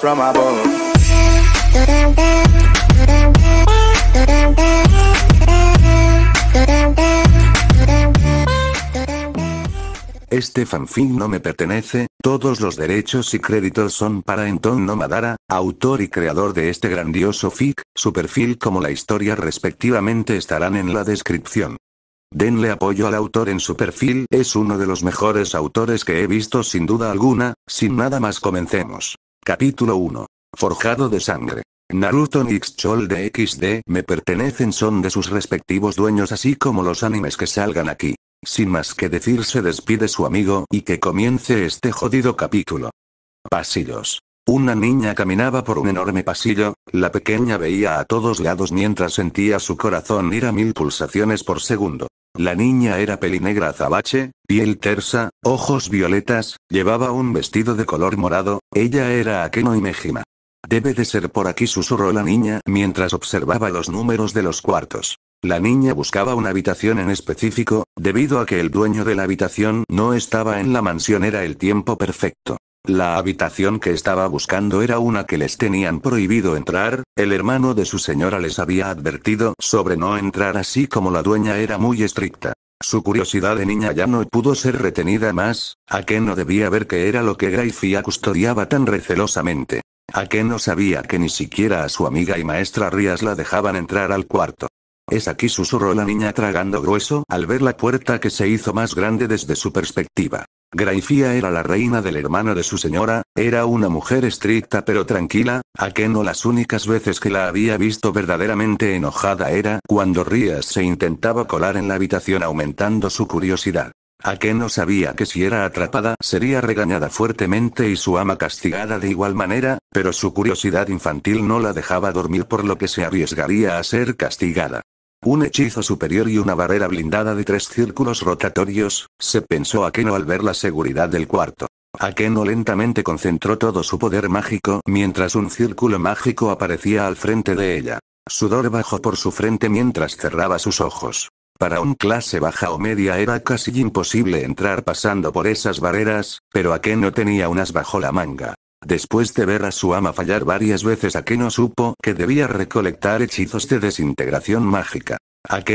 from above. Este fanfic no me pertenece, todos los derechos y créditos son para Enton Nomadara, autor y creador de este grandioso fic, su perfil como la historia respectivamente estarán en la descripción. Denle apoyo al autor en su perfil, es uno de los mejores autores que he visto sin duda alguna, sin nada más comencemos. Capítulo 1. Forjado de sangre. Naruto Nixchol de XD me pertenecen son de sus respectivos dueños así como los animes que salgan aquí. Sin más que decir se despide su amigo y que comience este jodido capítulo. Pasillos. Una niña caminaba por un enorme pasillo, la pequeña veía a todos lados mientras sentía su corazón ir a mil pulsaciones por segundo. La niña era pelinegra azabache, piel tersa, ojos violetas, llevaba un vestido de color morado, ella era Akeno y mejima. Debe de ser por aquí susurró la niña mientras observaba los números de los cuartos. La niña buscaba una habitación en específico, debido a que el dueño de la habitación no estaba en la mansión era el tiempo perfecto. La habitación que estaba buscando era una que les tenían prohibido entrar, el hermano de su señora les había advertido sobre no entrar así como la dueña era muy estricta. Su curiosidad de niña ya no pudo ser retenida más, a que no debía ver qué era lo que Gracia custodiaba tan recelosamente. A que no sabía que ni siquiera a su amiga y maestra Rías la dejaban entrar al cuarto. Es aquí susurró la niña tragando grueso al ver la puerta que se hizo más grande desde su perspectiva. Graifía era la reina del hermano de su señora, era una mujer estricta pero tranquila, a no las únicas veces que la había visto verdaderamente enojada era cuando Rías se intentaba colar en la habitación aumentando su curiosidad. A que no sabía que si era atrapada sería regañada fuertemente y su ama castigada de igual manera, pero su curiosidad infantil no la dejaba dormir por lo que se arriesgaría a ser castigada. Un hechizo superior y una barrera blindada de tres círculos rotatorios, se pensó Akeno al ver la seguridad del cuarto. Akeno lentamente concentró todo su poder mágico mientras un círculo mágico aparecía al frente de ella. Sudor bajó por su frente mientras cerraba sus ojos. Para un clase baja o media era casi imposible entrar pasando por esas barreras, pero Akeno tenía unas bajo la manga. Después de ver a su ama fallar varias veces a no supo que debía recolectar hechizos de desintegración mágica.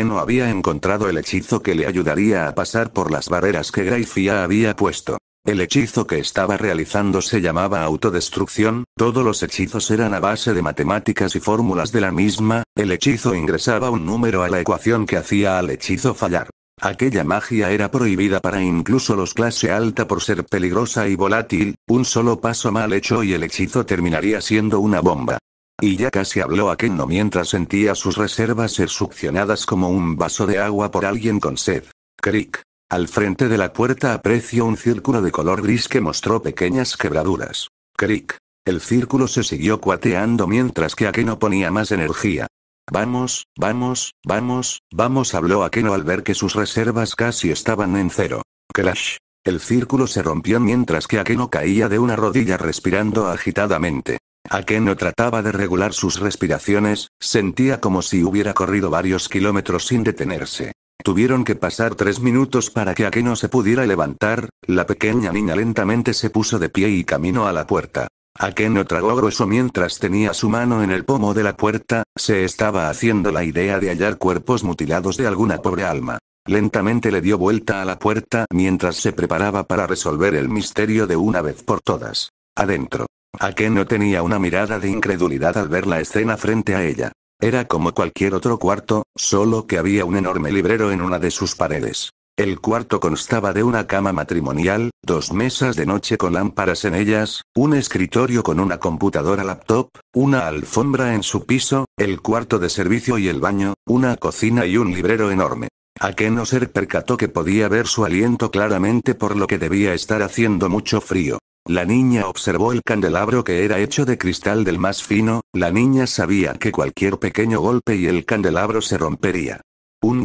no había encontrado el hechizo que le ayudaría a pasar por las barreras que Grayfia había puesto. El hechizo que estaba realizando se llamaba autodestrucción, todos los hechizos eran a base de matemáticas y fórmulas de la misma, el hechizo ingresaba un número a la ecuación que hacía al hechizo fallar. Aquella magia era prohibida para incluso los clase alta por ser peligrosa y volátil, un solo paso mal hecho y el hechizo terminaría siendo una bomba. Y ya casi habló a mientras sentía sus reservas ser succionadas como un vaso de agua por alguien con sed. Crick. Al frente de la puerta apreció un círculo de color gris que mostró pequeñas quebraduras. Crick. El círculo se siguió cuateando mientras que Akeno ponía más energía. Vamos, vamos, vamos, vamos, habló Akeno al ver que sus reservas casi estaban en cero. Crash. El círculo se rompió mientras que Akeno caía de una rodilla respirando agitadamente. Akeno trataba de regular sus respiraciones, sentía como si hubiera corrido varios kilómetros sin detenerse. Tuvieron que pasar tres minutos para que Akeno se pudiera levantar, la pequeña niña lentamente se puso de pie y caminó a la puerta. Akeno tragó grueso mientras tenía su mano en el pomo de la puerta, se estaba haciendo la idea de hallar cuerpos mutilados de alguna pobre alma. Lentamente le dio vuelta a la puerta mientras se preparaba para resolver el misterio de una vez por todas. Adentro. Akeno tenía una mirada de incredulidad al ver la escena frente a ella. Era como cualquier otro cuarto, solo que había un enorme librero en una de sus paredes. El cuarto constaba de una cama matrimonial, dos mesas de noche con lámparas en ellas, un escritorio con una computadora laptop, una alfombra en su piso, el cuarto de servicio y el baño, una cocina y un librero enorme. A no ser percató que podía ver su aliento claramente por lo que debía estar haciendo mucho frío. La niña observó el candelabro que era hecho de cristal del más fino, la niña sabía que cualquier pequeño golpe y el candelabro se rompería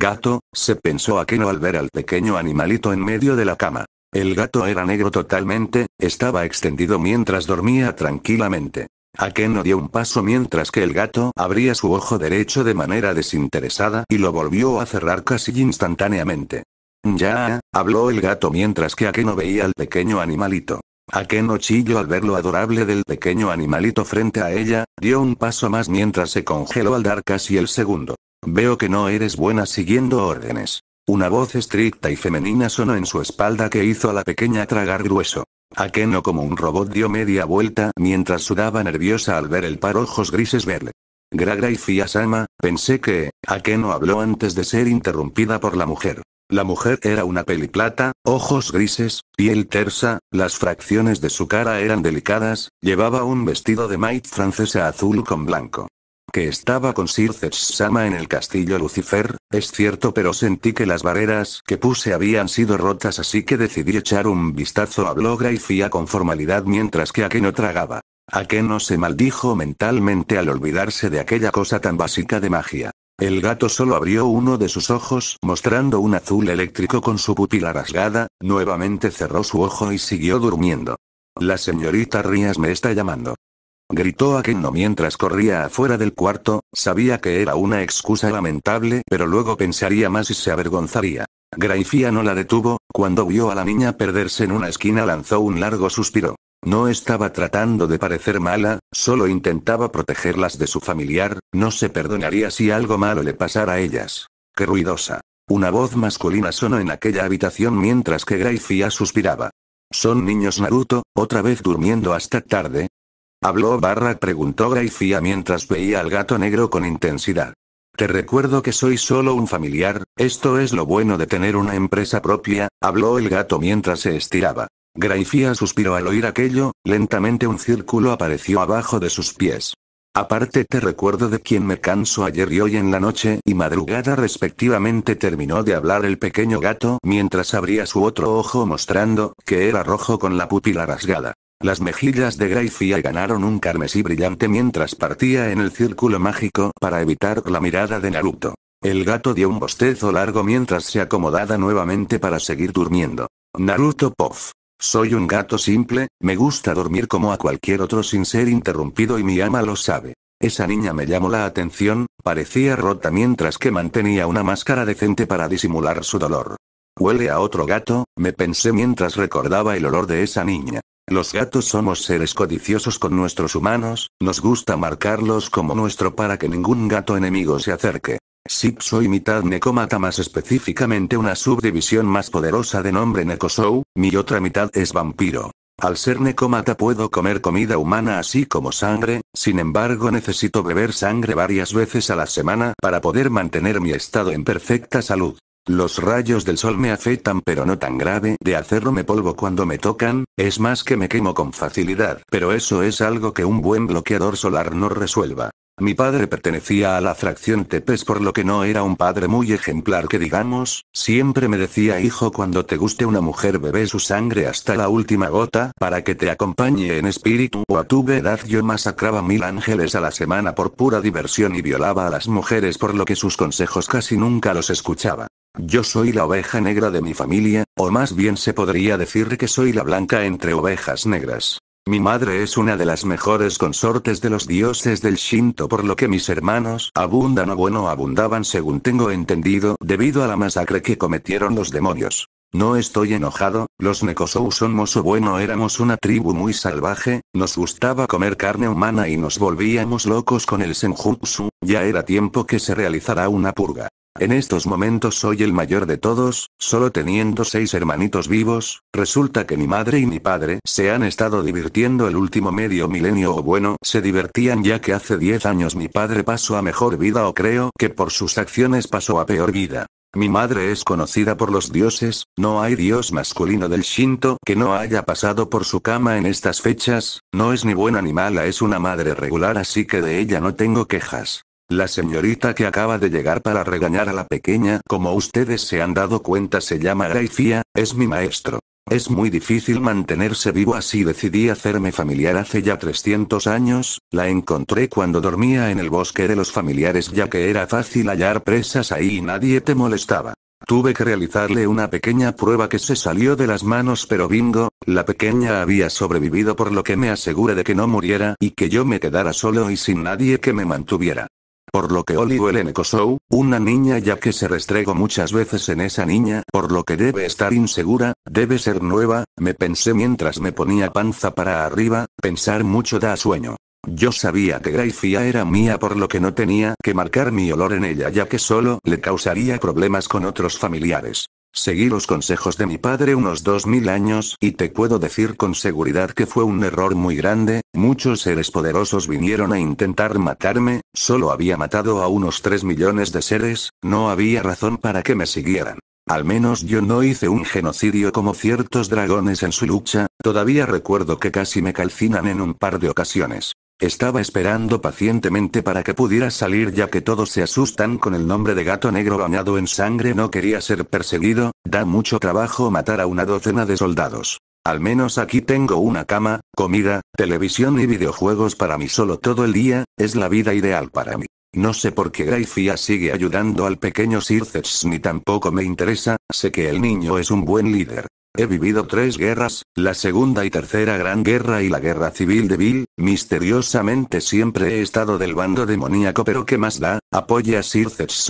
gato, se pensó Akeno al ver al pequeño animalito en medio de la cama. El gato era negro totalmente, estaba extendido mientras dormía tranquilamente. Akeno dio un paso mientras que el gato abría su ojo derecho de manera desinteresada y lo volvió a cerrar casi instantáneamente. Ya, habló el gato mientras que Akeno veía al pequeño animalito. Akeno chilló al ver lo adorable del pequeño animalito frente a ella, dio un paso más mientras se congeló al dar casi el segundo. Veo que no eres buena siguiendo órdenes. Una voz estricta y femenina sonó en su espalda que hizo a la pequeña tragar grueso. Akeno como un robot dio media vuelta mientras sudaba nerviosa al ver el par ojos grises verle. Gragra y Fiasama, pensé que, Akeno habló antes de ser interrumpida por la mujer. La mujer era una peliplata, ojos grises, piel tersa, las fracciones de su cara eran delicadas, llevaba un vestido de maid francesa azul con blanco que estaba con Sir Sama en el castillo Lucifer, es cierto pero sentí que las barreras que puse habían sido rotas así que decidí echar un vistazo a Blogra y Fia con formalidad mientras que que no tragaba. que no se maldijo mentalmente al olvidarse de aquella cosa tan básica de magia. El gato solo abrió uno de sus ojos, mostrando un azul eléctrico con su pupila rasgada, nuevamente cerró su ojo y siguió durmiendo. La señorita Rías me está llamando. Gritó a Kenno mientras corría afuera del cuarto, sabía que era una excusa lamentable, pero luego pensaría más y se avergonzaría. Graifía no la detuvo, cuando vio a la niña perderse en una esquina lanzó un largo suspiro. No estaba tratando de parecer mala, solo intentaba protegerlas de su familiar, no se perdonaría si algo malo le pasara a ellas. ¡Qué ruidosa! Una voz masculina sonó en aquella habitación mientras que Graifía suspiraba. Son niños Naruto, otra vez durmiendo hasta tarde, Habló barra preguntó Gracia mientras veía al gato negro con intensidad. Te recuerdo que soy solo un familiar, esto es lo bueno de tener una empresa propia, habló el gato mientras se estiraba. Gracia suspiró al oír aquello, lentamente un círculo apareció abajo de sus pies. Aparte te recuerdo de quien me canso ayer y hoy en la noche y madrugada respectivamente terminó de hablar el pequeño gato mientras abría su otro ojo mostrando que era rojo con la pupila rasgada. Las mejillas de Gracia ganaron un carmesí brillante mientras partía en el círculo mágico para evitar la mirada de Naruto. El gato dio un bostezo largo mientras se acomodaba nuevamente para seguir durmiendo. Naruto Puff. Soy un gato simple, me gusta dormir como a cualquier otro sin ser interrumpido y mi ama lo sabe. Esa niña me llamó la atención, parecía rota mientras que mantenía una máscara decente para disimular su dolor. Huele a otro gato, me pensé mientras recordaba el olor de esa niña. Los gatos somos seres codiciosos con nuestros humanos, nos gusta marcarlos como nuestro para que ningún gato enemigo se acerque. Si soy mitad necómata más específicamente una subdivisión más poderosa de nombre Necosou, mi otra mitad es vampiro. Al ser necómata puedo comer comida humana así como sangre, sin embargo necesito beber sangre varias veces a la semana para poder mantener mi estado en perfecta salud. Los rayos del sol me afectan pero no tan grave, de hacerlo me polvo cuando me tocan, es más que me quemo con facilidad, pero eso es algo que un buen bloqueador solar no resuelva. Mi padre pertenecía a la fracción Tepes por lo que no era un padre muy ejemplar que digamos, siempre me decía hijo cuando te guste una mujer bebe su sangre hasta la última gota para que te acompañe en espíritu o a tu edad yo masacraba mil ángeles a la semana por pura diversión y violaba a las mujeres por lo que sus consejos casi nunca los escuchaba. Yo soy la oveja negra de mi familia, o más bien se podría decir que soy la blanca entre ovejas negras. Mi madre es una de las mejores consortes de los dioses del Shinto por lo que mis hermanos abundan o bueno abundaban según tengo entendido debido a la masacre que cometieron los demonios. No estoy enojado, los Nekosou son o bueno éramos una tribu muy salvaje, nos gustaba comer carne humana y nos volvíamos locos con el Senjutsu, ya era tiempo que se realizara una purga. En estos momentos soy el mayor de todos, solo teniendo seis hermanitos vivos, resulta que mi madre y mi padre se han estado divirtiendo el último medio milenio o bueno, se divertían ya que hace 10 años mi padre pasó a mejor vida o creo que por sus acciones pasó a peor vida. Mi madre es conocida por los dioses, no hay dios masculino del Shinto que no haya pasado por su cama en estas fechas, no es ni buena ni mala, es una madre regular así que de ella no tengo quejas. La señorita que acaba de llegar para regañar a la pequeña, como ustedes se han dado cuenta, se llama Raifía, es mi maestro. Es muy difícil mantenerse vivo así decidí hacerme familiar hace ya 300 años, la encontré cuando dormía en el bosque de los familiares ya que era fácil hallar presas ahí y nadie te molestaba. Tuve que realizarle una pequeña prueba que se salió de las manos pero bingo, la pequeña había sobrevivido por lo que me asegura de que no muriera y que yo me quedara solo y sin nadie que me mantuviera por lo que Oli huele show, una niña ya que se restregó muchas veces en esa niña, por lo que debe estar insegura, debe ser nueva, me pensé mientras me ponía panza para arriba, pensar mucho da sueño. Yo sabía que Gracia era mía por lo que no tenía que marcar mi olor en ella ya que solo le causaría problemas con otros familiares. Seguí los consejos de mi padre unos 2000 años, y te puedo decir con seguridad que fue un error muy grande, muchos seres poderosos vinieron a intentar matarme, solo había matado a unos tres millones de seres, no había razón para que me siguieran. Al menos yo no hice un genocidio como ciertos dragones en su lucha, todavía recuerdo que casi me calcinan en un par de ocasiones. Estaba esperando pacientemente para que pudiera salir ya que todos se asustan con el nombre de gato negro bañado en sangre. No quería ser perseguido, da mucho trabajo matar a una docena de soldados. Al menos aquí tengo una cama, comida, televisión y videojuegos para mí solo todo el día, es la vida ideal para mí. No sé por qué Grayfia sigue ayudando al pequeño Sirces ni tampoco me interesa, sé que el niño es un buen líder. He vivido tres guerras, la Segunda y Tercera Gran Guerra y la Guerra Civil de Bill, misteriosamente siempre he estado del bando demoníaco pero que más da? Apoya a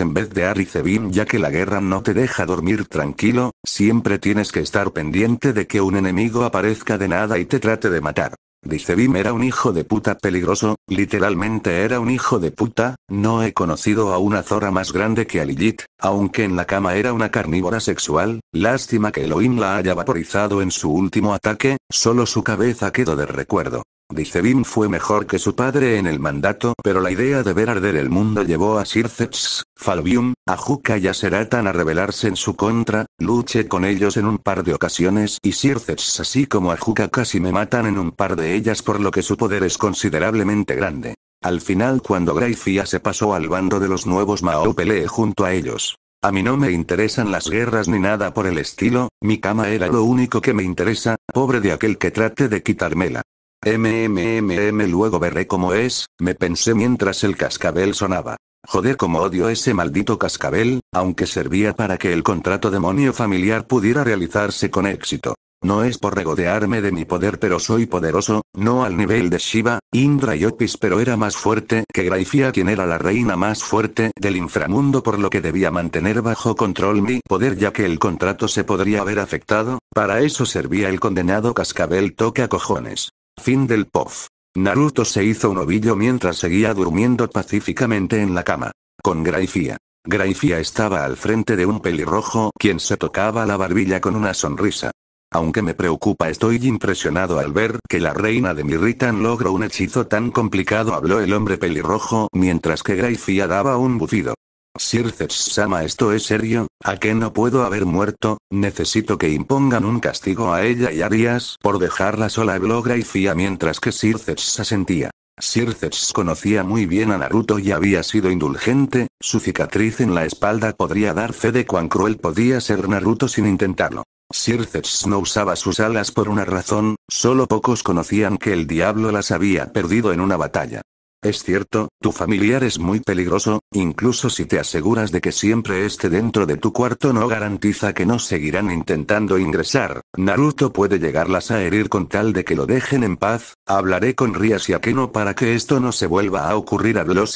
en vez de Ari ya que la guerra no te deja dormir tranquilo, siempre tienes que estar pendiente de que un enemigo aparezca de nada y te trate de matar. Dice Bim era un hijo de puta peligroso, literalmente era un hijo de puta, no he conocido a una zorra más grande que a Ligit, aunque en la cama era una carnívora sexual, lástima que Elohim la haya vaporizado en su último ataque, solo su cabeza quedó de recuerdo. Bim fue mejor que su padre en el mandato, pero la idea de ver arder el mundo llevó a sirceps Falbium, a Juca y a Seratan a rebelarse en su contra, luché con ellos en un par de ocasiones y sirceps así como a casi me matan en un par de ellas por lo que su poder es considerablemente grande. Al final cuando Gracia se pasó al bando de los nuevos Mao peleé junto a ellos. A mí no me interesan las guerras ni nada por el estilo, mi cama era lo único que me interesa, pobre de aquel que trate de quitármela. MMMM luego veré cómo es, me pensé mientras el cascabel sonaba. Joder, como odio ese maldito cascabel, aunque servía para que el contrato demonio familiar pudiera realizarse con éxito. No es por regodearme de mi poder, pero soy poderoso, no al nivel de Shiva, Indra y Opis, pero era más fuerte que Graifia, quien era la reina más fuerte del inframundo, por lo que debía mantener bajo control mi poder, ya que el contrato se podría haber afectado. Para eso servía el condenado cascabel toca cojones. Fin del POF. Naruto se hizo un ovillo mientras seguía durmiendo pacíficamente en la cama. Con Graifía. Graifía estaba al frente de un pelirrojo quien se tocaba la barbilla con una sonrisa. Aunque me preocupa estoy impresionado al ver que la reina de Mirritan logró un hechizo tan complicado habló el hombre pelirrojo mientras que Graifía daba un bufido. Sirces sama esto es serio, ¿a que no puedo haber muerto? Necesito que impongan un castigo a ella y a Arias por dejarla sola Blogra y Fia mientras que Sirces se sentía Sirces conocía muy bien a Naruto y había sido indulgente, su cicatriz en la espalda podría dar fe de cuán cruel podía ser Naruto sin intentarlo. Sirces no usaba sus alas por una razón, solo pocos conocían que el diablo las había perdido en una batalla. Es cierto, tu familiar es muy peligroso, incluso si te aseguras de que siempre esté dentro de tu cuarto no garantiza que no seguirán intentando ingresar. Naruto puede llegarlas a herir con tal de que lo dejen en paz. Hablaré con Rias y Akeno para que esto no se vuelva a ocurrir a los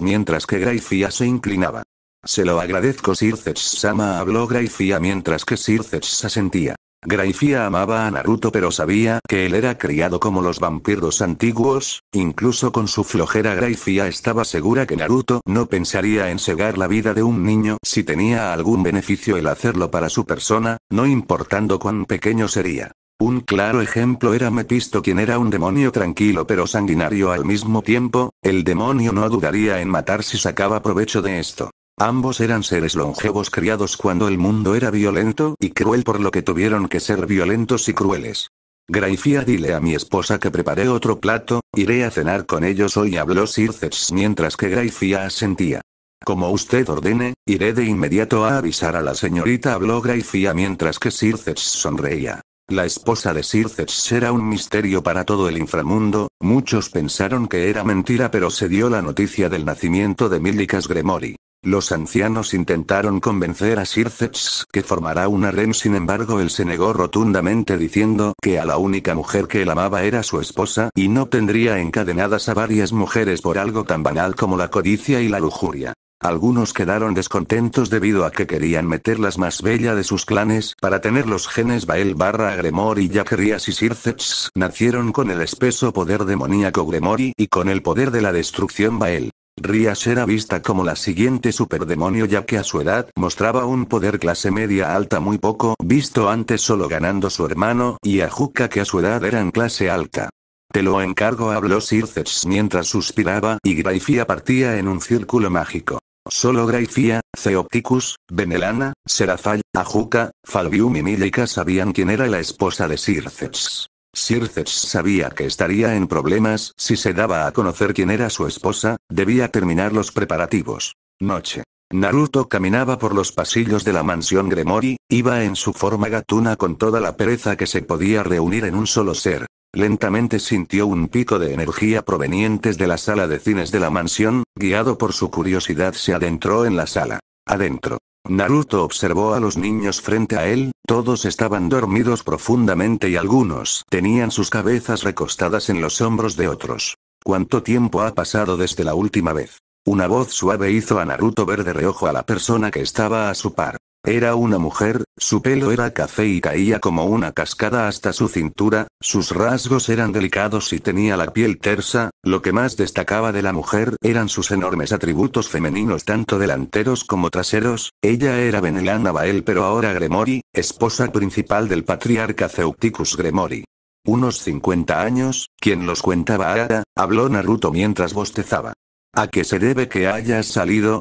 mientras que Grayfia se inclinaba. Se lo agradezco Sirces sama habló Grayfia mientras que se asentía. Grayfia amaba a Naruto pero sabía que él era criado como los vampiros antiguos, incluso con su flojera Grayfia estaba segura que Naruto no pensaría en segar la vida de un niño si tenía algún beneficio el hacerlo para su persona, no importando cuán pequeño sería. Un claro ejemplo era Mepisto quien era un demonio tranquilo pero sanguinario al mismo tiempo, el demonio no dudaría en matar si sacaba provecho de esto. Ambos eran seres longevos criados cuando el mundo era violento y cruel por lo que tuvieron que ser violentos y crueles. Graifía dile a mi esposa que preparé otro plato, iré a cenar con ellos hoy habló Circes mientras que Graifía asentía. Como usted ordene, iré de inmediato a avisar a la señorita habló Graifía mientras que Circes sonreía. La esposa de Circes era un misterio para todo el inframundo, muchos pensaron que era mentira pero se dio la noticia del nacimiento de Milicas Gremori. Los ancianos intentaron convencer a Sirzechs que formará una Ren sin embargo él se negó rotundamente diciendo que a la única mujer que él amaba era su esposa y no tendría encadenadas a varias mujeres por algo tan banal como la codicia y la lujuria. Algunos quedaron descontentos debido a que querían meter las más bella de sus clanes para tener los genes Bael barra Gremor y que Rías y sirceps nacieron con el espeso poder demoníaco Gremory y con el poder de la destrucción Bael. Rías era vista como la siguiente superdemonio ya que a su edad mostraba un poder clase media alta muy poco visto antes solo ganando su hermano y Juca que a su edad era en clase alta. Te lo encargo habló Circes mientras suspiraba y Graifía partía en un círculo mágico. Solo Graifía, Ceopticus, Benelana, Serafal, Ajuca, Falbium y Milica sabían quién era la esposa de Circes. Circes sabía que estaría en problemas si se daba a conocer quién era su esposa, debía terminar los preparativos. Noche. Naruto caminaba por los pasillos de la mansión Gremori, iba en su forma gatuna con toda la pereza que se podía reunir en un solo ser. Lentamente sintió un pico de energía provenientes de la sala de cines de la mansión, guiado por su curiosidad se adentró en la sala. Adentro, Naruto observó a los niños frente a él, todos estaban dormidos profundamente y algunos tenían sus cabezas recostadas en los hombros de otros. ¿Cuánto tiempo ha pasado desde la última vez? Una voz suave hizo a Naruto ver de reojo a la persona que estaba a su par. Era una mujer, su pelo era café y caía como una cascada hasta su cintura, sus rasgos eran delicados y tenía la piel tersa, lo que más destacaba de la mujer eran sus enormes atributos femeninos tanto delanteros como traseros, ella era Benelana Bael pero ahora Gremori, esposa principal del patriarca Ceuticus Gremori. Unos 50 años, quien los cuentaba ahora, habló Naruto mientras bostezaba. ¿A qué se debe que hayas salido?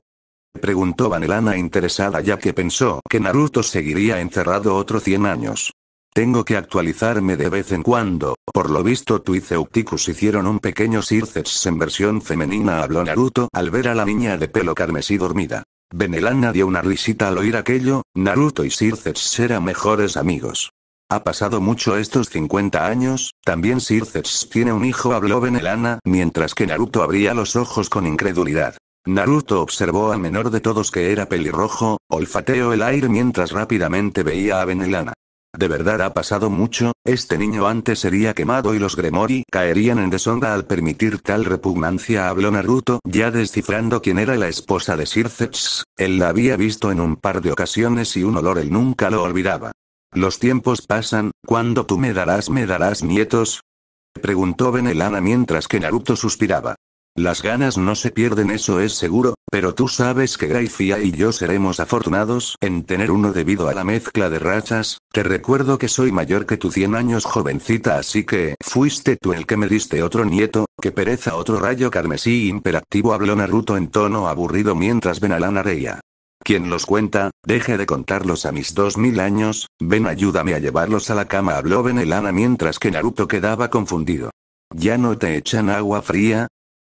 Preguntó Vanelana interesada ya que pensó que Naruto seguiría encerrado otros 100 años. Tengo que actualizarme de vez en cuando, por lo visto tú y hicieron un pequeño circeps en versión femenina habló Naruto al ver a la niña de pelo carmesí dormida. Benelana dio una risita al oír aquello, Naruto y Circeps serán mejores amigos. Ha pasado mucho estos 50 años, también Circeps tiene un hijo habló Benelana mientras que Naruto abría los ojos con incredulidad. Naruto observó a menor de todos que era pelirrojo, olfateó el aire mientras rápidamente veía a Benelana. De verdad ha pasado mucho, este niño antes sería quemado y los Gremori caerían en deshonra al permitir tal repugnancia, habló Naruto, ya descifrando quién era la esposa de Sircex, él la había visto en un par de ocasiones y un olor él nunca lo olvidaba. Los tiempos pasan, ¿cuándo tú me darás, me darás nietos? preguntó Benelana mientras que Naruto suspiraba. Las ganas no se pierden, eso es seguro, pero tú sabes que Gracia y yo seremos afortunados en tener uno debido a la mezcla de rachas. Te recuerdo que soy mayor que tu 100 años jovencita, así que fuiste tú el que me diste otro nieto, que pereza otro rayo carmesí imperativo habló Naruto en tono aburrido mientras Benalana reía. Quien los cuenta, deje de contarlos a mis 2000 años, ven ayúdame a llevarlos a la cama habló Benelana mientras que Naruto quedaba confundido. ¿Ya no te echan agua fría?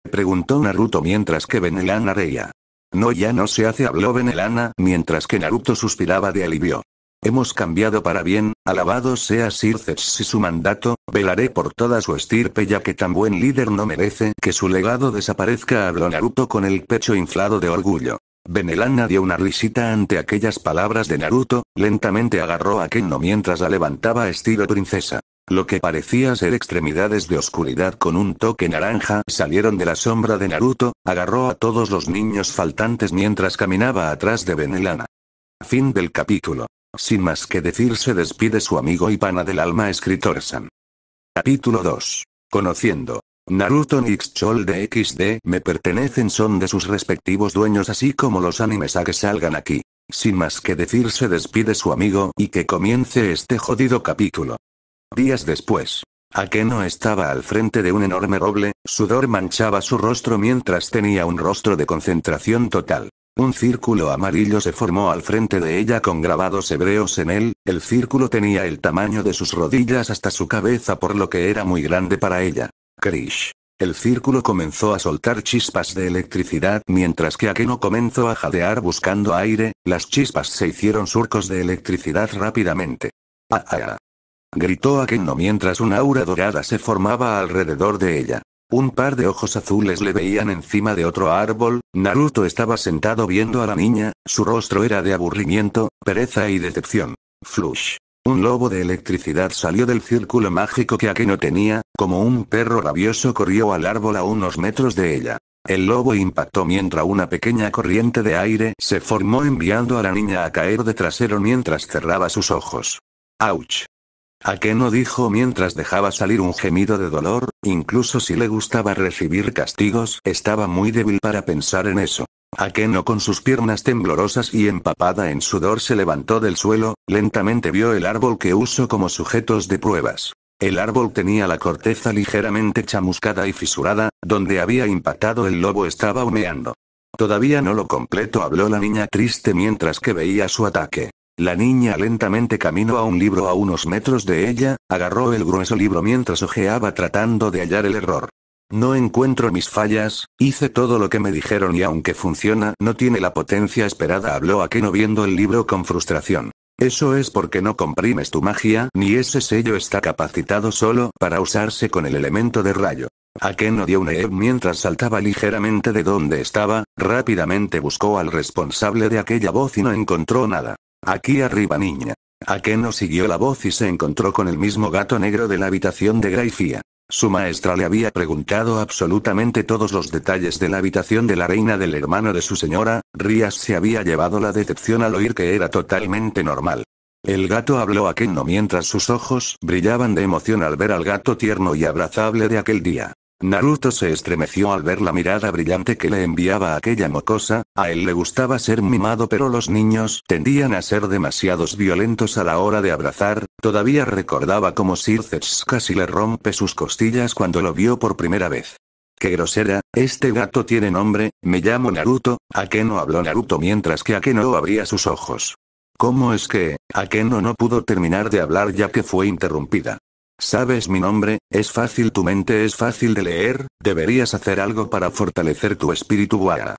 preguntó Naruto mientras que Benelana reía. No ya no se hace habló Benelana mientras que Naruto suspiraba de alivio. Hemos cambiado para bien, alabado sea Sir y su mandato, velaré por toda su estirpe ya que tan buen líder no merece que su legado desaparezca habló Naruto con el pecho inflado de orgullo. Benelana dio una risita ante aquellas palabras de Naruto, lentamente agarró a Kenno mientras la levantaba estilo princesa. Lo que parecía ser extremidades de oscuridad con un toque naranja salieron de la sombra de Naruto, agarró a todos los niños faltantes mientras caminaba atrás de Benelana. Fin del capítulo. Sin más que decir se despide su amigo y pana del alma escritor San. Capítulo 2. Conociendo. Naruto Chol de XD me pertenecen son de sus respectivos dueños así como los animes a que salgan aquí. Sin más que decir se despide su amigo y que comience este jodido capítulo. Días después. Akeno estaba al frente de un enorme roble, sudor manchaba su rostro mientras tenía un rostro de concentración total. Un círculo amarillo se formó al frente de ella con grabados hebreos en él, el círculo tenía el tamaño de sus rodillas hasta su cabeza por lo que era muy grande para ella. Krish. El círculo comenzó a soltar chispas de electricidad mientras que Akeno comenzó a jadear buscando aire, las chispas se hicieron surcos de electricidad rápidamente. Ah, ah, ah gritó Akeno mientras una aura dorada se formaba alrededor de ella. Un par de ojos azules le veían encima de otro árbol, Naruto estaba sentado viendo a la niña, su rostro era de aburrimiento, pereza y decepción. Flush. Un lobo de electricidad salió del círculo mágico que Akeno tenía, como un perro rabioso corrió al árbol a unos metros de ella. El lobo impactó mientras una pequeña corriente de aire se formó enviando a la niña a caer de trasero mientras cerraba sus ojos. ¡Auch! Akeno dijo mientras dejaba salir un gemido de dolor? Incluso si le gustaba recibir castigos, estaba muy débil para pensar en eso. Akeno con sus piernas temblorosas y empapada en sudor se levantó del suelo, lentamente vio el árbol que usó como sujetos de pruebas. El árbol tenía la corteza ligeramente chamuscada y fisurada, donde había impactado el lobo estaba humeando. Todavía no lo completo habló la niña triste mientras que veía su ataque. La niña lentamente caminó a un libro a unos metros de ella, agarró el grueso libro mientras ojeaba tratando de hallar el error. No encuentro mis fallas, hice todo lo que me dijeron y aunque funciona, no tiene la potencia esperada, habló Akeno viendo el libro con frustración. Eso es porque no comprimes tu magia, ni ese sello está capacitado solo para usarse con el elemento de rayo. Akeno dio un e mientras saltaba ligeramente de donde estaba, rápidamente buscó al responsable de aquella voz y no encontró nada. Aquí arriba, niña. Akeno siguió la voz y se encontró con el mismo gato negro de la habitación de Graifía. Su maestra le había preguntado absolutamente todos los detalles de la habitación de la reina del hermano de su señora, Rías se había llevado la decepción al oír que era totalmente normal. El gato habló a no mientras sus ojos brillaban de emoción al ver al gato tierno y abrazable de aquel día. Naruto se estremeció al ver la mirada brillante que le enviaba aquella mocosa, a él le gustaba ser mimado pero los niños tendían a ser demasiados violentos a la hora de abrazar, todavía recordaba cómo Sirces casi le rompe sus costillas cuando lo vio por primera vez. Qué grosera, este gato tiene nombre, me llamo Naruto, Akeno habló Naruto mientras que Akeno abría sus ojos. ¿Cómo es que, Akeno no pudo terminar de hablar ya que fue interrumpida? Sabes mi nombre, es fácil tu mente es fácil de leer, deberías hacer algo para fortalecer tu espíritu Guara.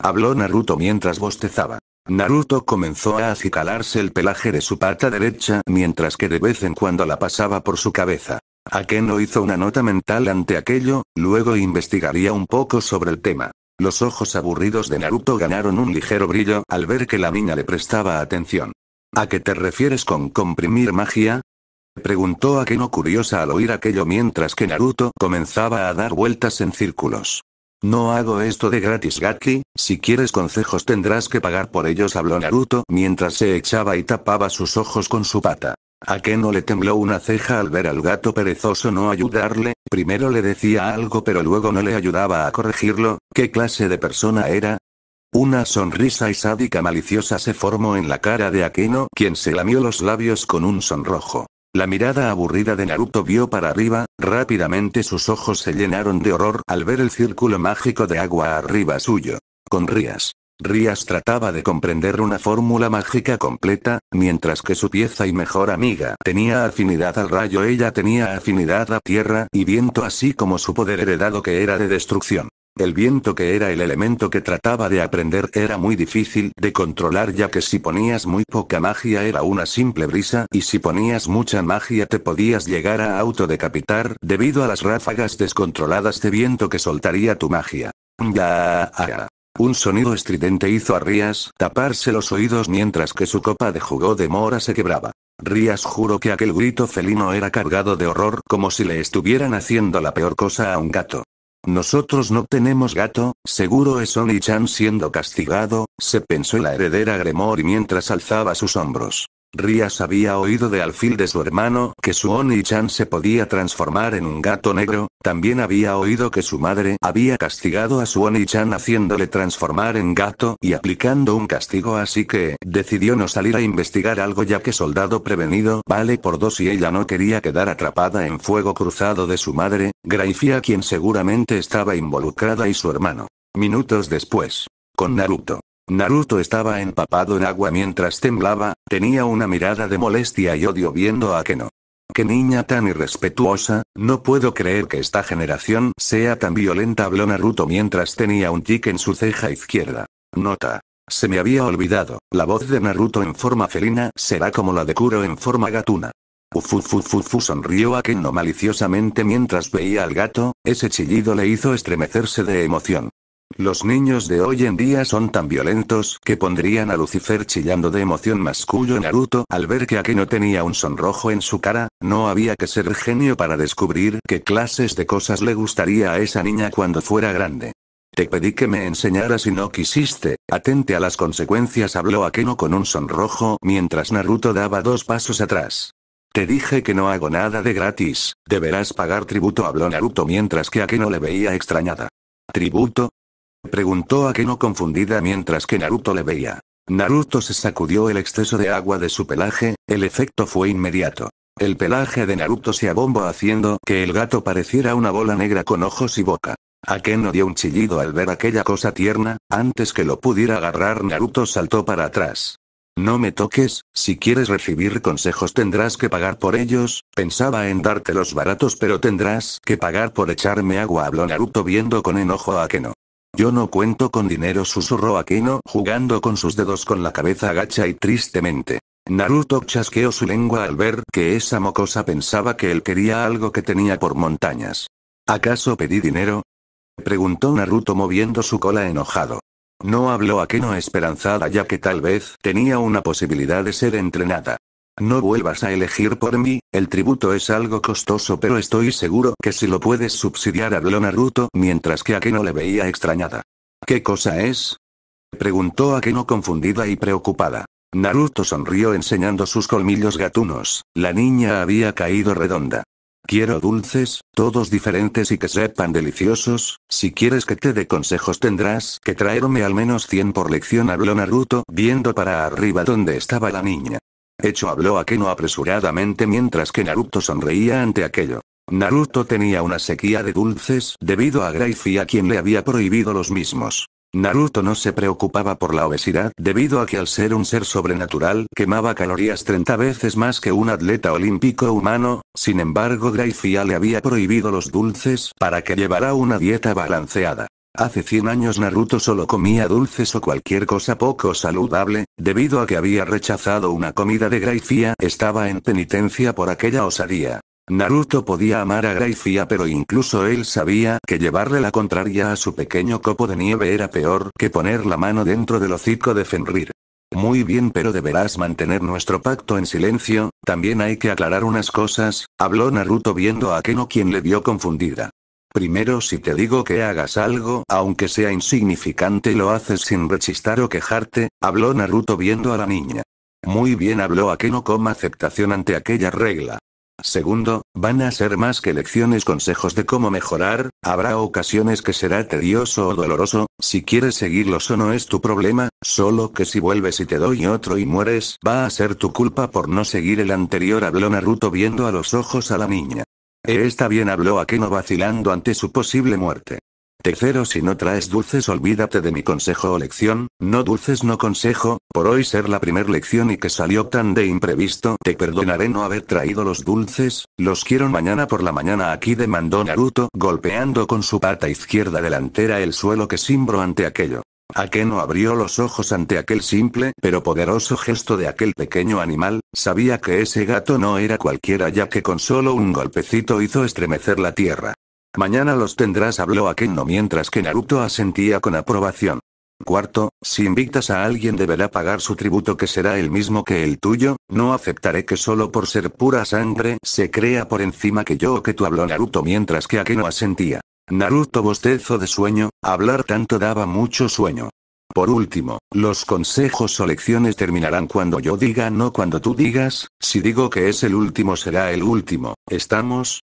Habló Naruto mientras bostezaba. Naruto comenzó a acicalarse el pelaje de su pata derecha mientras que de vez en cuando la pasaba por su cabeza. Akeno hizo una nota mental ante aquello, luego investigaría un poco sobre el tema. Los ojos aburridos de Naruto ganaron un ligero brillo al ver que la niña le prestaba atención. ¿A qué te refieres con comprimir magia? Preguntó a curiosa al oír aquello mientras que Naruto comenzaba a dar vueltas en círculos. No hago esto de gratis gaki si quieres consejos tendrás que pagar por ellos habló Naruto mientras se echaba y tapaba sus ojos con su pata. A le tembló una ceja al ver al gato perezoso no ayudarle, primero le decía algo pero luego no le ayudaba a corregirlo, ¿qué clase de persona era? Una sonrisa y sádica maliciosa se formó en la cara de Akeno, quien se lamió los labios con un sonrojo. La mirada aburrida de Naruto vio para arriba, rápidamente sus ojos se llenaron de horror al ver el círculo mágico de agua arriba suyo. Con Rías. Rías trataba de comprender una fórmula mágica completa, mientras que su pieza y mejor amiga tenía afinidad al rayo, ella tenía afinidad a tierra y viento, así como su poder heredado que era de destrucción. El viento que era el elemento que trataba de aprender era muy difícil de controlar ya que si ponías muy poca magia era una simple brisa y si ponías mucha magia te podías llegar a autodecapitar debido a las ráfagas descontroladas de viento que soltaría tu magia. Un sonido estridente hizo a Rías taparse los oídos mientras que su copa de jugo de mora se quebraba. Rías juró que aquel grito felino era cargado de horror como si le estuvieran haciendo la peor cosa a un gato. Nosotros no tenemos gato, seguro es Oni-chan siendo castigado, se pensó la heredera Gremory mientras alzaba sus hombros. Rías había oído de alfil de su hermano que su Oni-chan se podía transformar en un gato negro, también había oído que su madre había castigado a su Oni-chan haciéndole transformar en gato y aplicando un castigo así que decidió no salir a investigar algo ya que soldado prevenido vale por dos y ella no quería quedar atrapada en fuego cruzado de su madre, Graifia quien seguramente estaba involucrada y su hermano. Minutos después. Con Naruto. Naruto estaba empapado en agua mientras temblaba, tenía una mirada de molestia y odio viendo a Keno. ¡Qué niña tan irrespetuosa! No puedo creer que esta generación sea tan violenta, habló Naruto mientras tenía un tic en su ceja izquierda. Nota. Se me había olvidado, la voz de Naruto en forma felina será como la de Kuro en forma gatuna. Ufufufufu sonrió a Keno maliciosamente mientras veía al gato, ese chillido le hizo estremecerse de emoción. Los niños de hoy en día son tan violentos que pondrían a Lucifer chillando de emoción más Naruto al ver que Akeno tenía un sonrojo en su cara, no había que ser genio para descubrir qué clases de cosas le gustaría a esa niña cuando fuera grande. Te pedí que me enseñaras y no quisiste, atente a las consecuencias habló Akeno con un sonrojo mientras Naruto daba dos pasos atrás. Te dije que no hago nada de gratis, deberás pagar tributo habló Naruto mientras que Akeno le veía extrañada. ¿Tributo? Preguntó Akeno confundida mientras que Naruto le veía. Naruto se sacudió el exceso de agua de su pelaje, el efecto fue inmediato. El pelaje de Naruto se abombó haciendo que el gato pareciera una bola negra con ojos y boca. Akeno dio un chillido al ver aquella cosa tierna, antes que lo pudiera agarrar Naruto saltó para atrás. No me toques, si quieres recibir consejos tendrás que pagar por ellos, pensaba en darte los baratos pero tendrás que pagar por echarme agua habló Naruto viendo con enojo a Akeno. Yo no cuento con dinero, susurró Akeno jugando con sus dedos con la cabeza agacha y tristemente. Naruto chasqueó su lengua al ver que esa mocosa pensaba que él quería algo que tenía por montañas. ¿Acaso pedí dinero? preguntó Naruto moviendo su cola enojado. No habló Akeno esperanzada ya que tal vez tenía una posibilidad de ser entrenada. No vuelvas a elegir por mí, el tributo es algo costoso pero estoy seguro que si lo puedes subsidiar habló Naruto mientras que Akeno le veía extrañada. ¿Qué cosa es? Preguntó Akeno confundida y preocupada. Naruto sonrió enseñando sus colmillos gatunos, la niña había caído redonda. Quiero dulces, todos diferentes y que sepan deliciosos, si quieres que te dé consejos tendrás que traerme al menos 100 por lección habló Naruto viendo para arriba donde estaba la niña. Hecho habló a Keno apresuradamente mientras que Naruto sonreía ante aquello. Naruto tenía una sequía de dulces debido a Grayfi a quien le había prohibido los mismos. Naruto no se preocupaba por la obesidad debido a que al ser un ser sobrenatural quemaba calorías 30 veces más que un atleta olímpico humano, sin embargo a le había prohibido los dulces para que llevara una dieta balanceada. Hace 100 años Naruto solo comía dulces o cualquier cosa poco saludable, debido a que había rechazado una comida de Graifía estaba en penitencia por aquella osadía. Naruto podía amar a Graifía pero incluso él sabía que llevarle la contraria a su pequeño copo de nieve era peor que poner la mano dentro del hocico de Fenrir. Muy bien pero deberás mantener nuestro pacto en silencio, también hay que aclarar unas cosas, habló Naruto viendo a Keno quien le vio confundida. Primero si te digo que hagas algo, aunque sea insignificante, lo haces sin rechistar o quejarte, habló Naruto viendo a la niña. Muy bien habló a que no coma aceptación ante aquella regla. Segundo, van a ser más que lecciones consejos de cómo mejorar, habrá ocasiones que será tedioso o doloroso, si quieres seguirlos o no es tu problema, solo que si vuelves y te doy otro y mueres, va a ser tu culpa por no seguir el anterior habló Naruto viendo a los ojos a la niña. Eh, está bien habló Akeno vacilando ante su posible muerte. Tercero si no traes dulces olvídate de mi consejo o lección, no dulces no consejo, por hoy ser la primer lección y que salió tan de imprevisto te perdonaré no haber traído los dulces, los quiero mañana por la mañana aquí demandó Naruto golpeando con su pata izquierda delantera el suelo que simbro ante aquello. Akeno abrió los ojos ante aquel simple pero poderoso gesto de aquel pequeño animal, sabía que ese gato no era cualquiera ya que con solo un golpecito hizo estremecer la tierra. Mañana los tendrás, habló Akeno mientras que Naruto asentía con aprobación. Cuarto, si invitas a alguien deberá pagar su tributo que será el mismo que el tuyo, no aceptaré que solo por ser pura sangre se crea por encima que yo o que tú habló Naruto mientras que Akeno asentía. Naruto bostezo de sueño, hablar tanto daba mucho sueño. Por último, los consejos o lecciones terminarán cuando yo diga no cuando tú digas, si digo que es el último será el último, ¿estamos?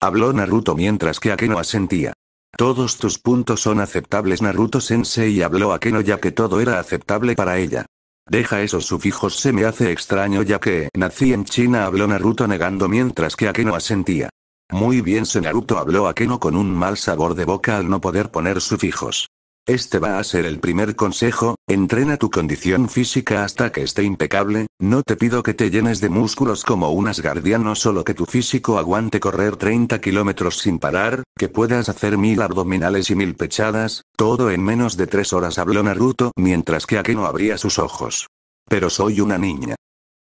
Habló Naruto mientras que Akeno asentía. Todos tus puntos son aceptables Naruto Sensei habló Akeno ya que todo era aceptable para ella. Deja esos sufijos se me hace extraño ya que nací en China habló Naruto negando mientras que Akeno asentía. Muy bien, se Naruto habló a Keno con un mal sabor de boca al no poder poner sufijos. Este va a ser el primer consejo, entrena tu condición física hasta que esté impecable, no te pido que te llenes de músculos como un asgardiano solo que tu físico aguante correr 30 kilómetros sin parar, que puedas hacer mil abdominales y mil pechadas, todo en menos de tres horas habló Naruto mientras que Akeno abría sus ojos. Pero soy una niña.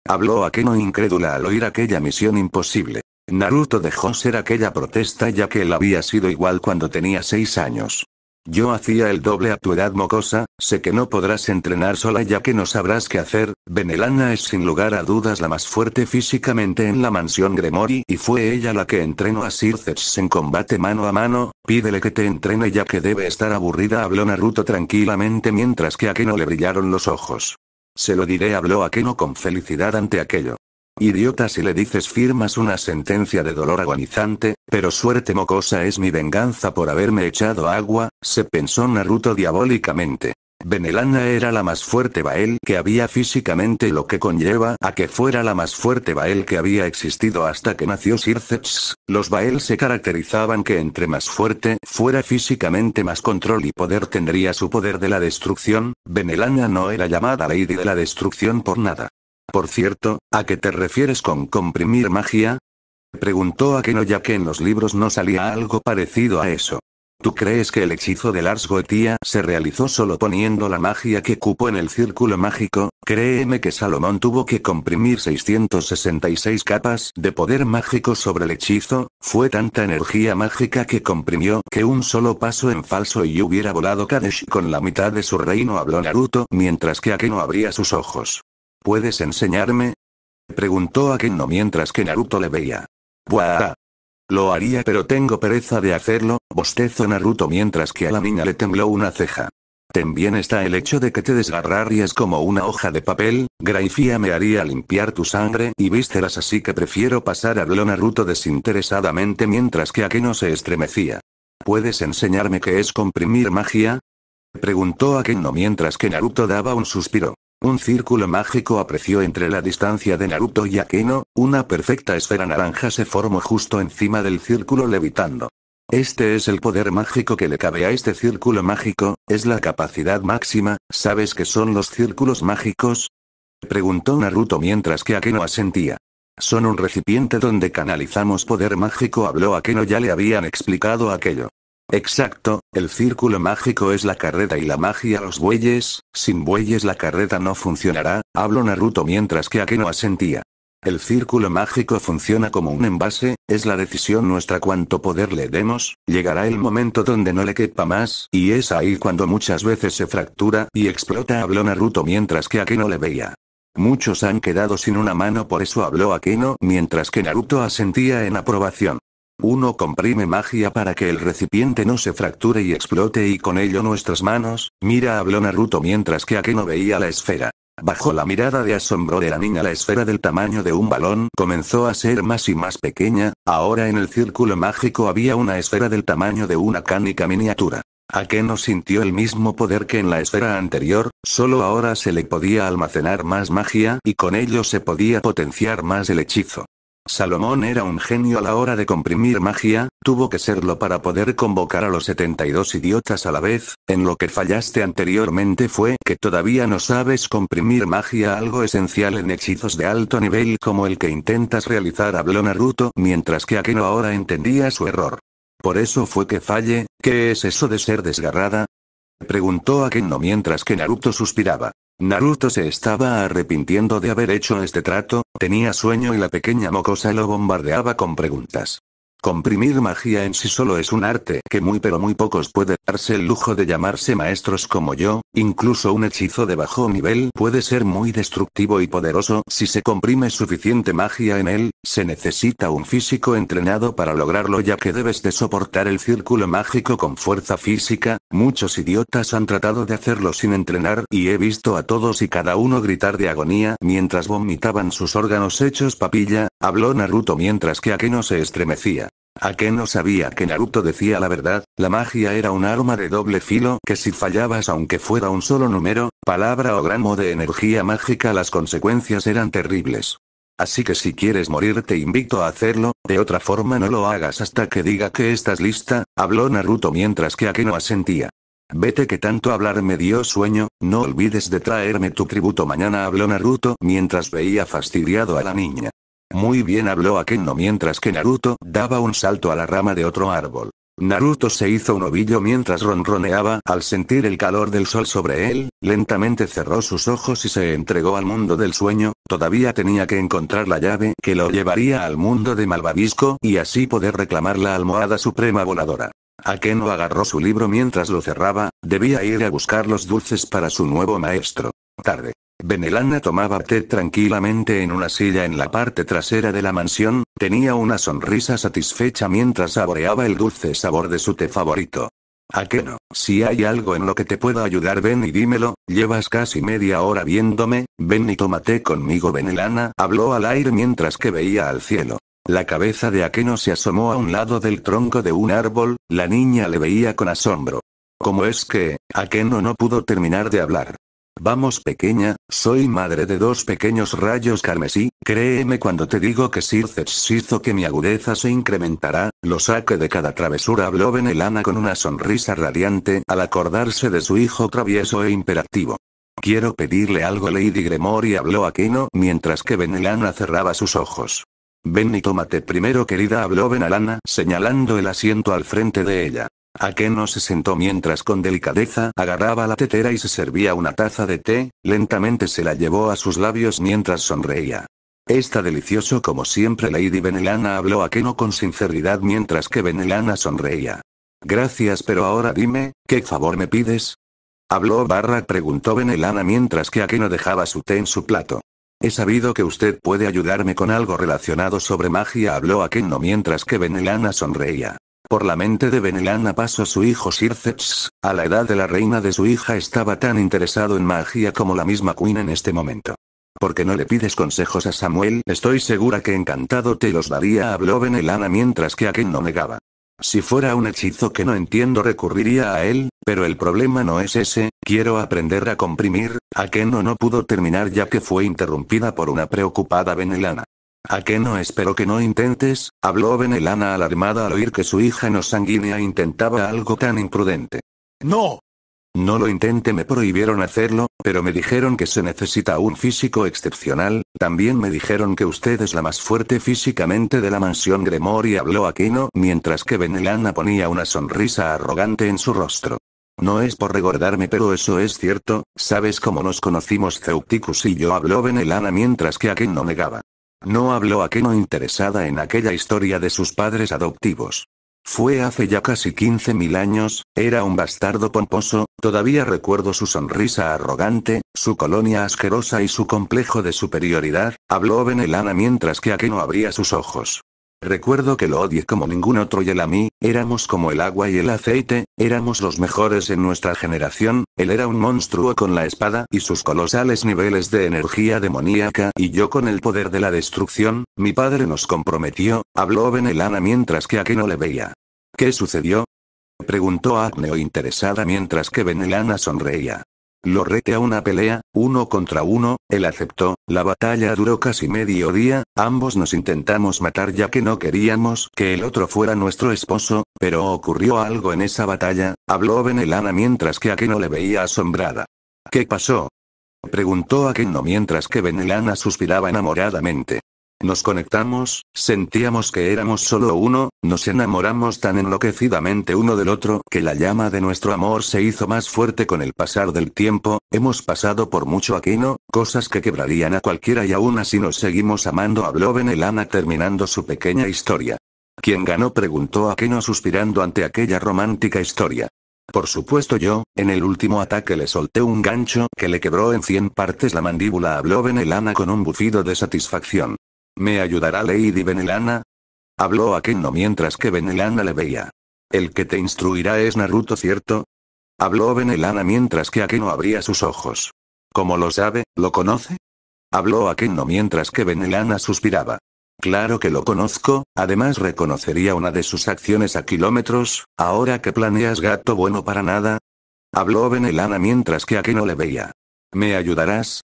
Habló Akeno incrédula al oír aquella misión imposible. Naruto dejó ser aquella protesta ya que él había sido igual cuando tenía 6 años. Yo hacía el doble a tu edad mocosa, sé que no podrás entrenar sola ya que no sabrás qué hacer, Benelana es sin lugar a dudas la más fuerte físicamente en la mansión Gremori y fue ella la que entrenó a Sirces en combate mano a mano, pídele que te entrene ya que debe estar aburrida habló Naruto tranquilamente mientras que a Keno le brillaron los ojos. Se lo diré habló a con felicidad ante aquello. Idiota si le dices firmas una sentencia de dolor agonizante, pero suerte mocosa es mi venganza por haberme echado agua, se pensó Naruto diabólicamente. Benelana era la más fuerte Bael que había físicamente lo que conlleva a que fuera la más fuerte Bael que había existido hasta que nació Sirceps. Los Bael se caracterizaban que entre más fuerte fuera físicamente más control y poder tendría su poder de la destrucción, Benelana no era llamada Lady de la Destrucción por nada. Por cierto, ¿a qué te refieres con comprimir magia? Preguntó Akeno ya que en los libros no salía algo parecido a eso. ¿Tú crees que el hechizo de Lars Goetia se realizó solo poniendo la magia que cupo en el círculo mágico? Créeme que Salomón tuvo que comprimir 666 capas de poder mágico sobre el hechizo, fue tanta energía mágica que comprimió que un solo paso en falso y hubiera volado Kadesh con la mitad de su reino habló Naruto mientras que Akeno abría sus ojos. ¿Puedes enseñarme? Preguntó a mientras que Naruto le veía. Buah. Lo haría pero tengo pereza de hacerlo, bostezo Naruto mientras que a la niña le tembló una ceja. También está el hecho de que te desgarrarías como una hoja de papel, Graifía me haría limpiar tu sangre y vísceras así que prefiero pasar habló Naruto desinteresadamente mientras que Akeno se estremecía. ¿Puedes enseñarme qué es comprimir magia? Preguntó Akeno mientras que Naruto daba un suspiro. Un círculo mágico apreció entre la distancia de Naruto y Akeno, una perfecta esfera naranja se formó justo encima del círculo levitando. Este es el poder mágico que le cabe a este círculo mágico, es la capacidad máxima, ¿sabes qué son los círculos mágicos? Preguntó Naruto mientras que Akeno asentía. Son un recipiente donde canalizamos poder mágico, habló Akeno ya le habían explicado aquello. Exacto, el círculo mágico es la carreta y la magia los bueyes, sin bueyes la carreta no funcionará, habló Naruto mientras que Akeno asentía. El círculo mágico funciona como un envase, es la decisión nuestra cuánto poder le demos, llegará el momento donde no le quepa más, y es ahí cuando muchas veces se fractura y explota, habló Naruto mientras que Akeno le veía. Muchos han quedado sin una mano por eso habló Akeno mientras que Naruto asentía en aprobación. Uno comprime magia para que el recipiente no se fracture y explote y con ello nuestras manos, mira habló Naruto mientras que Akeno veía la esfera. Bajo la mirada de asombro de la niña la esfera del tamaño de un balón comenzó a ser más y más pequeña, ahora en el círculo mágico había una esfera del tamaño de una cánica miniatura. Akeno sintió el mismo poder que en la esfera anterior, solo ahora se le podía almacenar más magia y con ello se podía potenciar más el hechizo. Salomón era un genio a la hora de comprimir magia, tuvo que serlo para poder convocar a los 72 idiotas a la vez, en lo que fallaste anteriormente fue que todavía no sabes comprimir magia algo esencial en hechizos de alto nivel como el que intentas realizar habló Naruto mientras que Akeno ahora entendía su error. Por eso fue que falle, ¿qué es eso de ser desgarrada? Preguntó Akeno mientras que Naruto suspiraba. Naruto se estaba arrepintiendo de haber hecho este trato, tenía sueño y la pequeña mocosa lo bombardeaba con preguntas. Comprimir magia en sí solo es un arte que muy pero muy pocos puede darse el lujo de llamarse maestros como yo, incluso un hechizo de bajo nivel puede ser muy destructivo y poderoso si se comprime suficiente magia en él, se necesita un físico entrenado para lograrlo ya que debes de soportar el círculo mágico con fuerza física, muchos idiotas han tratado de hacerlo sin entrenar y he visto a todos y cada uno gritar de agonía mientras vomitaban sus órganos hechos papilla, habló Naruto mientras que Akeno se estremecía. Akeno sabía que Naruto decía la verdad, la magia era un arma de doble filo que si fallabas aunque fuera un solo número, palabra o gramo de energía mágica las consecuencias eran terribles. Así que si quieres morir te invito a hacerlo, de otra forma no lo hagas hasta que diga que estás lista, habló Naruto mientras que Akeno asentía. Vete que tanto hablar me dio sueño, no olvides de traerme tu tributo mañana habló Naruto mientras veía fastidiado a la niña. Muy bien habló Akeno mientras que Naruto daba un salto a la rama de otro árbol. Naruto se hizo un ovillo mientras ronroneaba al sentir el calor del sol sobre él, lentamente cerró sus ojos y se entregó al mundo del sueño, todavía tenía que encontrar la llave que lo llevaría al mundo de Malvavisco y así poder reclamar la almohada suprema voladora. Akeno agarró su libro mientras lo cerraba, debía ir a buscar los dulces para su nuevo maestro. Tarde. Benelana tomaba té tranquilamente en una silla en la parte trasera de la mansión, tenía una sonrisa satisfecha mientras saboreaba el dulce sabor de su té favorito. Akeno, Si hay algo en lo que te pueda ayudar, ven y dímelo. Llevas casi media hora viéndome, ven y tómate conmigo, Benelana, habló al aire mientras que veía al cielo. La cabeza de Akeno se asomó a un lado del tronco de un árbol, la niña le veía con asombro. ¿Cómo es que, Akeno no pudo terminar de hablar? Vamos pequeña, soy madre de dos pequeños rayos carmesí, créeme cuando te digo que se hizo que mi agudeza se incrementará, lo saque de cada travesura habló Benelana con una sonrisa radiante al acordarse de su hijo travieso e imperativo. Quiero pedirle algo Lady Gremory habló Aquino mientras que Benelana cerraba sus ojos. Ven y tómate primero querida habló Benelana señalando el asiento al frente de ella. Akeno se sentó mientras con delicadeza agarraba la tetera y se servía una taza de té, lentamente se la llevó a sus labios mientras sonreía. Está delicioso como siempre Lady Benelana habló a con sinceridad mientras que Benelana sonreía. Gracias pero ahora dime, ¿qué favor me pides? Habló barra preguntó Benelana mientras que Akeno dejaba su té en su plato. He sabido que usted puede ayudarme con algo relacionado sobre magia habló Akeno mientras que Benelana sonreía. Por la mente de Benelana pasó su hijo sirceps a la edad de la reina de su hija estaba tan interesado en magia como la misma Queen en este momento. ¿Por qué no le pides consejos a Samuel? Estoy segura que encantado te los daría, habló Benelana mientras que a no negaba. Si fuera un hechizo que no entiendo recurriría a él, pero el problema no es ese, quiero aprender a comprimir, a no, no pudo terminar ya que fue interrumpida por una preocupada Benelana. ¿A qué no espero que no intentes? habló Benelana alarmada al oír que su hija no sanguínea intentaba algo tan imprudente. ¡No! No lo intenté, me prohibieron hacerlo, pero me dijeron que se necesita un físico excepcional, también me dijeron que usted es la más fuerte físicamente de la mansión Gremory habló Aquino mientras que Benelana ponía una sonrisa arrogante en su rostro. No es por recordarme, pero eso es cierto, ¿sabes cómo nos conocimos Ceuticus y yo? habló Benelana mientras que Aquino negaba. No habló a interesada en aquella historia de sus padres adoptivos. Fue hace ya casi 15.000 años, era un bastardo pomposo, todavía recuerdo su sonrisa arrogante, su colonia asquerosa y su complejo de superioridad, habló Benelana mientras que Akeno abría sus ojos. Recuerdo que lo odié como ningún otro y él a mí, éramos como el agua y el aceite, éramos los mejores en nuestra generación, él era un monstruo con la espada y sus colosales niveles de energía demoníaca y yo con el poder de la destrucción, mi padre nos comprometió, habló Benelana mientras que a que no le veía. ¿Qué sucedió? Preguntó Acneo interesada mientras que Benelana sonreía. Lo rete a una pelea, uno contra uno, él aceptó, la batalla duró casi medio día, ambos nos intentamos matar ya que no queríamos que el otro fuera nuestro esposo, pero ocurrió algo en esa batalla, habló Benelana mientras que Akeno le veía asombrada. ¿Qué pasó? Preguntó Akeno mientras que Benelana suspiraba enamoradamente. Nos conectamos, sentíamos que éramos solo uno, nos enamoramos tan enloquecidamente uno del otro que la llama de nuestro amor se hizo más fuerte con el pasar del tiempo, hemos pasado por mucho aquino, cosas que quebrarían a cualquiera y aún así nos seguimos amando habló Benelana terminando su pequeña historia. ¿Quién ganó? preguntó Aquino suspirando ante aquella romántica historia. Por supuesto yo, en el último ataque le solté un gancho que le quebró en cien partes la mandíbula habló Benelana con un bufido de satisfacción. ¿Me ayudará Lady Benelana? Habló a mientras que Benelana le veía. El que te instruirá es Naruto, ¿cierto? Habló Benelana mientras que Akeno abría sus ojos. ¿Cómo lo sabe? ¿Lo conoce? Habló Akeno mientras que Benelana suspiraba. Claro que lo conozco, además reconocería una de sus acciones a kilómetros, ahora que planeas gato bueno para nada. Habló Benelana mientras que Akeno le veía. ¿Me ayudarás?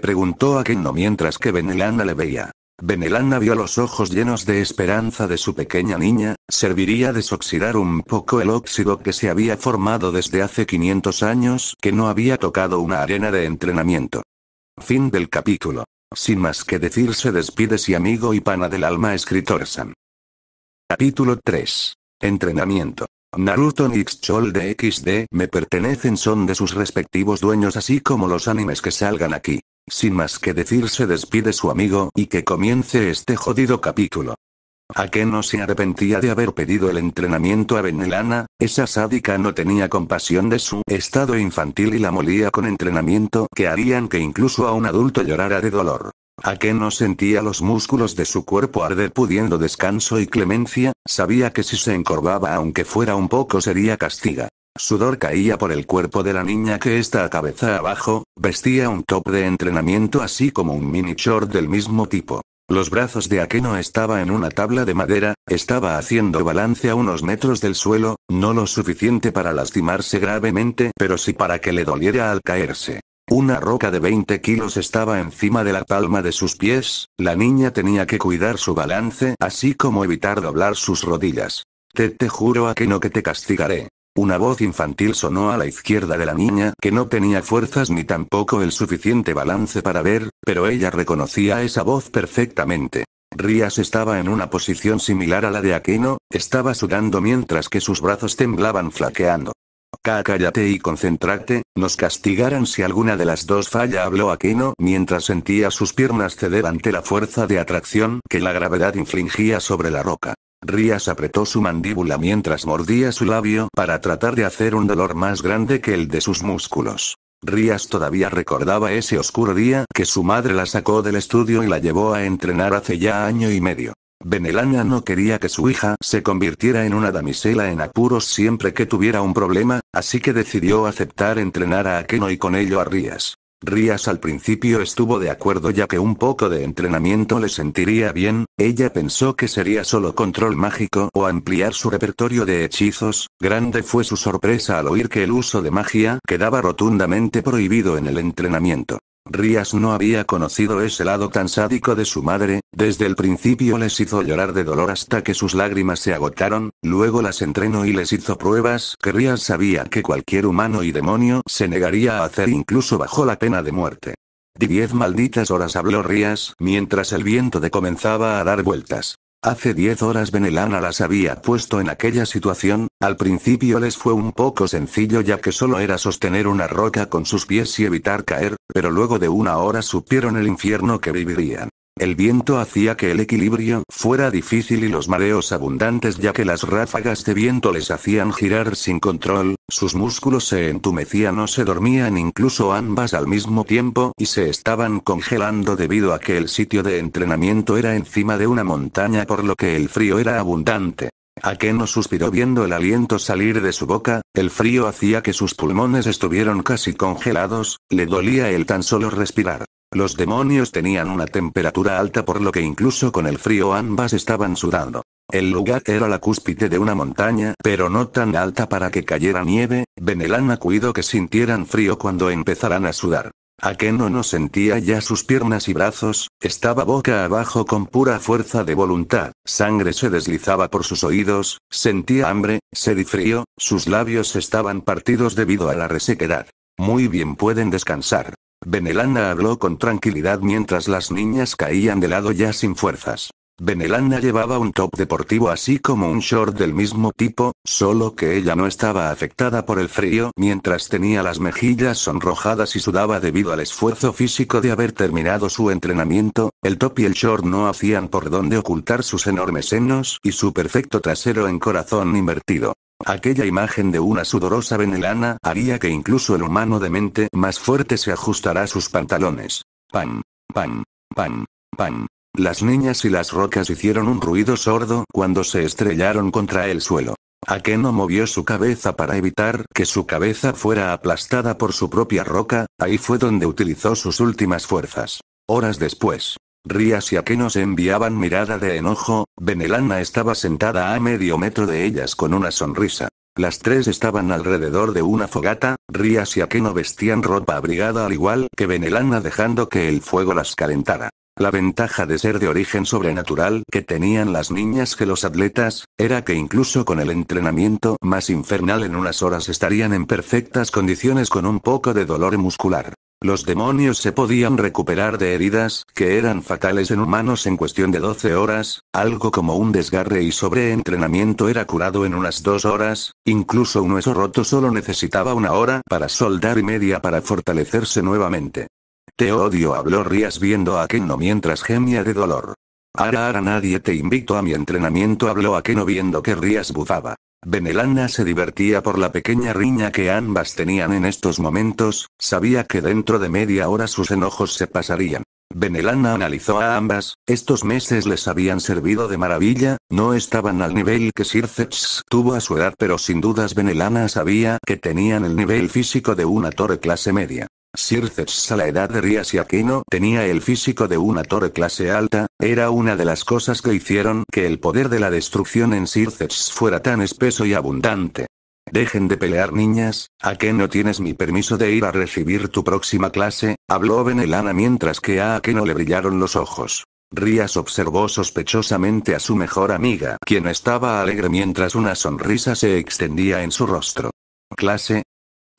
Preguntó Akeno mientras que Benelana le veía. Benelana vio los ojos llenos de esperanza de su pequeña niña, serviría desoxidar un poco el óxido que se había formado desde hace 500 años que no había tocado una arena de entrenamiento. Fin del capítulo. Sin más que decir se despide si amigo y pana del alma escritor Sam. Capítulo 3. Entrenamiento. Naruto X Chol de XD me pertenecen son de sus respectivos dueños así como los animes que salgan aquí. Sin más que decir se despide su amigo y que comience este jodido capítulo. ¿A qué no se arrepentía de haber pedido el entrenamiento a Benelana? Esa sádica no tenía compasión de su estado infantil y la molía con entrenamiento que harían que incluso a un adulto llorara de dolor. ¿A qué no sentía los músculos de su cuerpo arder pudiendo descanso y clemencia? Sabía que si se encorvaba aunque fuera un poco sería castiga. Sudor caía por el cuerpo de la niña que está a cabeza abajo, vestía un top de entrenamiento así como un mini short del mismo tipo. Los brazos de Akeno estaba en una tabla de madera, estaba haciendo balance a unos metros del suelo, no lo suficiente para lastimarse gravemente, pero sí para que le doliera al caerse. Una roca de 20 kilos estaba encima de la palma de sus pies, la niña tenía que cuidar su balance, así como evitar doblar sus rodillas. Te te juro Akeno que te castigaré. Una voz infantil sonó a la izquierda de la niña, que no tenía fuerzas ni tampoco el suficiente balance para ver, pero ella reconocía esa voz perfectamente. Rías estaba en una posición similar a la de Aquino, estaba sudando mientras que sus brazos temblaban flaqueando. cállate y concéntrate, nos castigarán si alguna de las dos falla, habló Aquino mientras sentía sus piernas ceder ante la fuerza de atracción que la gravedad infligía sobre la roca. Rías apretó su mandíbula mientras mordía su labio para tratar de hacer un dolor más grande que el de sus músculos. Rías todavía recordaba ese oscuro día que su madre la sacó del estudio y la llevó a entrenar hace ya año y medio. Benelana no quería que su hija se convirtiera en una damisela en apuros siempre que tuviera un problema, así que decidió aceptar entrenar a Akeno y con ello a Rías. Rías al principio estuvo de acuerdo ya que un poco de entrenamiento le sentiría bien, ella pensó que sería solo control mágico o ampliar su repertorio de hechizos, grande fue su sorpresa al oír que el uso de magia quedaba rotundamente prohibido en el entrenamiento. Rías no había conocido ese lado tan sádico de su madre, desde el principio les hizo llorar de dolor hasta que sus lágrimas se agotaron, luego las entrenó y les hizo pruebas que Rías sabía que cualquier humano y demonio se negaría a hacer incluso bajo la pena de muerte. Diez malditas horas habló Rías, mientras el viento de comenzaba a dar vueltas. Hace diez horas Benelana las había puesto en aquella situación, al principio les fue un poco sencillo ya que solo era sostener una roca con sus pies y evitar caer, pero luego de una hora supieron el infierno que vivirían. El viento hacía que el equilibrio fuera difícil y los mareos abundantes ya que las ráfagas de viento les hacían girar sin control, sus músculos se entumecían o se dormían incluso ambas al mismo tiempo y se estaban congelando debido a que el sitio de entrenamiento era encima de una montaña por lo que el frío era abundante. Akeno suspiró viendo el aliento salir de su boca, el frío hacía que sus pulmones estuvieron casi congelados, le dolía el tan solo respirar. Los demonios tenían una temperatura alta por lo que incluso con el frío ambas estaban sudando. El lugar era la cúspide de una montaña, pero no tan alta para que cayera nieve, Benelana cuido que sintieran frío cuando empezaran a sudar. Akeno no sentía ya sus piernas y brazos, estaba boca abajo con pura fuerza de voluntad, sangre se deslizaba por sus oídos, sentía hambre, sed y frío, sus labios estaban partidos debido a la resequedad. Muy bien pueden descansar. Benelanda habló con tranquilidad mientras las niñas caían de lado ya sin fuerzas. Benelanda llevaba un top deportivo así como un short del mismo tipo, solo que ella no estaba afectada por el frío mientras tenía las mejillas sonrojadas y sudaba debido al esfuerzo físico de haber terminado su entrenamiento, el top y el short no hacían por dónde ocultar sus enormes senos y su perfecto trasero en corazón invertido. Aquella imagen de una sudorosa venelana haría que incluso el humano de mente más fuerte se ajustara a sus pantalones. Pan, pan, pan, pan. Las niñas y las rocas hicieron un ruido sordo cuando se estrellaron contra el suelo. Akeno movió su cabeza para evitar que su cabeza fuera aplastada por su propia roca, ahí fue donde utilizó sus últimas fuerzas. Horas después, Rías y Akeno se enviaban mirada de enojo, Benelana estaba sentada a medio metro de ellas con una sonrisa. Las tres estaban alrededor de una fogata, Rías y Akeno vestían ropa abrigada al igual que Benelana dejando que el fuego las calentara. La ventaja de ser de origen sobrenatural que tenían las niñas que los atletas, era que incluso con el entrenamiento más infernal en unas horas estarían en perfectas condiciones con un poco de dolor muscular. Los demonios se podían recuperar de heridas, que eran fatales en humanos en cuestión de 12 horas, algo como un desgarre y sobreentrenamiento era curado en unas 2 horas, incluso un hueso roto solo necesitaba una hora para soldar y media para fortalecerse nuevamente. Te odio habló Rías viendo a Keno mientras gemía de dolor. Ara ara nadie te invito a mi entrenamiento habló a Kenno viendo que Rías bufaba. Benelana se divertía por la pequeña riña que ambas tenían en estos momentos, sabía que dentro de media hora sus enojos se pasarían. Benelana analizó a ambas, estos meses les habían servido de maravilla, no estaban al nivel que Sirceps tuvo a su edad pero sin dudas Benelana sabía que tenían el nivel físico de una torre clase media. Sirces a la edad de Rías y Aquino tenía el físico de una torre clase alta, era una de las cosas que hicieron que el poder de la destrucción en Circes fuera tan espeso y abundante. Dejen de pelear niñas, ¿a no tienes mi permiso de ir a recibir tu próxima clase? habló Benelana mientras que a no le brillaron los ojos. Rías observó sospechosamente a su mejor amiga, quien estaba alegre mientras una sonrisa se extendía en su rostro. Clase,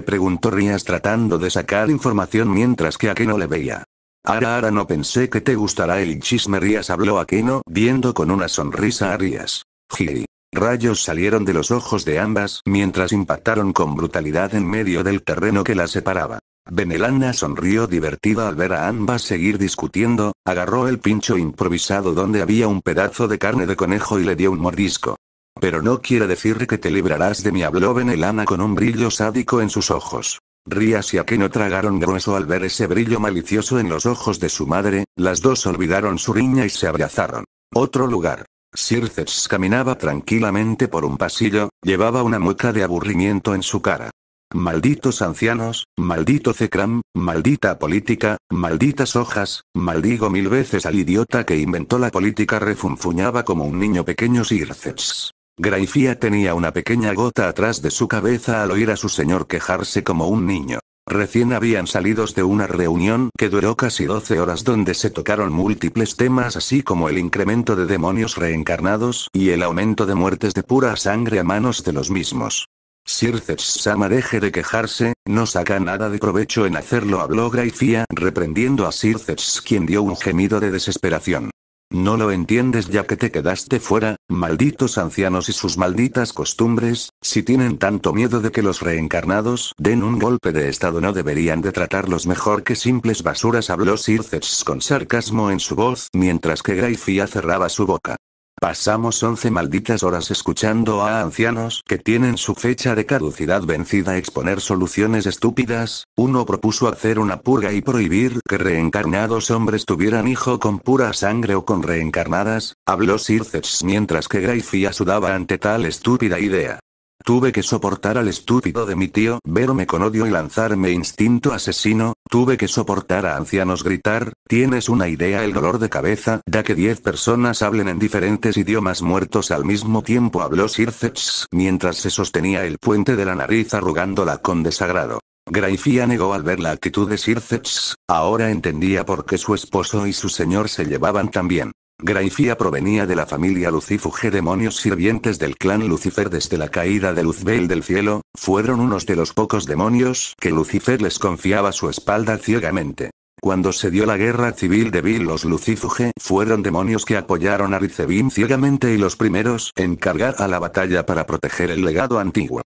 Preguntó Rías tratando de sacar información mientras que Akeno le veía. Ara Ara no pensé que te gustará el chisme Rías habló Akeno viendo con una sonrisa a Rías. Jiri. Rayos salieron de los ojos de ambas mientras impactaron con brutalidad en medio del terreno que las separaba. Benelana sonrió divertida al ver a ambas seguir discutiendo, agarró el pincho improvisado donde había un pedazo de carne de conejo y le dio un mordisco. Pero no quiere decir que te librarás de mi habló Benelana con un brillo sádico en sus ojos. Rías y no tragaron grueso al ver ese brillo malicioso en los ojos de su madre, las dos olvidaron su riña y se abrazaron. Otro lugar. Sirceps caminaba tranquilamente por un pasillo, llevaba una mueca de aburrimiento en su cara. Malditos ancianos, maldito Cecram, maldita política, malditas hojas, maldigo mil veces al idiota que inventó la política refunfuñaba como un niño pequeño Sirceps. Graifia tenía una pequeña gota atrás de su cabeza al oír a su señor quejarse como un niño. Recién habían salidos de una reunión que duró casi 12 horas donde se tocaron múltiples temas así como el incremento de demonios reencarnados y el aumento de muertes de pura sangre a manos de los mismos. Sirces Sama deje de quejarse, no saca nada de provecho en hacerlo habló Graifia reprendiendo a Sirces quien dio un gemido de desesperación. No lo entiendes ya que te quedaste fuera, malditos ancianos y sus malditas costumbres, si tienen tanto miedo de que los reencarnados den un golpe de estado no deberían de tratarlos mejor que simples basuras habló Sircex con sarcasmo en su voz mientras que Grayfia cerraba su boca. Pasamos 11 malditas horas escuchando a ancianos que tienen su fecha de caducidad vencida exponer soluciones estúpidas. Uno propuso hacer una purga y prohibir que reencarnados hombres tuvieran hijo con pura sangre o con reencarnadas, habló Sirces mientras que Gracia sudaba ante tal estúpida idea. Tuve que soportar al estúpido de mi tío verme con odio y lanzarme instinto asesino, tuve que soportar a ancianos gritar, tienes una idea el dolor de cabeza, da que diez personas hablen en diferentes idiomas muertos al mismo tiempo habló Sirceps mientras se sostenía el puente de la nariz arrugándola con desagrado. Graifía negó al ver la actitud de Sirceps. ahora entendía por qué su esposo y su señor se llevaban tan bien. Graifía provenía de la familia Lucifuge demonios sirvientes del clan Lucifer desde la caída de Luzbel del cielo, fueron unos de los pocos demonios que Lucifer les confiaba su espalda ciegamente. Cuando se dio la guerra civil de Bill los Lucifuge fueron demonios que apoyaron a ricebin ciegamente y los primeros en cargar a la batalla para proteger el legado antiguo.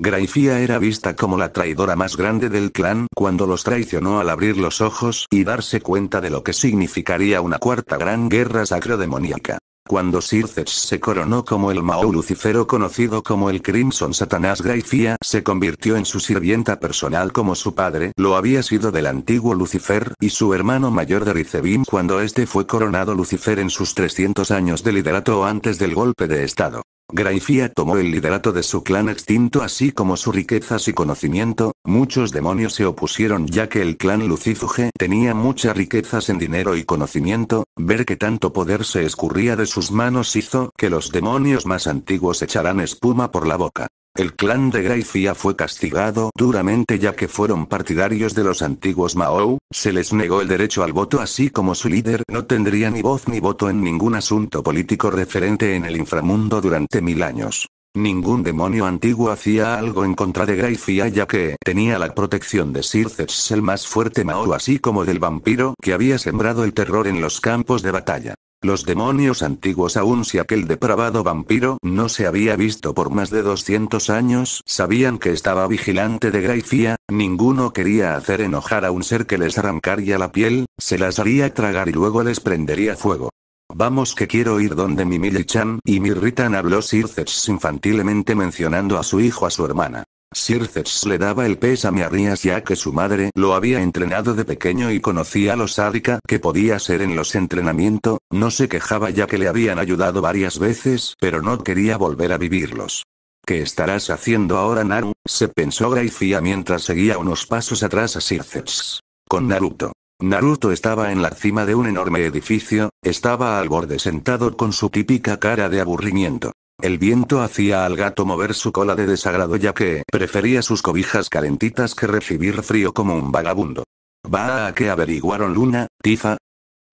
Grayfia era vista como la traidora más grande del clan cuando los traicionó al abrir los ojos y darse cuenta de lo que significaría una cuarta gran guerra sacrodemoníaca. Cuando Sirces se coronó como el Mao Lucifero conocido como el Crimson Satanás Graifía se convirtió en su sirvienta personal como su padre lo había sido del antiguo Lucifer y su hermano mayor de Rizebim cuando este fue coronado Lucifer en sus 300 años de liderato antes del golpe de estado. Graifia tomó el liderato de su clan extinto así como sus riquezas y conocimiento, muchos demonios se opusieron ya que el clan Lucifuge tenía muchas riquezas en dinero y conocimiento, ver que tanto poder se escurría de sus manos hizo que los demonios más antiguos echaran espuma por la boca. El clan de Gracia fue castigado duramente ya que fueron partidarios de los antiguos Mao, se les negó el derecho al voto así como su líder no tendría ni voz ni voto en ningún asunto político referente en el inframundo durante mil años. Ningún demonio antiguo hacía algo en contra de Gracia ya que tenía la protección de Circes el más fuerte Mao así como del vampiro que había sembrado el terror en los campos de batalla. Los demonios antiguos aún si aquel depravado vampiro no se había visto por más de 200 años, sabían que estaba vigilante de Graifía, ninguno quería hacer enojar a un ser que les arrancaría la piel, se las haría tragar y luego les prendería fuego. Vamos que quiero ir donde mi Chan y mi Ritan habló Sircex infantilmente mencionando a su hijo a su hermana. Circes le daba el pésame a Rías ya que su madre lo había entrenado de pequeño y conocía los sádica que podía ser en los entrenamientos, no se quejaba ya que le habían ayudado varias veces, pero no quería volver a vivirlos. ¿Qué estarás haciendo ahora Naru? se pensó Grayfia mientras seguía unos pasos atrás a Circes. Con Naruto. Naruto estaba en la cima de un enorme edificio, estaba al borde sentado con su típica cara de aburrimiento. El viento hacía al gato mover su cola de desagrado ya que prefería sus cobijas calentitas que recibir frío como un vagabundo. ¿Va a qué averiguaron Luna, Tifa?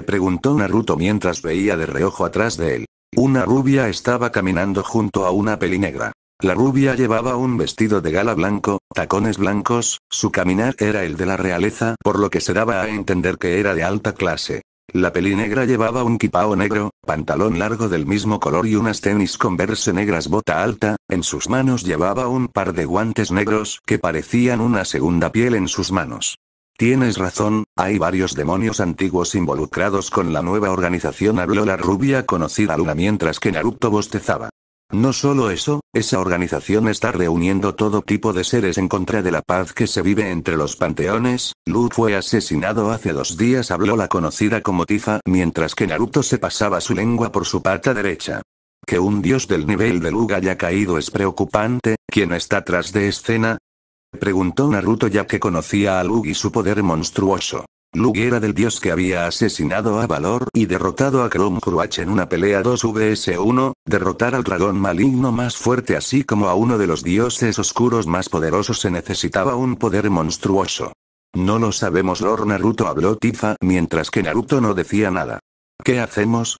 Preguntó Naruto mientras veía de reojo atrás de él. Una rubia estaba caminando junto a una peli negra. La rubia llevaba un vestido de gala blanco, tacones blancos, su caminar era el de la realeza, por lo que se daba a entender que era de alta clase. La peli negra llevaba un kipao negro, pantalón largo del mismo color y unas tenis con verse negras bota alta, en sus manos llevaba un par de guantes negros que parecían una segunda piel en sus manos. Tienes razón, hay varios demonios antiguos involucrados con la nueva organización habló la rubia conocida Luna mientras que Naruto bostezaba. No solo eso, esa organización está reuniendo todo tipo de seres en contra de la paz que se vive entre los panteones. Lu fue asesinado hace dos días, habló la conocida como Tifa, mientras que Naruto se pasaba su lengua por su pata derecha. Que un dios del nivel de Lu haya caído es preocupante, ¿quién está tras de escena? Preguntó Naruto ya que conocía a Lu y su poder monstruoso. Lug era del dios que había asesinado a Valor y derrotado a Krom Kruach en una pelea 2vs1, derrotar al dragón maligno más fuerte así como a uno de los dioses oscuros más poderosos se necesitaba un poder monstruoso. No lo sabemos Lord Naruto habló Tifa mientras que Naruto no decía nada. ¿Qué hacemos?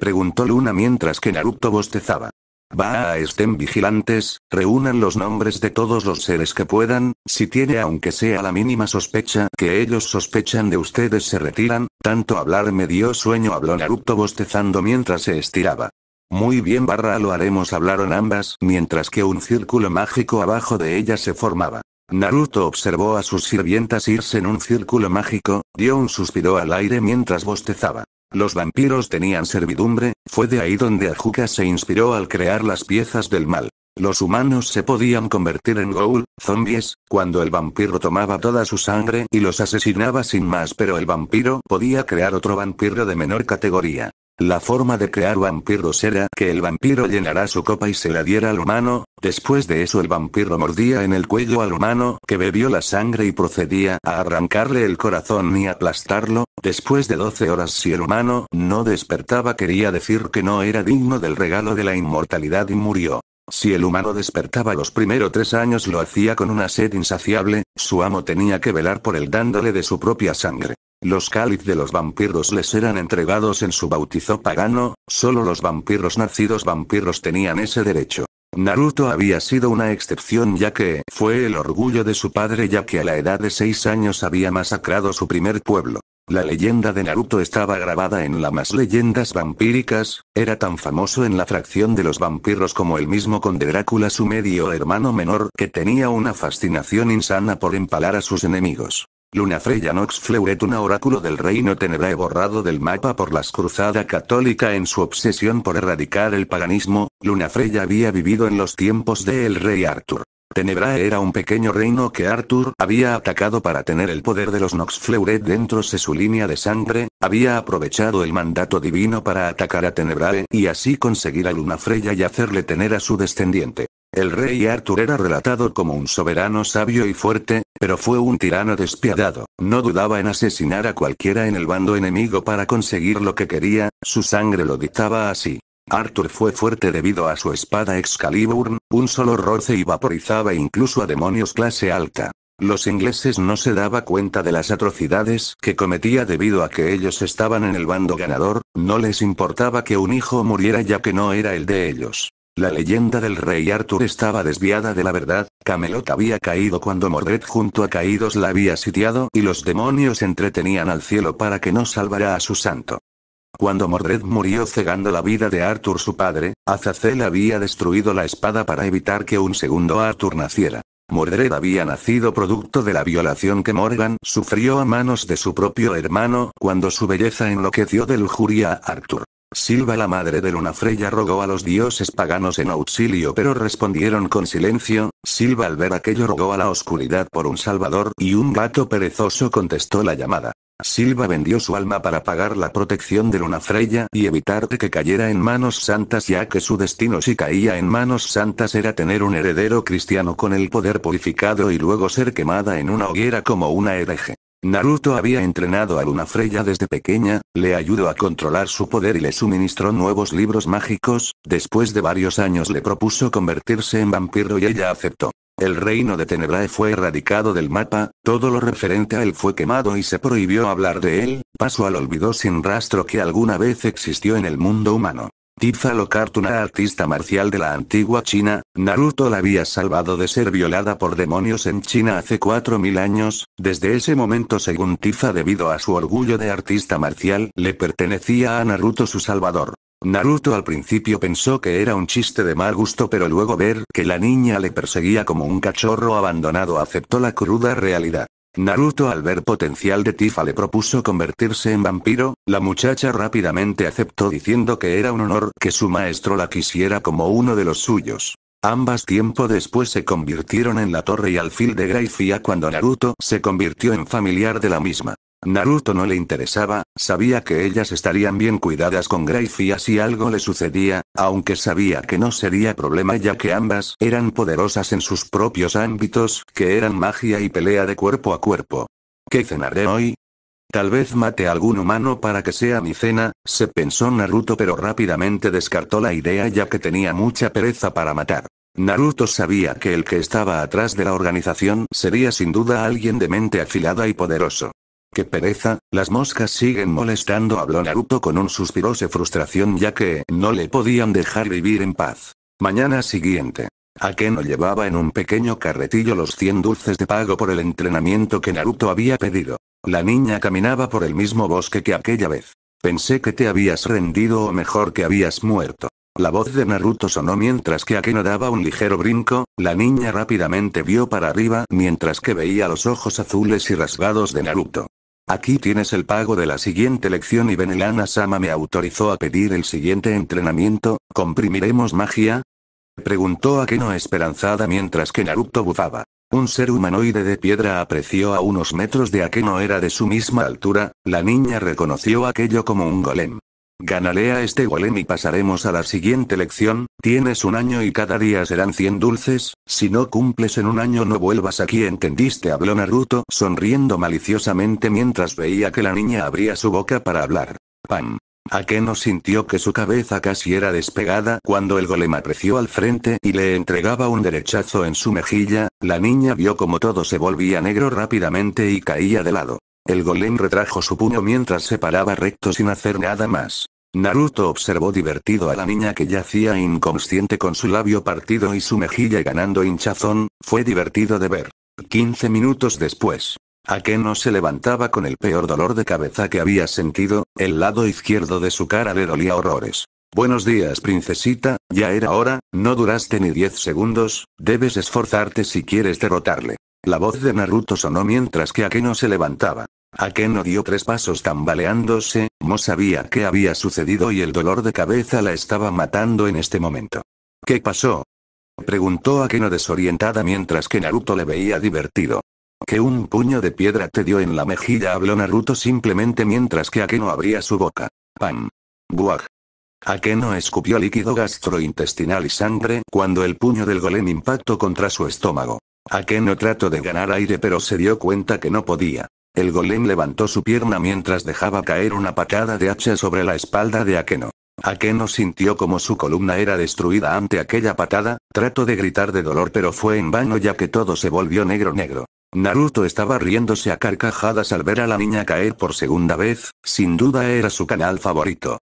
Preguntó Luna mientras que Naruto bostezaba. Va estén vigilantes, reúnan los nombres de todos los seres que puedan, si tiene aunque sea la mínima sospecha que ellos sospechan de ustedes se retiran, tanto hablar me dio sueño habló Naruto bostezando mientras se estiraba. Muy bien barra lo haremos hablaron ambas mientras que un círculo mágico abajo de ella se formaba. Naruto observó a sus sirvientas irse en un círculo mágico, dio un suspiro al aire mientras bostezaba. Los vampiros tenían servidumbre, fue de ahí donde Ajuka se inspiró al crear las piezas del mal. Los humanos se podían convertir en ghoul, zombies, cuando el vampiro tomaba toda su sangre y los asesinaba sin más, pero el vampiro podía crear otro vampiro de menor categoría. La forma de crear vampiros era que el vampiro llenara su copa y se la diera al humano, después de eso el vampiro mordía en el cuello al humano que bebió la sangre y procedía a arrancarle el corazón y aplastarlo, después de 12 horas si el humano no despertaba quería decir que no era digno del regalo de la inmortalidad y murió. Si el humano despertaba los primeros tres años lo hacía con una sed insaciable, su amo tenía que velar por él dándole de su propia sangre. Los cáliz de los vampiros les eran entregados en su bautizo pagano, solo los vampiros nacidos vampiros tenían ese derecho. Naruto había sido una excepción ya que fue el orgullo de su padre ya que a la edad de 6 años había masacrado su primer pueblo. La leyenda de Naruto estaba grabada en las leyendas vampíricas, era tan famoso en la fracción de los vampiros como el mismo conde Drácula su medio hermano menor que tenía una fascinación insana por empalar a sus enemigos. Luna Freya Nox Fleuret, un oráculo del reino tenebrae borrado del mapa por las cruzada católica en su obsesión por erradicar el paganismo, Luna Freya había vivido en los tiempos del el rey Arthur. Tenebrae era un pequeño reino que Arthur había atacado para tener el poder de los Nox Fleuret dentro de su línea de sangre, había aprovechado el mandato divino para atacar a Tenebrae y así conseguir a Luna Freya y hacerle tener a su descendiente. El rey Arthur era relatado como un soberano sabio y fuerte, pero fue un tirano despiadado, no dudaba en asesinar a cualquiera en el bando enemigo para conseguir lo que quería, su sangre lo dictaba así. Arthur fue fuerte debido a su espada Excalibur, un solo roce y vaporizaba incluso a demonios clase alta. Los ingleses no se daba cuenta de las atrocidades que cometía debido a que ellos estaban en el bando ganador, no les importaba que un hijo muriera ya que no era el de ellos. La leyenda del rey Arthur estaba desviada de la verdad, Camelot había caído cuando Mordred junto a caídos la había sitiado y los demonios entretenían al cielo para que no salvara a su santo. Cuando Mordred murió cegando la vida de Arthur su padre, Azazel había destruido la espada para evitar que un segundo Arthur naciera. Mordred había nacido producto de la violación que Morgan sufrió a manos de su propio hermano cuando su belleza enloqueció de lujuria a Arthur. Silva la madre de Luna Freya rogó a los dioses paganos en auxilio pero respondieron con silencio, Silva al ver aquello rogó a la oscuridad por un salvador y un gato perezoso contestó la llamada. Silva vendió su alma para pagar la protección de Luna Freya y evitar que cayera en manos santas ya que su destino si caía en manos santas era tener un heredero cristiano con el poder purificado y luego ser quemada en una hoguera como una hereje. Naruto había entrenado a Luna Freya desde pequeña, le ayudó a controlar su poder y le suministró nuevos libros mágicos, después de varios años le propuso convertirse en vampiro y ella aceptó. El reino de Tenebrae fue erradicado del mapa, todo lo referente a él fue quemado y se prohibió hablar de él, paso al olvido sin rastro que alguna vez existió en el mundo humano. Tifa Lockhart, una artista marcial de la antigua China, Naruto la había salvado de ser violada por demonios en China hace 4.000 años, desde ese momento según Tifa debido a su orgullo de artista marcial le pertenecía a Naruto su salvador. Naruto al principio pensó que era un chiste de mal gusto pero luego ver que la niña le perseguía como un cachorro abandonado aceptó la cruda realidad. Naruto al ver potencial de Tifa le propuso convertirse en vampiro, la muchacha rápidamente aceptó diciendo que era un honor que su maestro la quisiera como uno de los suyos. Ambas tiempo después se convirtieron en la torre y alfil de Greifia cuando Naruto se convirtió en familiar de la misma. Naruto no le interesaba, sabía que ellas estarían bien cuidadas con Grace si algo le sucedía, aunque sabía que no sería problema ya que ambas eran poderosas en sus propios ámbitos, que eran magia y pelea de cuerpo a cuerpo. ¿Qué cenaré hoy? Tal vez mate a algún humano para que sea mi cena, se pensó Naruto pero rápidamente descartó la idea ya que tenía mucha pereza para matar. Naruto sabía que el que estaba atrás de la organización sería sin duda alguien de mente afilada y poderoso. ¡Qué pereza! Las moscas siguen molestando habló Naruto con un suspiro de frustración ya que no le podían dejar vivir en paz. Mañana siguiente. Akeno llevaba en un pequeño carretillo los 100 dulces de pago por el entrenamiento que Naruto había pedido. La niña caminaba por el mismo bosque que aquella vez. Pensé que te habías rendido o mejor que habías muerto. La voz de Naruto sonó mientras que Akeno daba un ligero brinco, la niña rápidamente vio para arriba mientras que veía los ojos azules y rasgados de Naruto. Aquí tienes el pago de la siguiente lección y Benelana Sama me autorizó a pedir el siguiente entrenamiento, ¿comprimiremos magia? Preguntó Akeno esperanzada mientras que Naruto bufaba. Un ser humanoide de piedra apreció a unos metros de Akeno era de su misma altura, la niña reconoció aquello como un golem. Ganaré a este golem y pasaremos a la siguiente lección, tienes un año y cada día serán 100 dulces, si no cumples en un año no vuelvas aquí entendiste habló Naruto sonriendo maliciosamente mientras veía que la niña abría su boca para hablar. Pam. Akeno sintió que su cabeza casi era despegada cuando el golem apreció al frente y le entregaba un derechazo en su mejilla, la niña vio como todo se volvía negro rápidamente y caía de lado. El golem retrajo su puño mientras se paraba recto sin hacer nada más. Naruto observó divertido a la niña que yacía inconsciente con su labio partido y su mejilla ganando hinchazón, fue divertido de ver. 15 minutos después. Akeno se levantaba con el peor dolor de cabeza que había sentido, el lado izquierdo de su cara le dolía horrores. Buenos días princesita, ya era hora, no duraste ni 10 segundos, debes esforzarte si quieres derrotarle. La voz de Naruto sonó mientras que Akeno se levantaba. Akeno dio tres pasos tambaleándose, no sabía qué había sucedido y el dolor de cabeza la estaba matando en este momento. ¿Qué pasó? Preguntó Akeno desorientada mientras que Naruto le veía divertido. Que un puño de piedra te dio en la mejilla habló Naruto simplemente mientras que Akeno abría su boca. Pam. Buag. Akeno escupió líquido gastrointestinal y sangre cuando el puño del golem impactó contra su estómago. Akeno trató de ganar aire pero se dio cuenta que no podía. El golem levantó su pierna mientras dejaba caer una patada de hacha sobre la espalda de Akeno. Akeno sintió como su columna era destruida ante aquella patada, trató de gritar de dolor pero fue en vano ya que todo se volvió negro negro. Naruto estaba riéndose a carcajadas al ver a la niña caer por segunda vez, sin duda era su canal favorito.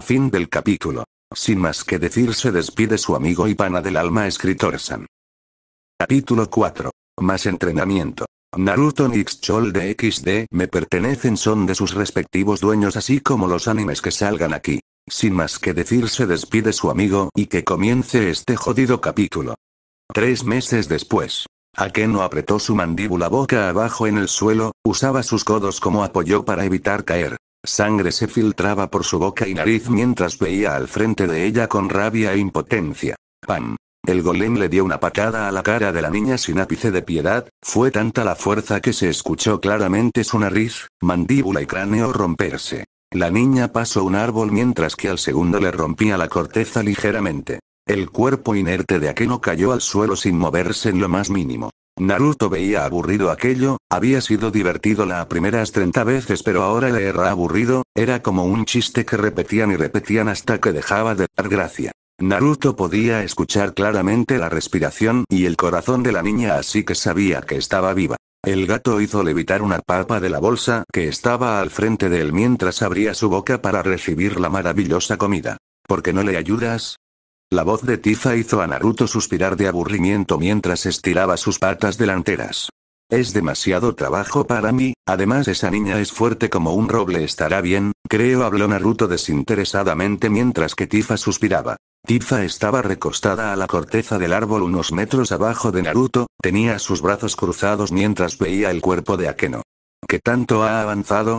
Fin del capítulo. Sin más que decir se despide su amigo y pana del alma escritor San. Capítulo 4. Más entrenamiento. Naruto Nix de XD me pertenecen son de sus respectivos dueños así como los animes que salgan aquí. Sin más que decir se despide su amigo y que comience este jodido capítulo. Tres meses después. Akeno apretó su mandíbula boca abajo en el suelo, usaba sus codos como apoyo para evitar caer. Sangre se filtraba por su boca y nariz mientras veía al frente de ella con rabia e impotencia. Pam. El golem le dio una patada a la cara de la niña sin ápice de piedad, fue tanta la fuerza que se escuchó claramente su nariz, mandíbula y cráneo romperse. La niña pasó un árbol mientras que al segundo le rompía la corteza ligeramente. El cuerpo inerte de Akeno cayó al suelo sin moverse en lo más mínimo. Naruto veía aburrido aquello, había sido divertido la primeras 30 veces pero ahora le era aburrido, era como un chiste que repetían y repetían hasta que dejaba de dar gracia. Naruto podía escuchar claramente la respiración y el corazón de la niña así que sabía que estaba viva. El gato hizo levitar una papa de la bolsa que estaba al frente de él mientras abría su boca para recibir la maravillosa comida. ¿Por qué no le ayudas? La voz de Tifa hizo a Naruto suspirar de aburrimiento mientras estiraba sus patas delanteras. Es demasiado trabajo para mí, además esa niña es fuerte como un roble estará bien, creo habló Naruto desinteresadamente mientras que Tifa suspiraba. Tifa estaba recostada a la corteza del árbol unos metros abajo de Naruto, tenía sus brazos cruzados mientras veía el cuerpo de Akeno. ¿Qué tanto ha avanzado?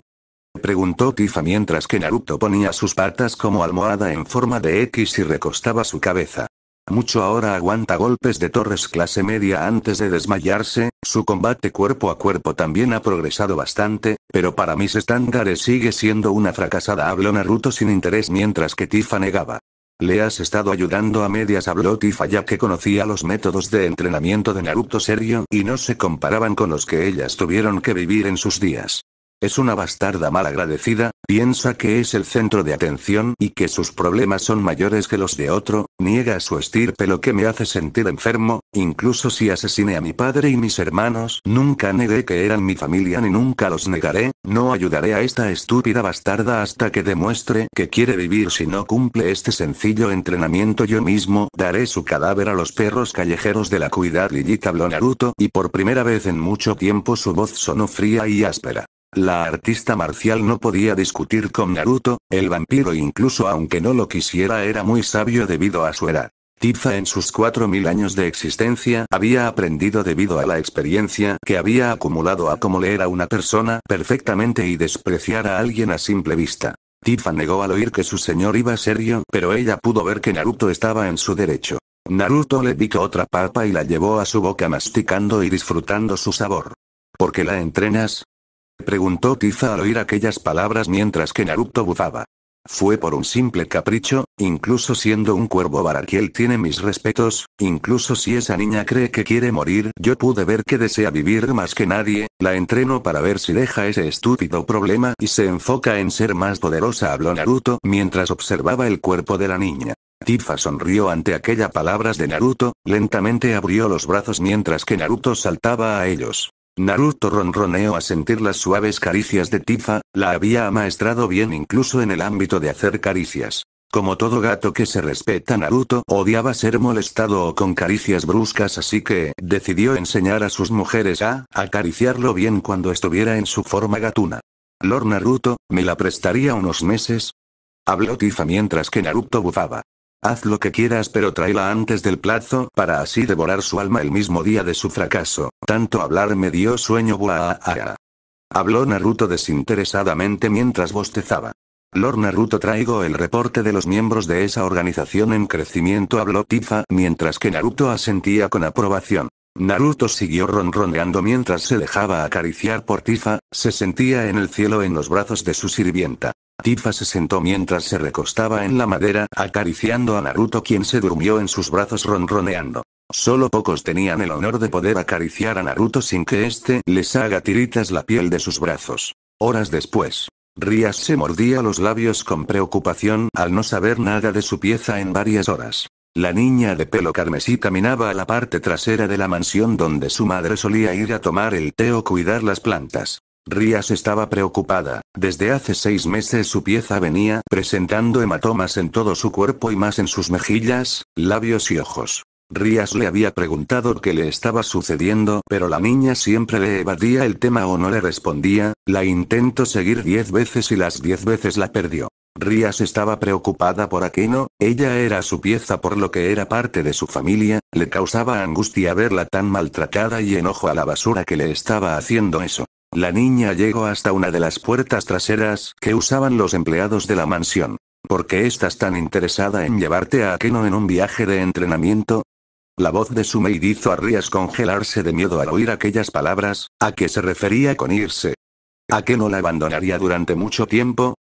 Preguntó Tifa mientras que Naruto ponía sus patas como almohada en forma de X y recostaba su cabeza. Mucho ahora aguanta golpes de torres clase media antes de desmayarse, su combate cuerpo a cuerpo también ha progresado bastante, pero para mis estándares sigue siendo una fracasada habló Naruto sin interés mientras que Tifa negaba. Le has estado ayudando a medias a y ya que conocía los métodos de entrenamiento de Naruto serio y no se comparaban con los que ellas tuvieron que vivir en sus días. Es una bastarda mal agradecida, piensa que es el centro de atención y que sus problemas son mayores que los de otro, niega su estirpe lo que me hace sentir enfermo, incluso si asesine a mi padre y mis hermanos, nunca negué que eran mi familia ni nunca los negaré, no ayudaré a esta estúpida bastarda hasta que demuestre que quiere vivir si no cumple este sencillo entrenamiento yo mismo, daré su cadáver a los perros callejeros de la cuidad Lillita habló Naruto y por primera vez en mucho tiempo su voz sonó fría y áspera. La artista marcial no podía discutir con Naruto, el vampiro incluso aunque no lo quisiera era muy sabio debido a su edad. Tifa en sus 4.000 años de existencia había aprendido debido a la experiencia que había acumulado a cómo leer a una persona perfectamente y despreciar a alguien a simple vista. Tifa negó al oír que su señor iba serio, pero ella pudo ver que Naruto estaba en su derecho. Naruto le picó otra papa y la llevó a su boca masticando y disfrutando su sabor. Porque la entrenas? Preguntó tifa al oír aquellas palabras mientras que Naruto bufaba. Fue por un simple capricho, incluso siendo un cuervo baraquiel tiene mis respetos, incluso si esa niña cree que quiere morir, yo pude ver que desea vivir más que nadie, la entreno para ver si deja ese estúpido problema y se enfoca en ser más poderosa, habló Naruto mientras observaba el cuerpo de la niña. Tifa sonrió ante aquellas palabras de Naruto, lentamente abrió los brazos mientras que Naruto saltaba a ellos. Naruto ronroneó a sentir las suaves caricias de Tifa, la había amaestrado bien incluso en el ámbito de hacer caricias. Como todo gato que se respeta Naruto odiaba ser molestado o con caricias bruscas así que decidió enseñar a sus mujeres a acariciarlo bien cuando estuviera en su forma gatuna. Lord Naruto, ¿me la prestaría unos meses? Habló Tifa mientras que Naruto bufaba. Haz lo que quieras pero tráela antes del plazo para así devorar su alma el mismo día de su fracaso. Tanto hablar me dio sueño Habló Naruto desinteresadamente mientras bostezaba. Lord Naruto traigo el reporte de los miembros de esa organización en crecimiento habló Tifa mientras que Naruto asentía con aprobación. Naruto siguió ronroneando mientras se dejaba acariciar por Tifa, se sentía en el cielo en los brazos de su sirvienta. Tifa se sentó mientras se recostaba en la madera, acariciando a Naruto quien se durmió en sus brazos ronroneando. Solo pocos tenían el honor de poder acariciar a Naruto sin que éste les haga tiritas la piel de sus brazos. Horas después, Rías se mordía los labios con preocupación al no saber nada de su pieza en varias horas. La niña de pelo carmesí caminaba a la parte trasera de la mansión donde su madre solía ir a tomar el té o cuidar las plantas. Rías estaba preocupada. Desde hace seis meses su pieza venía presentando hematomas en todo su cuerpo y más en sus mejillas, labios y ojos. Rías le había preguntado qué le estaba sucediendo, pero la niña siempre le evadía el tema o no le respondía, la intentó seguir diez veces y las diez veces la perdió. Rías estaba preocupada por Aquino, ella era su pieza por lo que era parte de su familia, le causaba angustia verla tan maltratada y enojo a la basura que le estaba haciendo eso. La niña llegó hasta una de las puertas traseras que usaban los empleados de la mansión. ¿Por qué estás tan interesada en llevarte a Akeno en un viaje de entrenamiento? La voz de Sumei hizo a Rías congelarse de miedo al oír aquellas palabras, ¿a que se refería con irse? ¿A qué no la abandonaría durante mucho tiempo?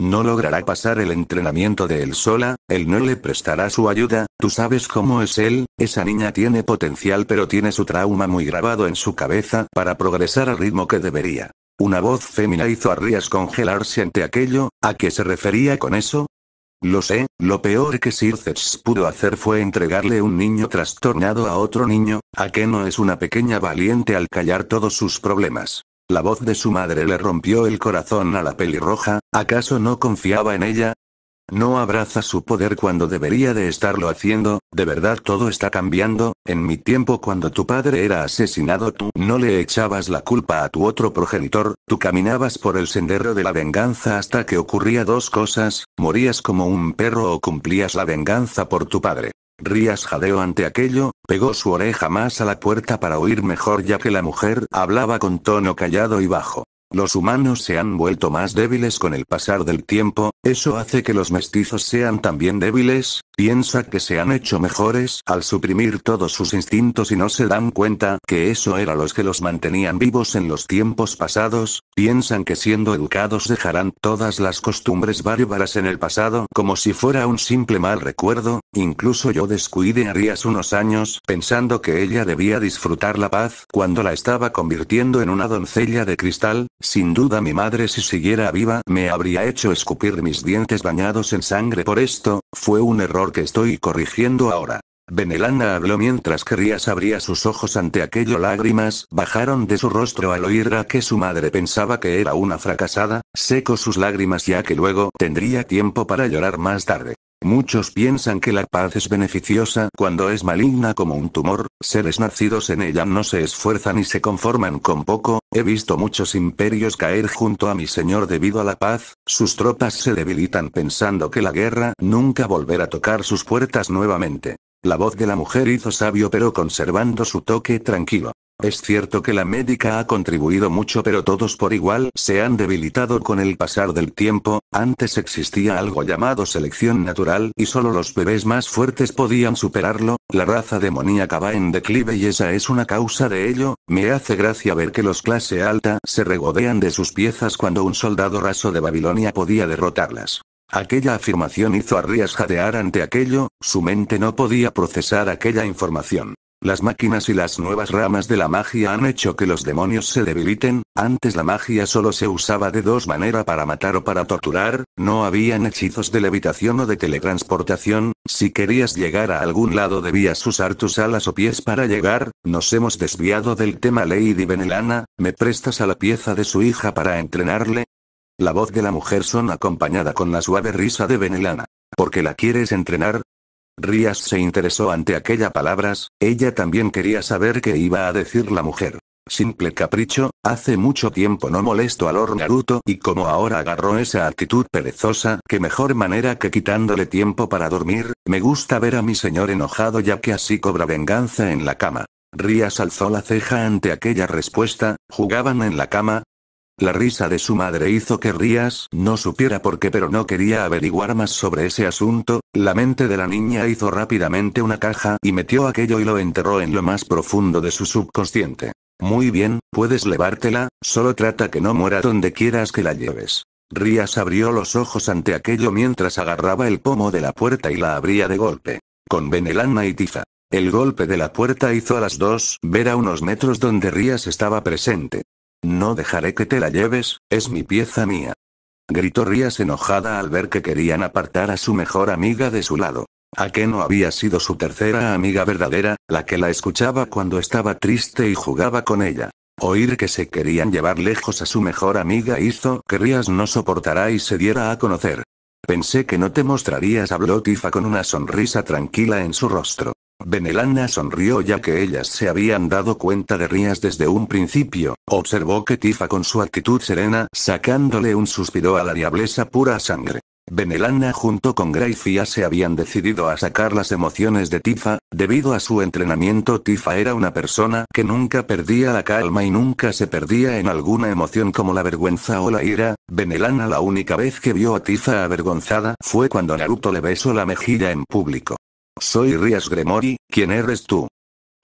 No logrará pasar el entrenamiento de él sola, él no le prestará su ayuda, tú sabes cómo es él, esa niña tiene potencial pero tiene su trauma muy grabado en su cabeza para progresar al ritmo que debería. Una voz fémina hizo a Rías congelarse ante aquello, ¿a qué se refería con eso? Lo sé, lo peor que Circes pudo hacer fue entregarle un niño trastornado a otro niño, a que no es una pequeña valiente al callar todos sus problemas. La voz de su madre le rompió el corazón a la pelirroja, ¿acaso no confiaba en ella? No abraza su poder cuando debería de estarlo haciendo, de verdad todo está cambiando, en mi tiempo cuando tu padre era asesinado tú no le echabas la culpa a tu otro progenitor, tú caminabas por el sendero de la venganza hasta que ocurría dos cosas, morías como un perro o cumplías la venganza por tu padre. Rías jadeó ante aquello, pegó su oreja más a la puerta para oír mejor ya que la mujer hablaba con tono callado y bajo. Los humanos se han vuelto más débiles con el pasar del tiempo, eso hace que los mestizos sean también débiles, Piensa que se han hecho mejores al suprimir todos sus instintos y no se dan cuenta que eso era los que los mantenían vivos en los tiempos pasados, piensan que siendo educados dejarán todas las costumbres bárbaras en el pasado como si fuera un simple mal recuerdo, incluso yo descuide harías unos años pensando que ella debía disfrutar la paz cuando la estaba convirtiendo en una doncella de cristal, sin duda mi madre si siguiera viva me habría hecho escupir mis dientes bañados en sangre por esto, fue un error que estoy corrigiendo ahora. Benelana habló mientras que abría sus ojos ante aquello. Lágrimas bajaron de su rostro al oír a que su madre pensaba que era una fracasada, seco sus lágrimas ya que luego tendría tiempo para llorar más tarde. Muchos piensan que la paz es beneficiosa cuando es maligna como un tumor, seres nacidos en ella no se esfuerzan y se conforman con poco, he visto muchos imperios caer junto a mi señor debido a la paz, sus tropas se debilitan pensando que la guerra nunca volverá a tocar sus puertas nuevamente. La voz de la mujer hizo sabio pero conservando su toque tranquilo. Es cierto que la médica ha contribuido mucho pero todos por igual se han debilitado con el pasar del tiempo, antes existía algo llamado selección natural y solo los bebés más fuertes podían superarlo, la raza demoníaca va en declive y esa es una causa de ello, me hace gracia ver que los clase alta se regodean de sus piezas cuando un soldado raso de Babilonia podía derrotarlas. Aquella afirmación hizo a Rías jadear ante aquello, su mente no podía procesar aquella información. Las máquinas y las nuevas ramas de la magia han hecho que los demonios se debiliten, antes la magia solo se usaba de dos maneras para matar o para torturar, no habían hechizos de levitación o de teletransportación, si querías llegar a algún lado debías usar tus alas o pies para llegar, nos hemos desviado del tema Lady Venelana, ¿me prestas a la pieza de su hija para entrenarle? La voz de la mujer son acompañada con la suave risa de Venelana. ¿Por qué la quieres entrenar? Rías se interesó ante aquella palabras, ella también quería saber qué iba a decir la mujer. Simple capricho, hace mucho tiempo no molesto al Lord Naruto y como ahora agarró esa actitud perezosa, que mejor manera que quitándole tiempo para dormir, me gusta ver a mi señor enojado ya que así cobra venganza en la cama. Rías alzó la ceja ante aquella respuesta, jugaban en la cama, la risa de su madre hizo que Rías no supiera por qué, pero no quería averiguar más sobre ese asunto. La mente de la niña hizo rápidamente una caja y metió aquello y lo enterró en lo más profundo de su subconsciente. Muy bien, puedes levártela, solo trata que no muera donde quieras que la lleves. Rías abrió los ojos ante aquello mientras agarraba el pomo de la puerta y la abría de golpe. Con venelana y Tifa. El golpe de la puerta hizo a las dos ver a unos metros donde Rías estaba presente. No dejaré que te la lleves, es mi pieza mía. Gritó Rías enojada al ver que querían apartar a su mejor amiga de su lado. ¿A que no había sido su tercera amiga verdadera, la que la escuchaba cuando estaba triste y jugaba con ella? Oír que se querían llevar lejos a su mejor amiga hizo que Rías no soportara y se diera a conocer. Pensé que no te mostrarías, a Tifa con una sonrisa tranquila en su rostro. Benelana sonrió ya que ellas se habían dado cuenta de Rías desde un principio, observó que Tifa con su actitud serena sacándole un suspiro a la diableza pura sangre. Benelana junto con Grayfia se habían decidido a sacar las emociones de Tifa, debido a su entrenamiento Tifa era una persona que nunca perdía la calma y nunca se perdía en alguna emoción como la vergüenza o la ira, Benelana la única vez que vio a Tifa avergonzada fue cuando Naruto le besó la mejilla en público. Soy Rías Gremori, ¿quién eres tú?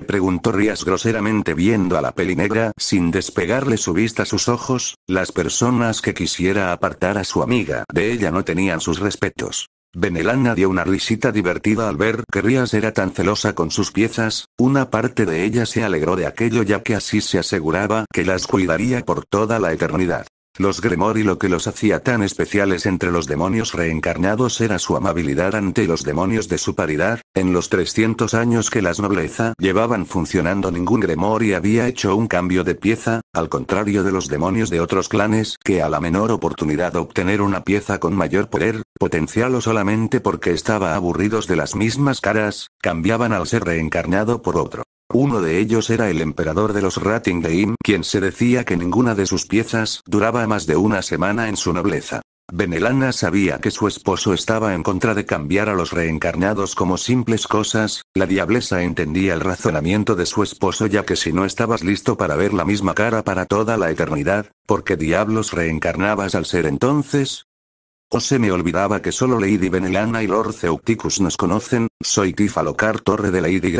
Preguntó Rías groseramente viendo a la negra sin despegarle su vista a sus ojos, las personas que quisiera apartar a su amiga de ella no tenían sus respetos. Benelana dio una risita divertida al ver que Rías era tan celosa con sus piezas, una parte de ella se alegró de aquello ya que así se aseguraba que las cuidaría por toda la eternidad. Los Gremor y lo que los hacía tan especiales entre los demonios reencarnados era su amabilidad ante los demonios de su paridad, en los 300 años que las nobleza llevaban funcionando ningún y había hecho un cambio de pieza, al contrario de los demonios de otros clanes que a la menor oportunidad obtener una pieza con mayor poder, potencial o solamente porque estaba aburridos de las mismas caras, cambiaban al ser reencarnado por otro. Uno de ellos era el emperador de los Ratingdeim, quien se decía que ninguna de sus piezas duraba más de una semana en su nobleza. Benelana sabía que su esposo estaba en contra de cambiar a los reencarnados como simples cosas, la diablesa entendía el razonamiento de su esposo ya que si no estabas listo para ver la misma cara para toda la eternidad, ¿por qué diablos reencarnabas al ser entonces? O oh, se me olvidaba que solo Lady Benelana y Lord Ceuticus nos conocen, soy Locar Torre de Lady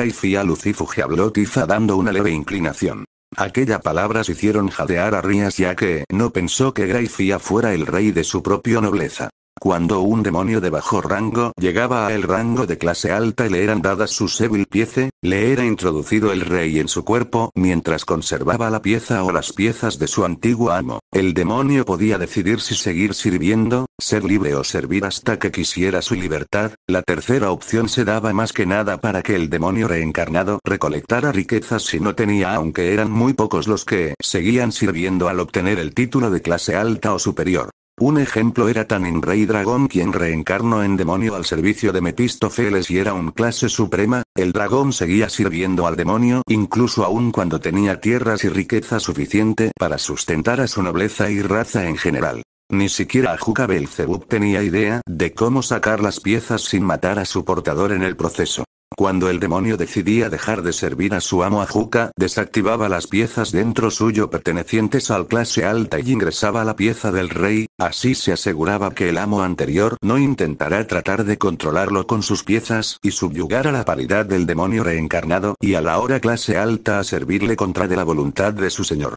Lucifuge habló Tifa dando una leve inclinación. Aquellas palabras hicieron jadear a Rías ya que no pensó que Greyfia fuera el rey de su propia nobleza. Cuando un demonio de bajo rango llegaba al rango de clase alta y le eran dadas sus evil piece, le era introducido el rey en su cuerpo mientras conservaba la pieza o las piezas de su antiguo amo. El demonio podía decidir si seguir sirviendo, ser libre o servir hasta que quisiera su libertad. La tercera opción se daba más que nada para que el demonio reencarnado recolectara riquezas si no tenía, aunque eran muy pocos los que seguían sirviendo al obtener el título de clase alta o superior. Un ejemplo era Tanin Rey Dragón quien reencarnó en demonio al servicio de Mepistofeles y era un clase suprema, el dragón seguía sirviendo al demonio incluso aún cuando tenía tierras y riqueza suficiente para sustentar a su nobleza y raza en general. Ni siquiera Ajuka Belzebub tenía idea de cómo sacar las piezas sin matar a su portador en el proceso. Cuando el demonio decidía dejar de servir a su amo Ajuka, desactivaba las piezas dentro suyo pertenecientes al clase alta y ingresaba a la pieza del rey, así se aseguraba que el amo anterior no intentará tratar de controlarlo con sus piezas y subyugar a la paridad del demonio reencarnado y a la hora clase alta a servirle contra de la voluntad de su señor.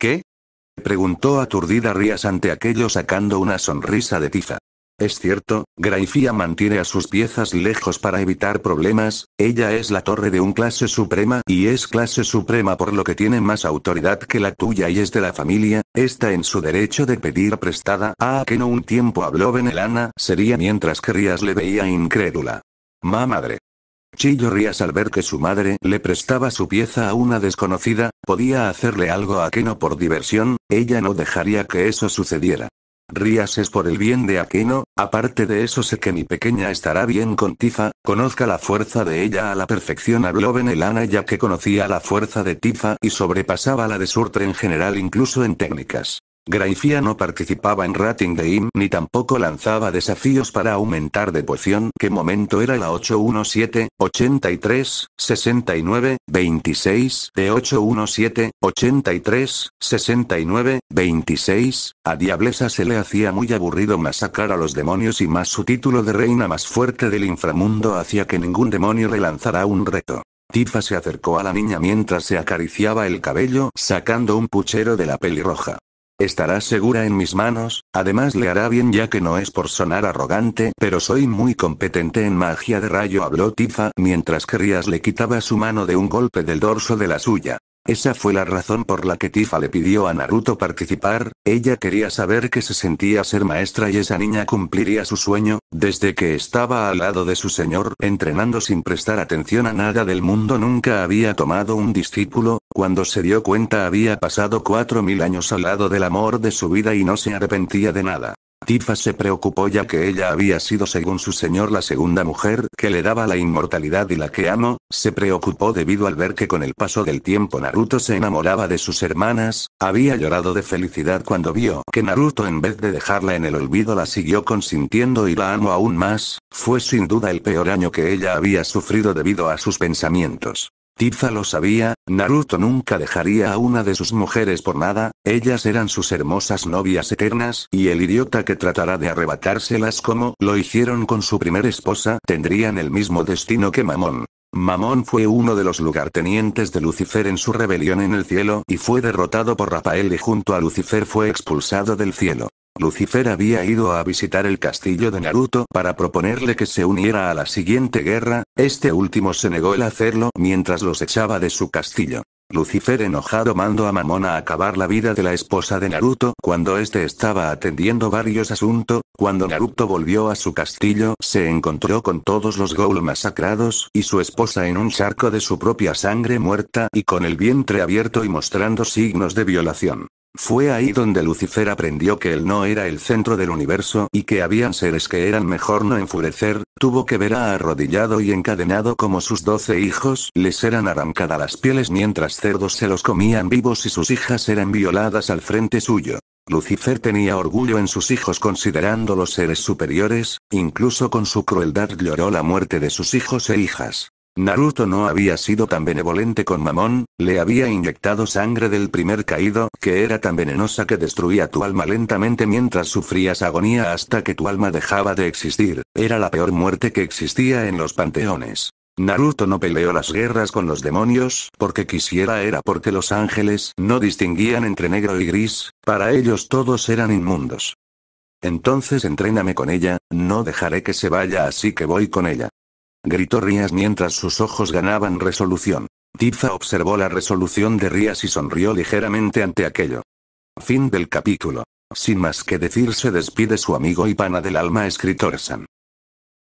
¿Qué? preguntó aturdida Rías ante aquello sacando una sonrisa de tiza. Es cierto, Graifia mantiene a sus piezas lejos para evitar problemas, ella es la torre de un clase suprema y es clase suprema por lo que tiene más autoridad que la tuya y es de la familia, está en su derecho de pedir prestada a ah, que no un tiempo habló Benelana sería mientras que Rías le veía incrédula. Ma madre. Chillo Rías al ver que su madre le prestaba su pieza a una desconocida, podía hacerle algo a no por diversión, ella no dejaría que eso sucediera. Rías es por el bien de Aquino, aparte de eso sé que mi pequeña estará bien con Tifa, conozca la fuerza de ella a la perfección habló Benelana ya que conocía la fuerza de Tifa y sobrepasaba la de Surtre en general incluso en técnicas. Graifia no participaba en Rating Im ni tampoco lanzaba desafíos para aumentar de poción que momento era la 817, 83, 69, 26 de 817, 83, 69, 26, a Diablesa se le hacía muy aburrido masacrar a los demonios y más su título de reina más fuerte del inframundo hacía que ningún demonio relanzara un reto. Tifa se acercó a la niña mientras se acariciaba el cabello sacando un puchero de la pelirroja. Estará segura en mis manos, además le hará bien ya que no es por sonar arrogante, pero soy muy competente en magia de rayo, habló Tifa mientras que Rías le quitaba su mano de un golpe del dorso de la suya. Esa fue la razón por la que Tifa le pidió a Naruto participar, ella quería saber que se sentía ser maestra y esa niña cumpliría su sueño, desde que estaba al lado de su señor entrenando sin prestar atención a nada del mundo nunca había tomado un discípulo, cuando se dio cuenta había pasado cuatro mil años al lado del amor de su vida y no se arrepentía de nada. Tifa se preocupó ya que ella había sido según su señor la segunda mujer que le daba la inmortalidad y la que amo, se preocupó debido al ver que con el paso del tiempo Naruto se enamoraba de sus hermanas, había llorado de felicidad cuando vio que Naruto en vez de dejarla en el olvido la siguió consintiendo y la amo aún más, fue sin duda el peor año que ella había sufrido debido a sus pensamientos. Tifa lo sabía, Naruto nunca dejaría a una de sus mujeres por nada, ellas eran sus hermosas novias eternas, y el idiota que tratará de arrebatárselas como lo hicieron con su primera esposa tendrían el mismo destino que Mamón. Mamón fue uno de los lugartenientes de Lucifer en su rebelión en el cielo y fue derrotado por Rafael y junto a Lucifer fue expulsado del cielo. Lucifer había ido a visitar el castillo de Naruto para proponerle que se uniera a la siguiente guerra, este último se negó el hacerlo mientras los echaba de su castillo. Lucifer enojado mandó a Mamona a acabar la vida de la esposa de Naruto cuando este estaba atendiendo varios asuntos, cuando Naruto volvió a su castillo se encontró con todos los Ghoul masacrados y su esposa en un charco de su propia sangre muerta y con el vientre abierto y mostrando signos de violación. Fue ahí donde Lucifer aprendió que él no era el centro del universo y que habían seres que eran mejor no enfurecer, tuvo que ver a arrodillado y encadenado como sus doce hijos les eran arrancadas las pieles mientras cerdos se los comían vivos y sus hijas eran violadas al frente suyo. Lucifer tenía orgullo en sus hijos considerándolos seres superiores, incluso con su crueldad lloró la muerte de sus hijos e hijas. Naruto no había sido tan benevolente con Mamón, le había inyectado sangre del primer caído que era tan venenosa que destruía tu alma lentamente mientras sufrías agonía hasta que tu alma dejaba de existir, era la peor muerte que existía en los panteones. Naruto no peleó las guerras con los demonios, porque quisiera era porque los ángeles no distinguían entre negro y gris, para ellos todos eran inmundos. Entonces entréname con ella, no dejaré que se vaya así que voy con ella gritó Rías mientras sus ojos ganaban resolución. Tifa observó la resolución de Rías y sonrió ligeramente ante aquello. Fin del capítulo. Sin más que decir se despide su amigo y pana del alma escritor San.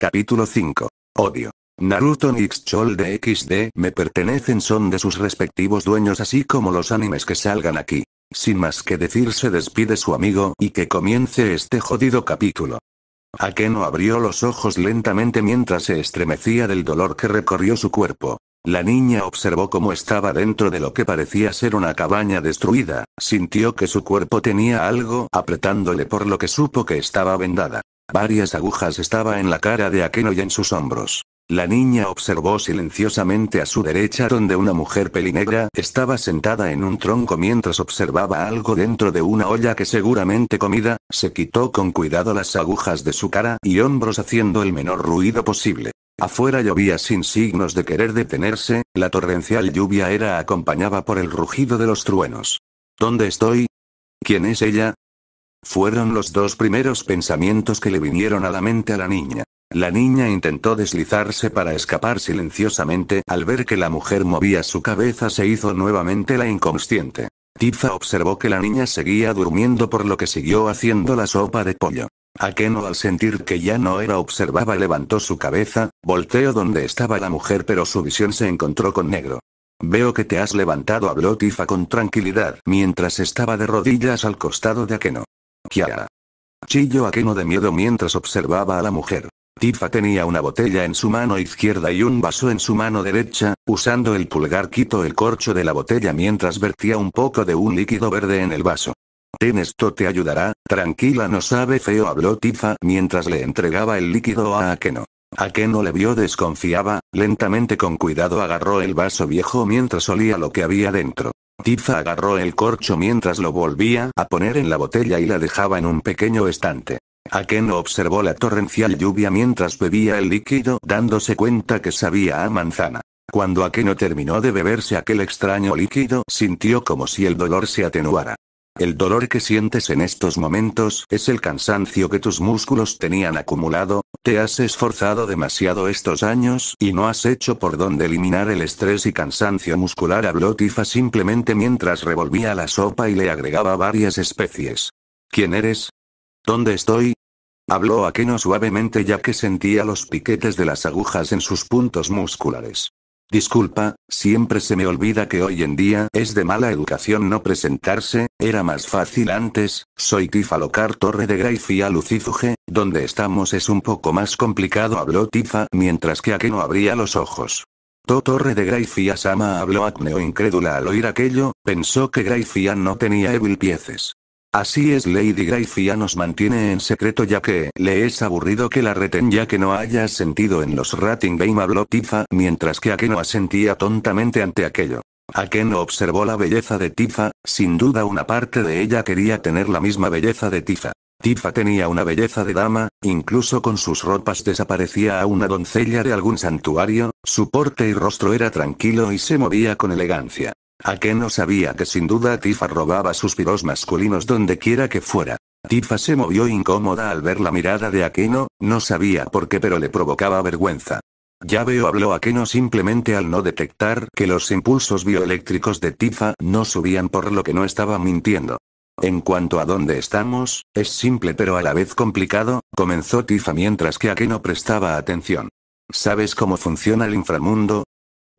Capítulo 5. Odio. Naruto y Chol de XD me pertenecen son de sus respectivos dueños así como los animes que salgan aquí. Sin más que decir se despide su amigo y que comience este jodido capítulo. Akeno abrió los ojos lentamente mientras se estremecía del dolor que recorrió su cuerpo. La niña observó cómo estaba dentro de lo que parecía ser una cabaña destruida, sintió que su cuerpo tenía algo apretándole por lo que supo que estaba vendada. Varias agujas estaba en la cara de Akeno y en sus hombros. La niña observó silenciosamente a su derecha donde una mujer pelinegra estaba sentada en un tronco mientras observaba algo dentro de una olla que seguramente comida, se quitó con cuidado las agujas de su cara y hombros haciendo el menor ruido posible. Afuera llovía sin signos de querer detenerse, la torrencial lluvia era acompañada por el rugido de los truenos. ¿Dónde estoy? ¿Quién es ella? Fueron los dos primeros pensamientos que le vinieron a la mente a la niña. La niña intentó deslizarse para escapar silenciosamente, al ver que la mujer movía su cabeza se hizo nuevamente la inconsciente. Tifa observó que la niña seguía durmiendo por lo que siguió haciendo la sopa de pollo. Akeno al sentir que ya no era observaba levantó su cabeza, volteó donde estaba la mujer pero su visión se encontró con negro. Veo que te has levantado habló Tifa con tranquilidad mientras estaba de rodillas al costado de Akeno. Kiara. Chillo Akeno de miedo mientras observaba a la mujer. Tifa tenía una botella en su mano izquierda y un vaso en su mano derecha, usando el pulgar quitó el corcho de la botella mientras vertía un poco de un líquido verde en el vaso. Ten esto te ayudará, tranquila no sabe feo habló Tifa mientras le entregaba el líquido a Akeno. Akeno le vio desconfiaba, lentamente con cuidado agarró el vaso viejo mientras olía lo que había dentro. Tifa agarró el corcho mientras lo volvía a poner en la botella y la dejaba en un pequeño estante. Akeno observó la torrencial lluvia mientras bebía el líquido dándose cuenta que sabía a manzana. Cuando Akeno terminó de beberse aquel extraño líquido sintió como si el dolor se atenuara. El dolor que sientes en estos momentos es el cansancio que tus músculos tenían acumulado, te has esforzado demasiado estos años y no has hecho por dónde eliminar el estrés y cansancio muscular habló Tifa simplemente mientras revolvía la sopa y le agregaba varias especies. ¿Quién eres? ¿Dónde estoy? Habló Akeno suavemente ya que sentía los piquetes de las agujas en sus puntos musculares. Disculpa, siempre se me olvida que hoy en día es de mala educación no presentarse, era más fácil antes, soy Tifa Locar Torre de Graifia Lucifuge, donde estamos es un poco más complicado habló Tifa mientras que Akeno abría los ojos. To Torre de Graifia Sama habló Acneo incrédula al oír aquello, pensó que Graifia no tenía evil pieces. Así es, Lady Gracia nos mantiene en secreto ya que le es aburrido que la reten ya que no haya sentido en los rating game habló Tifa mientras que Akeno asentía tontamente ante aquello. Akeno observó la belleza de Tifa, sin duda una parte de ella quería tener la misma belleza de Tifa. Tifa tenía una belleza de dama, incluso con sus ropas desaparecía a una doncella de algún santuario, su porte y rostro era tranquilo y se movía con elegancia. Akeno sabía que sin duda Tifa robaba suspiros masculinos donde quiera que fuera. Tifa se movió incómoda al ver la mirada de Akeno, no sabía por qué pero le provocaba vergüenza. Ya veo habló Akeno simplemente al no detectar que los impulsos bioeléctricos de Tifa no subían por lo que no estaba mintiendo. En cuanto a dónde estamos, es simple pero a la vez complicado, comenzó Tifa mientras que Akeno prestaba atención. ¿Sabes cómo funciona el inframundo?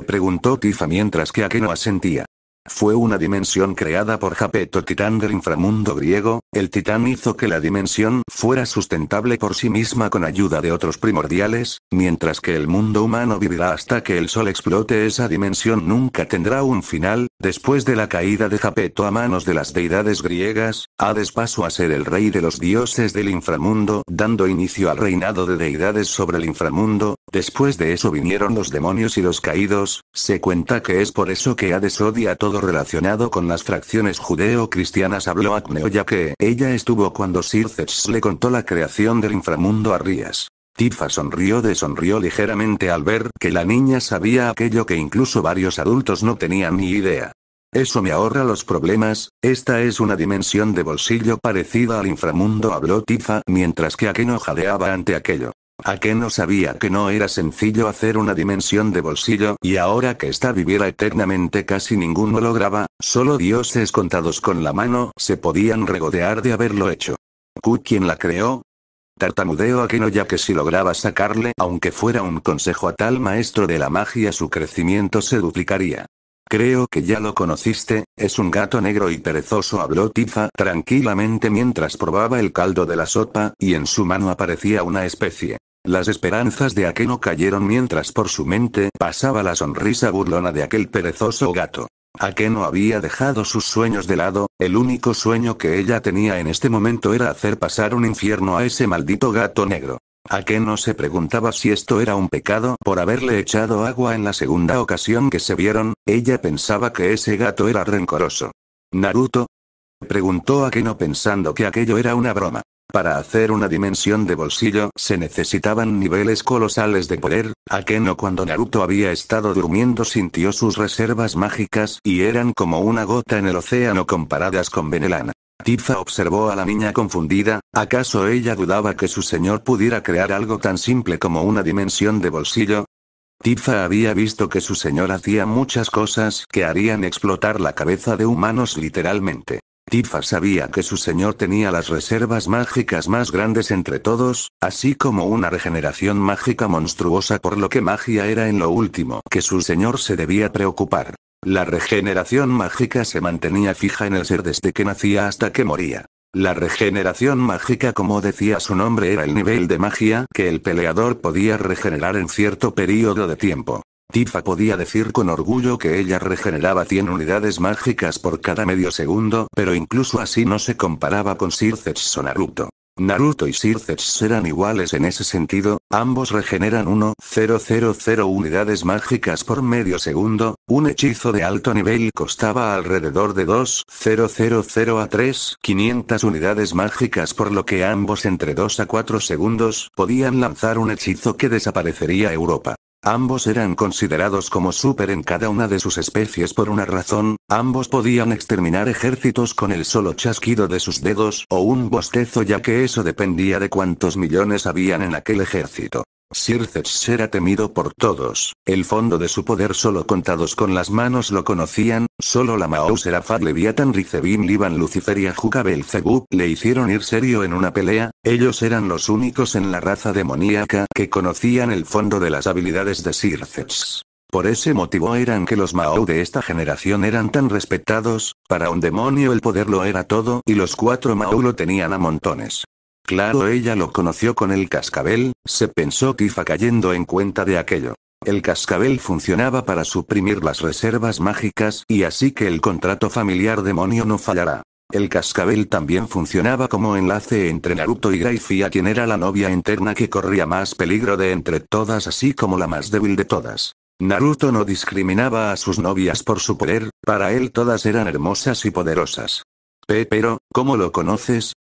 Preguntó Tifa mientras que Akeno asentía. Fue una dimensión creada por Japeto Titán del inframundo griego, el Titán hizo que la dimensión fuera sustentable por sí misma con ayuda de otros primordiales, mientras que el mundo humano vivirá hasta que el Sol explote esa dimensión nunca tendrá un final, después de la caída de Japeto a manos de las deidades griegas, Hades pasó a ser el rey de los dioses del inframundo, dando inicio al reinado de deidades sobre el inframundo, después de eso vinieron los demonios y los caídos, se cuenta que es por eso que Hades odia a todos relacionado con las fracciones judeo-cristianas habló Acneo ya que ella estuvo cuando Sirces le contó la creación del inframundo a Rías. Tifa sonrió de sonrió ligeramente al ver que la niña sabía aquello que incluso varios adultos no tenían ni idea. Eso me ahorra los problemas, esta es una dimensión de bolsillo parecida al inframundo habló Tifa mientras que Akeno jadeaba ante aquello. ¿A qué no sabía que no era sencillo hacer una dimensión de bolsillo, y ahora que esta viviera eternamente casi ninguno lograba, solo dioses contados con la mano se podían regodear de haberlo hecho? ¿Quién la creó? Tartamudeo Akeno ya que si lograba sacarle, aunque fuera un consejo a tal maestro de la magia, su crecimiento se duplicaría. Creo que ya lo conociste, es un gato negro y perezoso, habló Tifa tranquilamente mientras probaba el caldo de la sopa, y en su mano aparecía una especie las esperanzas de Akeno cayeron mientras por su mente pasaba la sonrisa burlona de aquel perezoso gato. Akeno había dejado sus sueños de lado, el único sueño que ella tenía en este momento era hacer pasar un infierno a ese maldito gato negro. Akeno se preguntaba si esto era un pecado por haberle echado agua en la segunda ocasión que se vieron, ella pensaba que ese gato era rencoroso. Naruto, preguntó a Akeno pensando que aquello era una broma. Para hacer una dimensión de bolsillo se necesitaban niveles colosales de poder, a no cuando Naruto había estado durmiendo sintió sus reservas mágicas y eran como una gota en el océano comparadas con Benelana. Tifa observó a la niña confundida, ¿acaso ella dudaba que su señor pudiera crear algo tan simple como una dimensión de bolsillo? Tifa había visto que su señor hacía muchas cosas que harían explotar la cabeza de humanos literalmente. Tifa sabía que su señor tenía las reservas mágicas más grandes entre todos, así como una regeneración mágica monstruosa por lo que magia era en lo último que su señor se debía preocupar. La regeneración mágica se mantenía fija en el ser desde que nacía hasta que moría. La regeneración mágica como decía su nombre era el nivel de magia que el peleador podía regenerar en cierto período de tiempo. Tifa podía decir con orgullo que ella regeneraba 100 unidades mágicas por cada medio segundo, pero incluso así no se comparaba con Circeus o Naruto. Naruto y Circeus eran iguales en ese sentido, ambos regeneran 1.000 unidades mágicas por medio segundo, un hechizo de alto nivel costaba alrededor de 2.000 a 3.500 unidades mágicas por lo que ambos entre 2 a 4 segundos podían lanzar un hechizo que desaparecería Europa. Ambos eran considerados como súper en cada una de sus especies por una razón, ambos podían exterminar ejércitos con el solo chasquido de sus dedos o un bostezo ya que eso dependía de cuántos millones habían en aquel ejército. Sirces era temido por todos, el fondo de su poder solo contados con las manos lo conocían, solo la Mao era Leviathan Rizebim Liban Lucifer y Ajuka le hicieron ir serio en una pelea, ellos eran los únicos en la raza demoníaca que conocían el fondo de las habilidades de Sirces. Por ese motivo eran que los Mao de esta generación eran tan respetados, para un demonio el poder lo era todo y los cuatro Mao lo tenían a montones. Claro, ella lo conoció con el cascabel, se pensó Tifa cayendo en cuenta de aquello. El cascabel funcionaba para suprimir las reservas mágicas y así que el contrato familiar demonio no fallará. El cascabel también funcionaba como enlace entre Naruto y Graifia quien era la novia interna que corría más peligro de entre todas así como la más débil de todas. Naruto no discriminaba a sus novias por su poder, para él todas eran hermosas y poderosas. pero, ¿cómo lo conoces?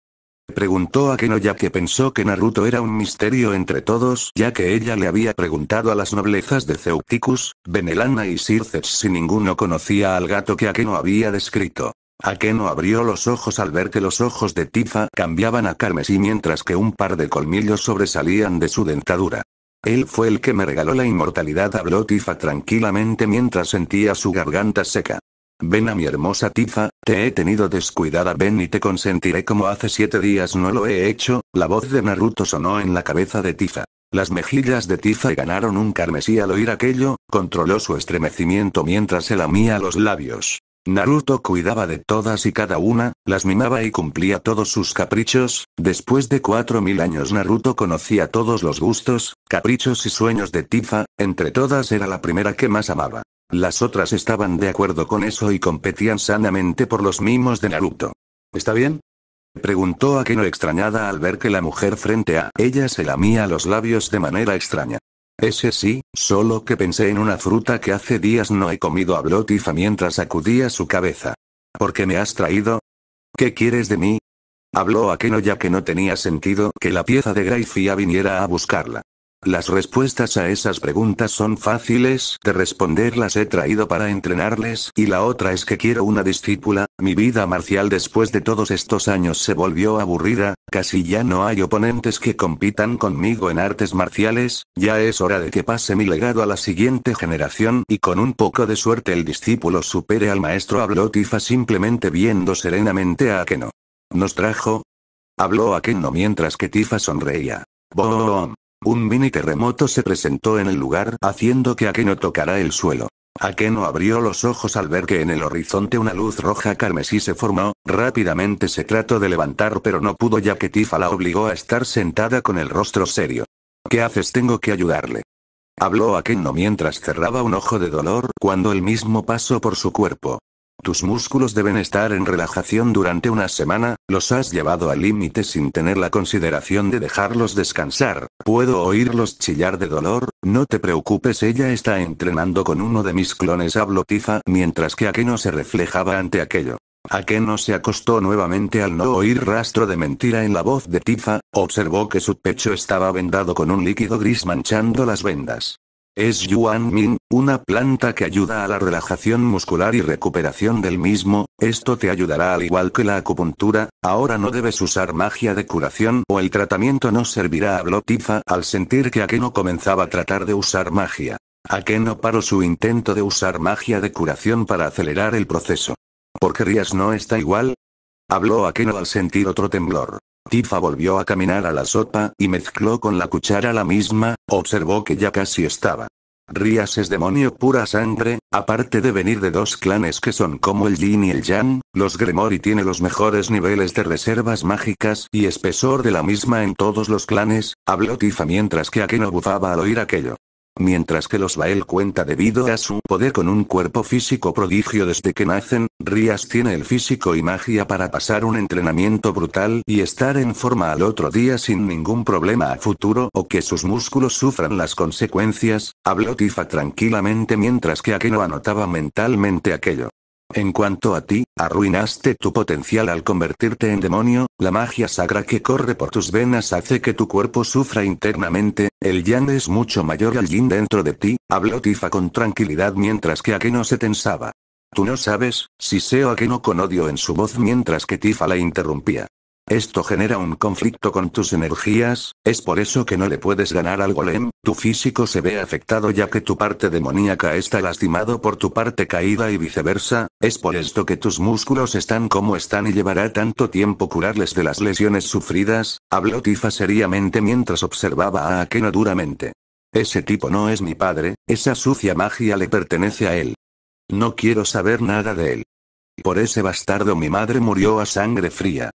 preguntó a ya que pensó que Naruto era un misterio entre todos, ya que ella le había preguntado a las noblezas de Ceuticus, Benelana y Sirces si ninguno conocía al gato que Akeno había descrito. Akeno abrió los ojos al ver que los ojos de Tifa cambiaban a carmesí mientras que un par de colmillos sobresalían de su dentadura. Él fue el que me regaló la inmortalidad, habló Tifa tranquilamente mientras sentía su garganta seca. Ven a mi hermosa Tifa, te he tenido descuidada, ven y te consentiré como hace siete días no lo he hecho, la voz de Naruto sonó en la cabeza de Tifa. Las mejillas de Tifa ganaron un carmesí al oír aquello, controló su estremecimiento mientras se lamía los labios. Naruto cuidaba de todas y cada una, las mimaba y cumplía todos sus caprichos, después de cuatro mil años Naruto conocía todos los gustos, caprichos y sueños de Tifa, entre todas era la primera que más amaba. Las otras estaban de acuerdo con eso y competían sanamente por los mimos de Naruto. ¿Está bien? Preguntó Akeno extrañada al ver que la mujer frente a ella se lamía los labios de manera extraña. Ese sí, solo que pensé en una fruta que hace días no he comido, habló Tifa mientras sacudía su cabeza. ¿Por qué me has traído? ¿Qué quieres de mí? Habló Akeno ya que no tenía sentido que la pieza de Grayfia viniera a buscarla. Las respuestas a esas preguntas son fáciles de responder, las he traído para entrenarles, y la otra es que quiero una discípula, mi vida marcial después de todos estos años se volvió aburrida, casi ya no hay oponentes que compitan conmigo en artes marciales, ya es hora de que pase mi legado a la siguiente generación y con un poco de suerte el discípulo supere al maestro, habló Tifa simplemente viendo serenamente a Akeno. Nos trajo. Habló Akeno mientras que Tifa sonreía. Boom. Un mini terremoto se presentó en el lugar, haciendo que Akeno tocara el suelo. Akeno abrió los ojos al ver que en el horizonte una luz roja carmesí se formó, rápidamente se trató de levantar pero no pudo ya que Tifa la obligó a estar sentada con el rostro serio. ¿Qué haces? Tengo que ayudarle. Habló Akeno mientras cerraba un ojo de dolor cuando el mismo pasó por su cuerpo. Tus músculos deben estar en relajación durante una semana, los has llevado al límite sin tener la consideración de dejarlos descansar, puedo oírlos chillar de dolor, no te preocupes ella está entrenando con uno de mis clones Tifa mientras que Akeno se reflejaba ante aquello. Akeno se acostó nuevamente al no oír rastro de mentira en la voz de Tifa, observó que su pecho estaba vendado con un líquido gris manchando las vendas. Es Yuan Min, una planta que ayuda a la relajación muscular y recuperación del mismo, esto te ayudará al igual que la acupuntura, ahora no debes usar magia de curación o el tratamiento no servirá habló Tifa al sentir que Akeno comenzaba a tratar de usar magia. Akeno paró su intento de usar magia de curación para acelerar el proceso. ¿Por qué Rías no está igual? Habló Akeno al sentir otro temblor. Tifa volvió a caminar a la sopa y mezcló con la cuchara la misma, observó que ya casi estaba. Rías es demonio pura sangre, aparte de venir de dos clanes que son como el Yin y el Yang, los Gremori tiene los mejores niveles de reservas mágicas y espesor de la misma en todos los clanes, habló Tifa mientras que Akeno bufaba al oír aquello. Mientras que los Bael cuenta debido a su poder con un cuerpo físico prodigio desde que nacen, Rías tiene el físico y magia para pasar un entrenamiento brutal y estar en forma al otro día sin ningún problema a futuro o que sus músculos sufran las consecuencias, habló Tifa tranquilamente mientras que Akeno anotaba mentalmente aquello. En cuanto a ti, arruinaste tu potencial al convertirte en demonio, la magia sagra que corre por tus venas hace que tu cuerpo sufra internamente, el yang es mucho mayor al yin dentro de ti, habló Tifa con tranquilidad mientras que Akeno se tensaba. Tú no sabes, si sé Akeno con odio en su voz mientras que Tifa la interrumpía. Esto genera un conflicto con tus energías, es por eso que no le puedes ganar al golem, tu físico se ve afectado ya que tu parte demoníaca está lastimado por tu parte caída y viceversa, es por esto que tus músculos están como están y llevará tanto tiempo curarles de las lesiones sufridas, habló Tifa seriamente mientras observaba a Akena duramente. Ese tipo no es mi padre, esa sucia magia le pertenece a él. No quiero saber nada de él. Por ese bastardo mi madre murió a sangre fría.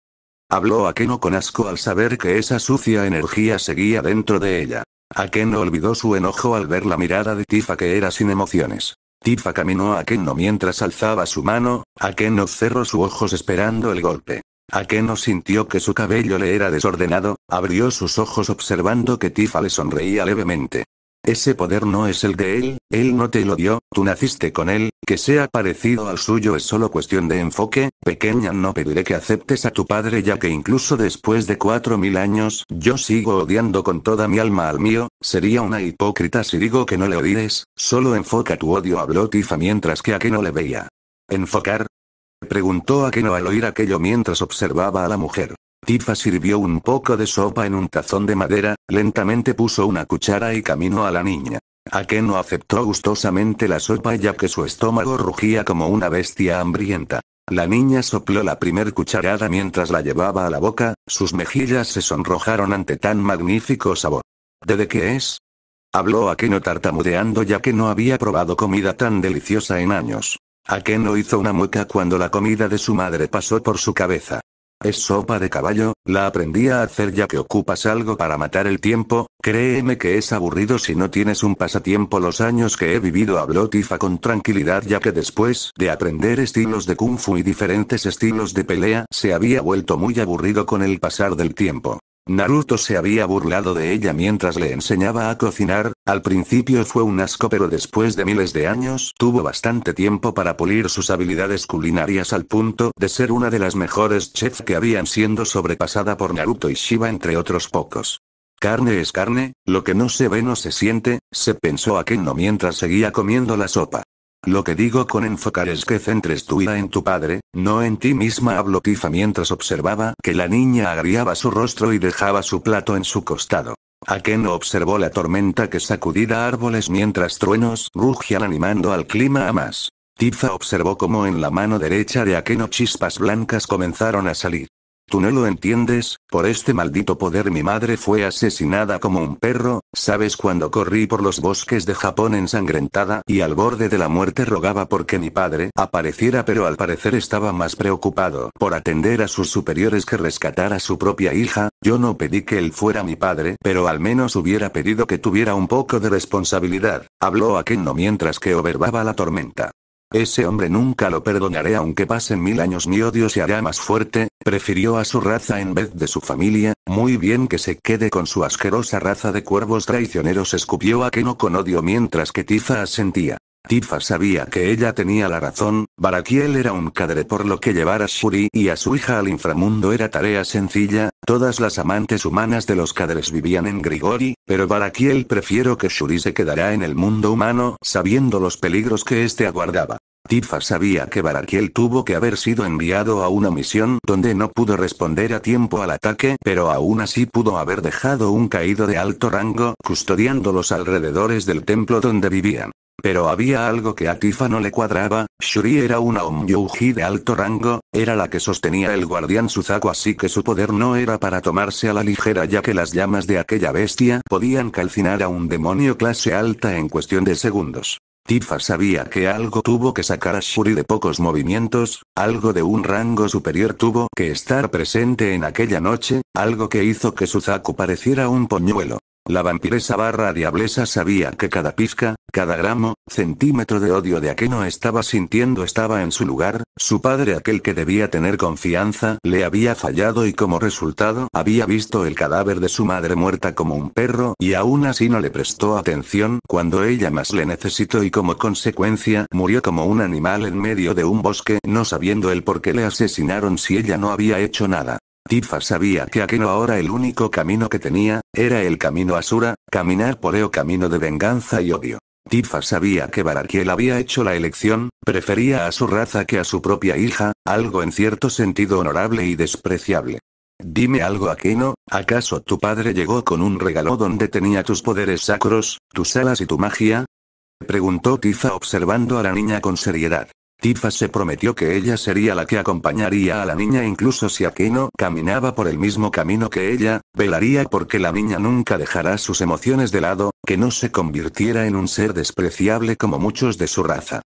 Habló a con asco al saber que esa sucia energía seguía dentro de ella. Akeno olvidó su enojo al ver la mirada de Tifa que era sin emociones. Tifa caminó a Akeno mientras alzaba su mano, Akeno cerró sus ojos esperando el golpe. Akeno sintió que su cabello le era desordenado, abrió sus ojos observando que Tifa le sonreía levemente. Ese poder no es el de él, él no te lo dio, tú naciste con él, que sea parecido al suyo es solo cuestión de enfoque, pequeña no pediré que aceptes a tu padre ya que incluso después de cuatro mil años, yo sigo odiando con toda mi alma al mío, sería una hipócrita si digo que no le odies, solo enfoca tu odio a Blotifa mientras que a Keno le veía. ¿Enfocar? Preguntó a Keno al oír aquello mientras observaba a la mujer. Tifa sirvió un poco de sopa en un tazón de madera, lentamente puso una cuchara y caminó a la niña. Akeno aceptó gustosamente la sopa ya que su estómago rugía como una bestia hambrienta. La niña sopló la primer cucharada mientras la llevaba a la boca, sus mejillas se sonrojaron ante tan magnífico sabor. ¿De qué es? Habló Akeno tartamudeando ya que no había probado comida tan deliciosa en años. Akeno hizo una mueca cuando la comida de su madre pasó por su cabeza. Es sopa de caballo, la aprendí a hacer ya que ocupas algo para matar el tiempo, créeme que es aburrido si no tienes un pasatiempo los años que he vivido habló Tifa con tranquilidad ya que después de aprender estilos de kung fu y diferentes estilos de pelea se había vuelto muy aburrido con el pasar del tiempo. Naruto se había burlado de ella mientras le enseñaba a cocinar, al principio fue un asco pero después de miles de años tuvo bastante tiempo para pulir sus habilidades culinarias al punto de ser una de las mejores chefs que habían siendo sobrepasada por Naruto y Shiba entre otros pocos. Carne es carne, lo que no se ve no se siente, se pensó no mientras seguía comiendo la sopa. Lo que digo con enfocar es que centres tu vida en tu padre, no en ti misma, habló Tifa mientras observaba que la niña agriaba su rostro y dejaba su plato en su costado. Akeno observó la tormenta que sacudida árboles mientras truenos rugían animando al clima a más. Tifa observó cómo en la mano derecha de Akeno chispas blancas comenzaron a salir. Tú no lo entiendes, por este maldito poder mi madre fue asesinada como un perro, sabes cuando corrí por los bosques de Japón ensangrentada y al borde de la muerte rogaba porque mi padre apareciera pero al parecer estaba más preocupado por atender a sus superiores que rescatar a su propia hija, yo no pedí que él fuera mi padre pero al menos hubiera pedido que tuviera un poco de responsabilidad, habló Akenno mientras que observaba la tormenta. Ese hombre nunca lo perdonaré aunque pasen mil años mi odio se hará más fuerte, prefirió a su raza en vez de su familia, muy bien que se quede con su asquerosa raza de cuervos traicioneros escupió a Keno con odio mientras que Tifa asentía. Tifa sabía que ella tenía la razón, Barakiel era un cadre por lo que llevar a Shuri y a su hija al inframundo era tarea sencilla, todas las amantes humanas de los cadres vivían en Grigori, pero Barakiel prefiero que Shuri se quedara en el mundo humano sabiendo los peligros que éste aguardaba. Tifa sabía que Barakiel tuvo que haber sido enviado a una misión donde no pudo responder a tiempo al ataque, pero aún así pudo haber dejado un caído de alto rango custodiando los alrededores del templo donde vivían. Pero había algo que a Tifa no le cuadraba, Shuri era una Yuji de alto rango, era la que sostenía el guardián Suzaku así que su poder no era para tomarse a la ligera ya que las llamas de aquella bestia podían calcinar a un demonio clase alta en cuestión de segundos. Tifa sabía que algo tuvo que sacar a Shuri de pocos movimientos, algo de un rango superior tuvo que estar presente en aquella noche, algo que hizo que Suzaku pareciera un poñuelo. La vampiresa barra diablesa sabía que cada pizca, cada gramo, centímetro de odio de no estaba sintiendo estaba en su lugar, su padre aquel que debía tener confianza le había fallado y como resultado había visto el cadáver de su madre muerta como un perro y aún así no le prestó atención cuando ella más le necesitó y como consecuencia murió como un animal en medio de un bosque no sabiendo el por qué le asesinaron si ella no había hecho nada. Tifa sabía que aquello ahora el único camino que tenía, era el camino Asura, caminar por Eo camino de venganza y odio. Tifa sabía que Barakiel había hecho la elección, prefería a su raza que a su propia hija, algo en cierto sentido honorable y despreciable. Dime algo Aquino, ¿acaso tu padre llegó con un regalo donde tenía tus poderes sacros, tus alas y tu magia? Preguntó Tifa observando a la niña con seriedad. Tifa se prometió que ella sería la que acompañaría a la niña incluso si Aquino caminaba por el mismo camino que ella, velaría porque la niña nunca dejará sus emociones de lado, que no se convirtiera en un ser despreciable como muchos de su raza.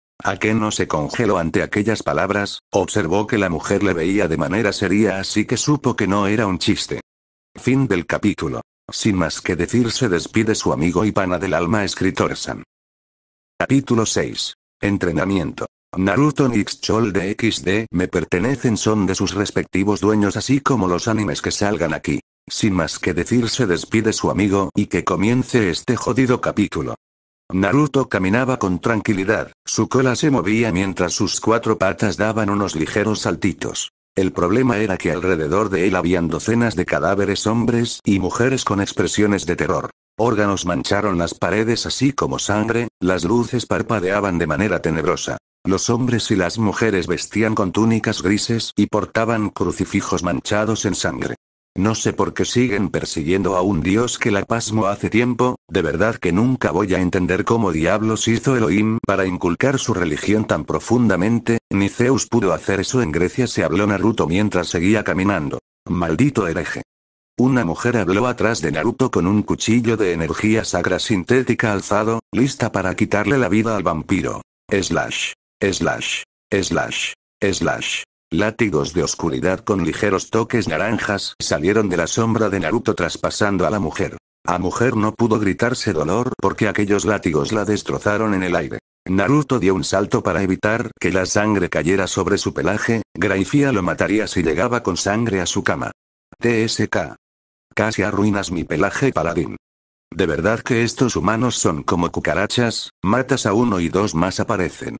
no se congeló ante aquellas palabras, observó que la mujer le veía de manera seria así que supo que no era un chiste. Fin del capítulo. Sin más que decir se despide su amigo y pana del alma escritor San. Capítulo 6. Entrenamiento. Naruto Nix de XD me pertenecen son de sus respectivos dueños así como los animes que salgan aquí. Sin más que decir se despide su amigo y que comience este jodido capítulo. Naruto caminaba con tranquilidad, su cola se movía mientras sus cuatro patas daban unos ligeros saltitos. El problema era que alrededor de él habían docenas de cadáveres hombres y mujeres con expresiones de terror. Órganos mancharon las paredes así como sangre, las luces parpadeaban de manera tenebrosa. Los hombres y las mujeres vestían con túnicas grises y portaban crucifijos manchados en sangre. No sé por qué siguen persiguiendo a un dios que la pasmo hace tiempo, de verdad que nunca voy a entender cómo diablos hizo Elohim para inculcar su religión tan profundamente, ni Zeus pudo hacer eso en Grecia se habló Naruto mientras seguía caminando. Maldito hereje. Una mujer habló atrás de Naruto con un cuchillo de energía sacra sintética alzado, lista para quitarle la vida al vampiro. Slash. Slash. Slash. Slash. Látigos de oscuridad con ligeros toques naranjas salieron de la sombra de Naruto traspasando a la mujer. A mujer no pudo gritarse dolor porque aquellos látigos la destrozaron en el aire. Naruto dio un salto para evitar que la sangre cayera sobre su pelaje, Graifía lo mataría si llegaba con sangre a su cama. TSK. Casi arruinas mi pelaje paladín. De verdad que estos humanos son como cucarachas, matas a uno y dos más aparecen.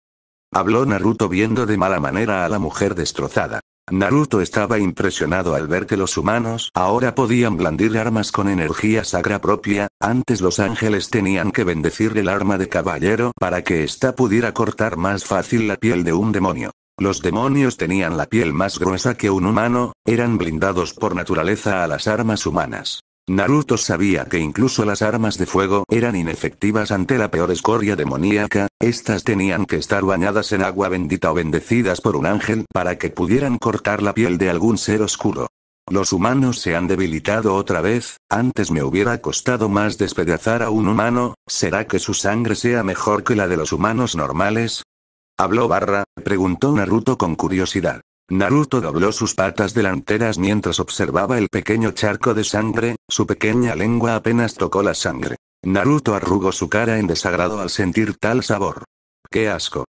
Habló Naruto viendo de mala manera a la mujer destrozada. Naruto estaba impresionado al ver que los humanos ahora podían blandir armas con energía sagra propia, antes los ángeles tenían que bendecir el arma de caballero para que ésta pudiera cortar más fácil la piel de un demonio. Los demonios tenían la piel más gruesa que un humano, eran blindados por naturaleza a las armas humanas. Naruto sabía que incluso las armas de fuego eran inefectivas ante la peor escoria demoníaca, estas tenían que estar bañadas en agua bendita o bendecidas por un ángel para que pudieran cortar la piel de algún ser oscuro. Los humanos se han debilitado otra vez, antes me hubiera costado más despedazar a un humano, ¿será que su sangre sea mejor que la de los humanos normales? ¿Habló Barra? preguntó Naruto con curiosidad. Naruto dobló sus patas delanteras mientras observaba el pequeño charco de sangre, su pequeña lengua apenas tocó la sangre. Naruto arrugó su cara en desagrado al sentir tal sabor. ¡Qué asco!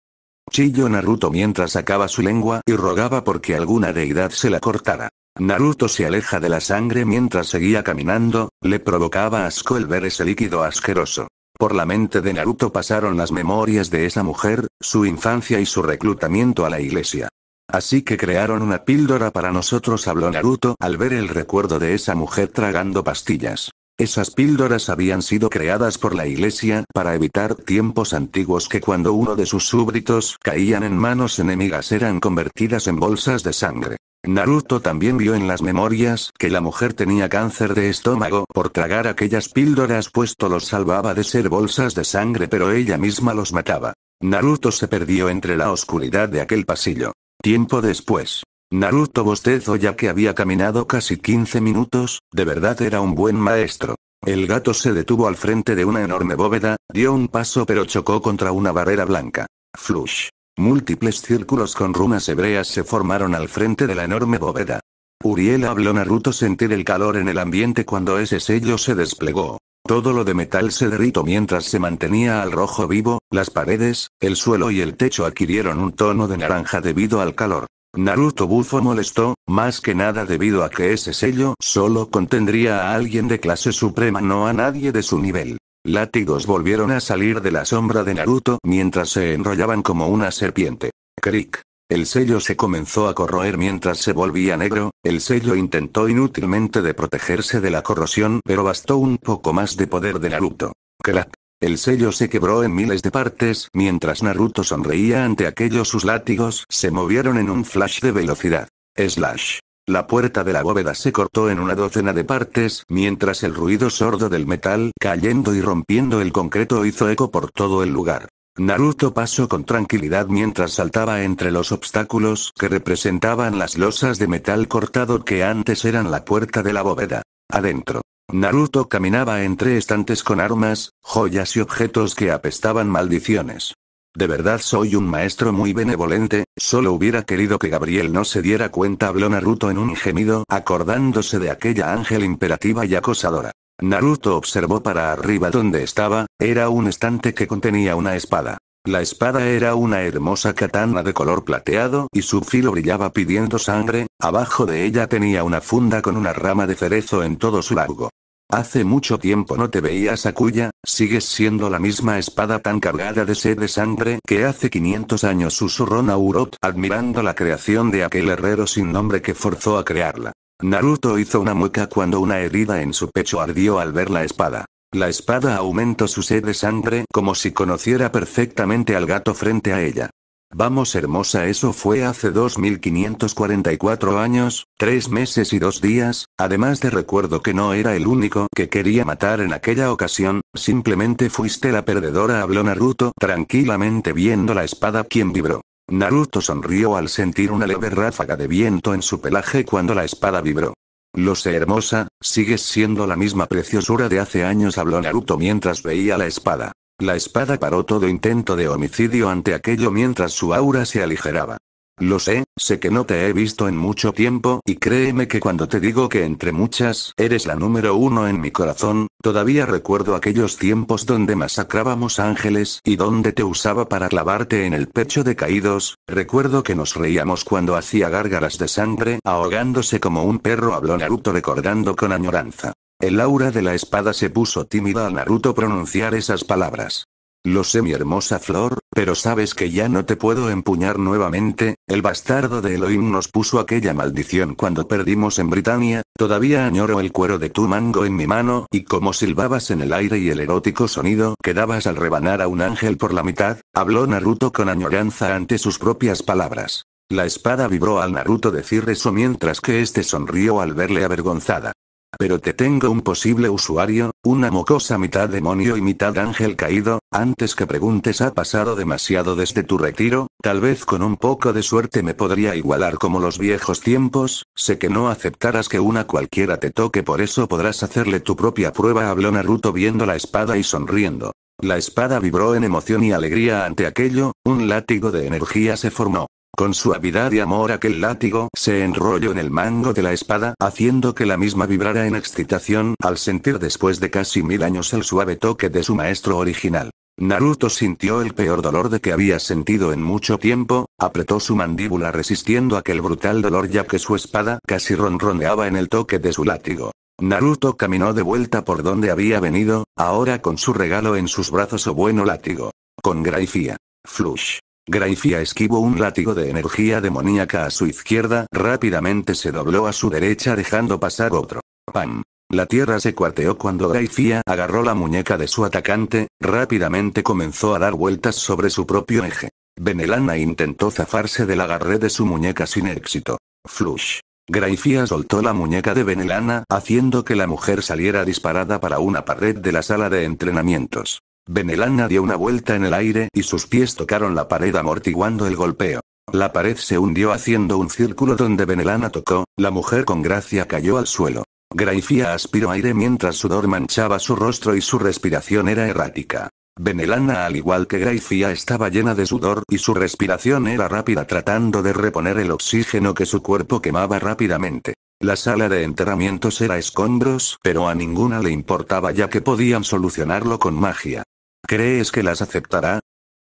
Chilló Naruto mientras sacaba su lengua y rogaba porque alguna deidad se la cortara. Naruto se aleja de la sangre mientras seguía caminando, le provocaba asco el ver ese líquido asqueroso. Por la mente de Naruto pasaron las memorias de esa mujer, su infancia y su reclutamiento a la iglesia. Así que crearon una píldora para nosotros, habló Naruto al ver el recuerdo de esa mujer tragando pastillas. Esas píldoras habían sido creadas por la iglesia para evitar tiempos antiguos que cuando uno de sus súbditos caían en manos enemigas eran convertidas en bolsas de sangre. Naruto también vio en las memorias que la mujer tenía cáncer de estómago por tragar aquellas píldoras puesto los salvaba de ser bolsas de sangre pero ella misma los mataba. Naruto se perdió entre la oscuridad de aquel pasillo. Tiempo después. Naruto bostezó ya que había caminado casi 15 minutos, de verdad era un buen maestro. El gato se detuvo al frente de una enorme bóveda, dio un paso pero chocó contra una barrera blanca. Flush. Múltiples círculos con runas hebreas se formaron al frente de la enorme bóveda. Uriel habló Naruto sentir el calor en el ambiente cuando ese sello se desplegó. Todo lo de metal se derritó mientras se mantenía al rojo vivo, las paredes, el suelo y el techo adquirieron un tono de naranja debido al calor. Naruto Bufo molestó, más que nada debido a que ese sello solo contendría a alguien de clase suprema, no a nadie de su nivel. Látigos volvieron a salir de la sombra de Naruto mientras se enrollaban como una serpiente. Crick. El sello se comenzó a corroer mientras se volvía negro, el sello intentó inútilmente de protegerse de la corrosión pero bastó un poco más de poder de Naruto. ¡Clack! El sello se quebró en miles de partes mientras Naruto sonreía ante aquello sus látigos se movieron en un flash de velocidad. Slash. La puerta de la bóveda se cortó en una docena de partes, mientras el ruido sordo del metal cayendo y rompiendo el concreto hizo eco por todo el lugar. Naruto pasó con tranquilidad mientras saltaba entre los obstáculos que representaban las losas de metal cortado que antes eran la puerta de la bóveda. Adentro. Naruto caminaba entre estantes con armas, joyas y objetos que apestaban maldiciones. De verdad soy un maestro muy benevolente, solo hubiera querido que Gabriel no se diera cuenta, habló Naruto en un gemido, acordándose de aquella ángel imperativa y acosadora. Naruto observó para arriba donde estaba, era un estante que contenía una espada. La espada era una hermosa katana de color plateado y su filo brillaba pidiendo sangre, abajo de ella tenía una funda con una rama de cerezo en todo su largo. Hace mucho tiempo no te veía Sakuya, sigues siendo la misma espada tan cargada de sed de sangre que hace 500 años susurró Naurot admirando la creación de aquel herrero sin nombre que forzó a crearla. Naruto hizo una mueca cuando una herida en su pecho ardió al ver la espada. La espada aumentó su sed de sangre como si conociera perfectamente al gato frente a ella. Vamos hermosa, eso fue hace 2544 años, tres meses y dos días, además de recuerdo que no era el único que quería matar en aquella ocasión, simplemente fuiste la perdedora, habló Naruto tranquilamente viendo la espada quien vibró. Naruto sonrió al sentir una leve ráfaga de viento en su pelaje cuando la espada vibró. Lo sé hermosa, sigues siendo la misma preciosura de hace años, habló Naruto mientras veía la espada. La espada paró todo intento de homicidio ante aquello mientras su aura se aligeraba. Lo sé, sé que no te he visto en mucho tiempo, y créeme que cuando te digo que entre muchas, eres la número uno en mi corazón, todavía recuerdo aquellos tiempos donde masacrábamos ángeles, y donde te usaba para clavarte en el pecho de caídos, recuerdo que nos reíamos cuando hacía gárgaras de sangre, ahogándose como un perro habló Naruto recordando con añoranza. El aura de la espada se puso tímida a Naruto pronunciar esas palabras. Lo sé mi hermosa flor, pero sabes que ya no te puedo empuñar nuevamente, el bastardo de Elohim nos puso aquella maldición cuando perdimos en Britania, todavía añoro el cuero de tu mango en mi mano y como silbabas en el aire y el erótico sonido que dabas al rebanar a un ángel por la mitad, habló Naruto con añoranza ante sus propias palabras. La espada vibró al Naruto decir eso mientras que este sonrió al verle avergonzada. Pero te tengo un posible usuario, una mocosa mitad demonio y mitad ángel caído, antes que preguntes ha pasado demasiado desde tu retiro, tal vez con un poco de suerte me podría igualar como los viejos tiempos, sé que no aceptarás que una cualquiera te toque por eso podrás hacerle tu propia prueba habló Naruto viendo la espada y sonriendo. La espada vibró en emoción y alegría ante aquello, un látigo de energía se formó. Con suavidad y amor aquel látigo se enrolló en el mango de la espada, haciendo que la misma vibrara en excitación al sentir después de casi mil años el suave toque de su maestro original. Naruto sintió el peor dolor de que había sentido en mucho tiempo, apretó su mandíbula resistiendo aquel brutal dolor ya que su espada casi ronroneaba en el toque de su látigo. Naruto caminó de vuelta por donde había venido, ahora con su regalo en sus brazos o bueno látigo. Con gracia Flush. Grayfia esquivó un látigo de energía demoníaca a su izquierda, rápidamente se dobló a su derecha dejando pasar otro. ¡Pam! La tierra se cuarteó cuando Grayfia agarró la muñeca de su atacante, rápidamente comenzó a dar vueltas sobre su propio eje. Benelana intentó zafarse del agarre de su muñeca sin éxito. Flush. Grayfia soltó la muñeca de Benelana, haciendo que la mujer saliera disparada para una pared de la sala de entrenamientos. Benelana dio una vuelta en el aire y sus pies tocaron la pared amortiguando el golpeo. La pared se hundió haciendo un círculo donde Benelana tocó, la mujer con gracia cayó al suelo. Graifía aspiró aire mientras sudor manchaba su rostro y su respiración era errática. Benelana al igual que Graifía estaba llena de sudor y su respiración era rápida tratando de reponer el oxígeno que su cuerpo quemaba rápidamente. La sala de enterramientos era escombros, pero a ninguna le importaba ya que podían solucionarlo con magia. ¿Crees que las aceptará?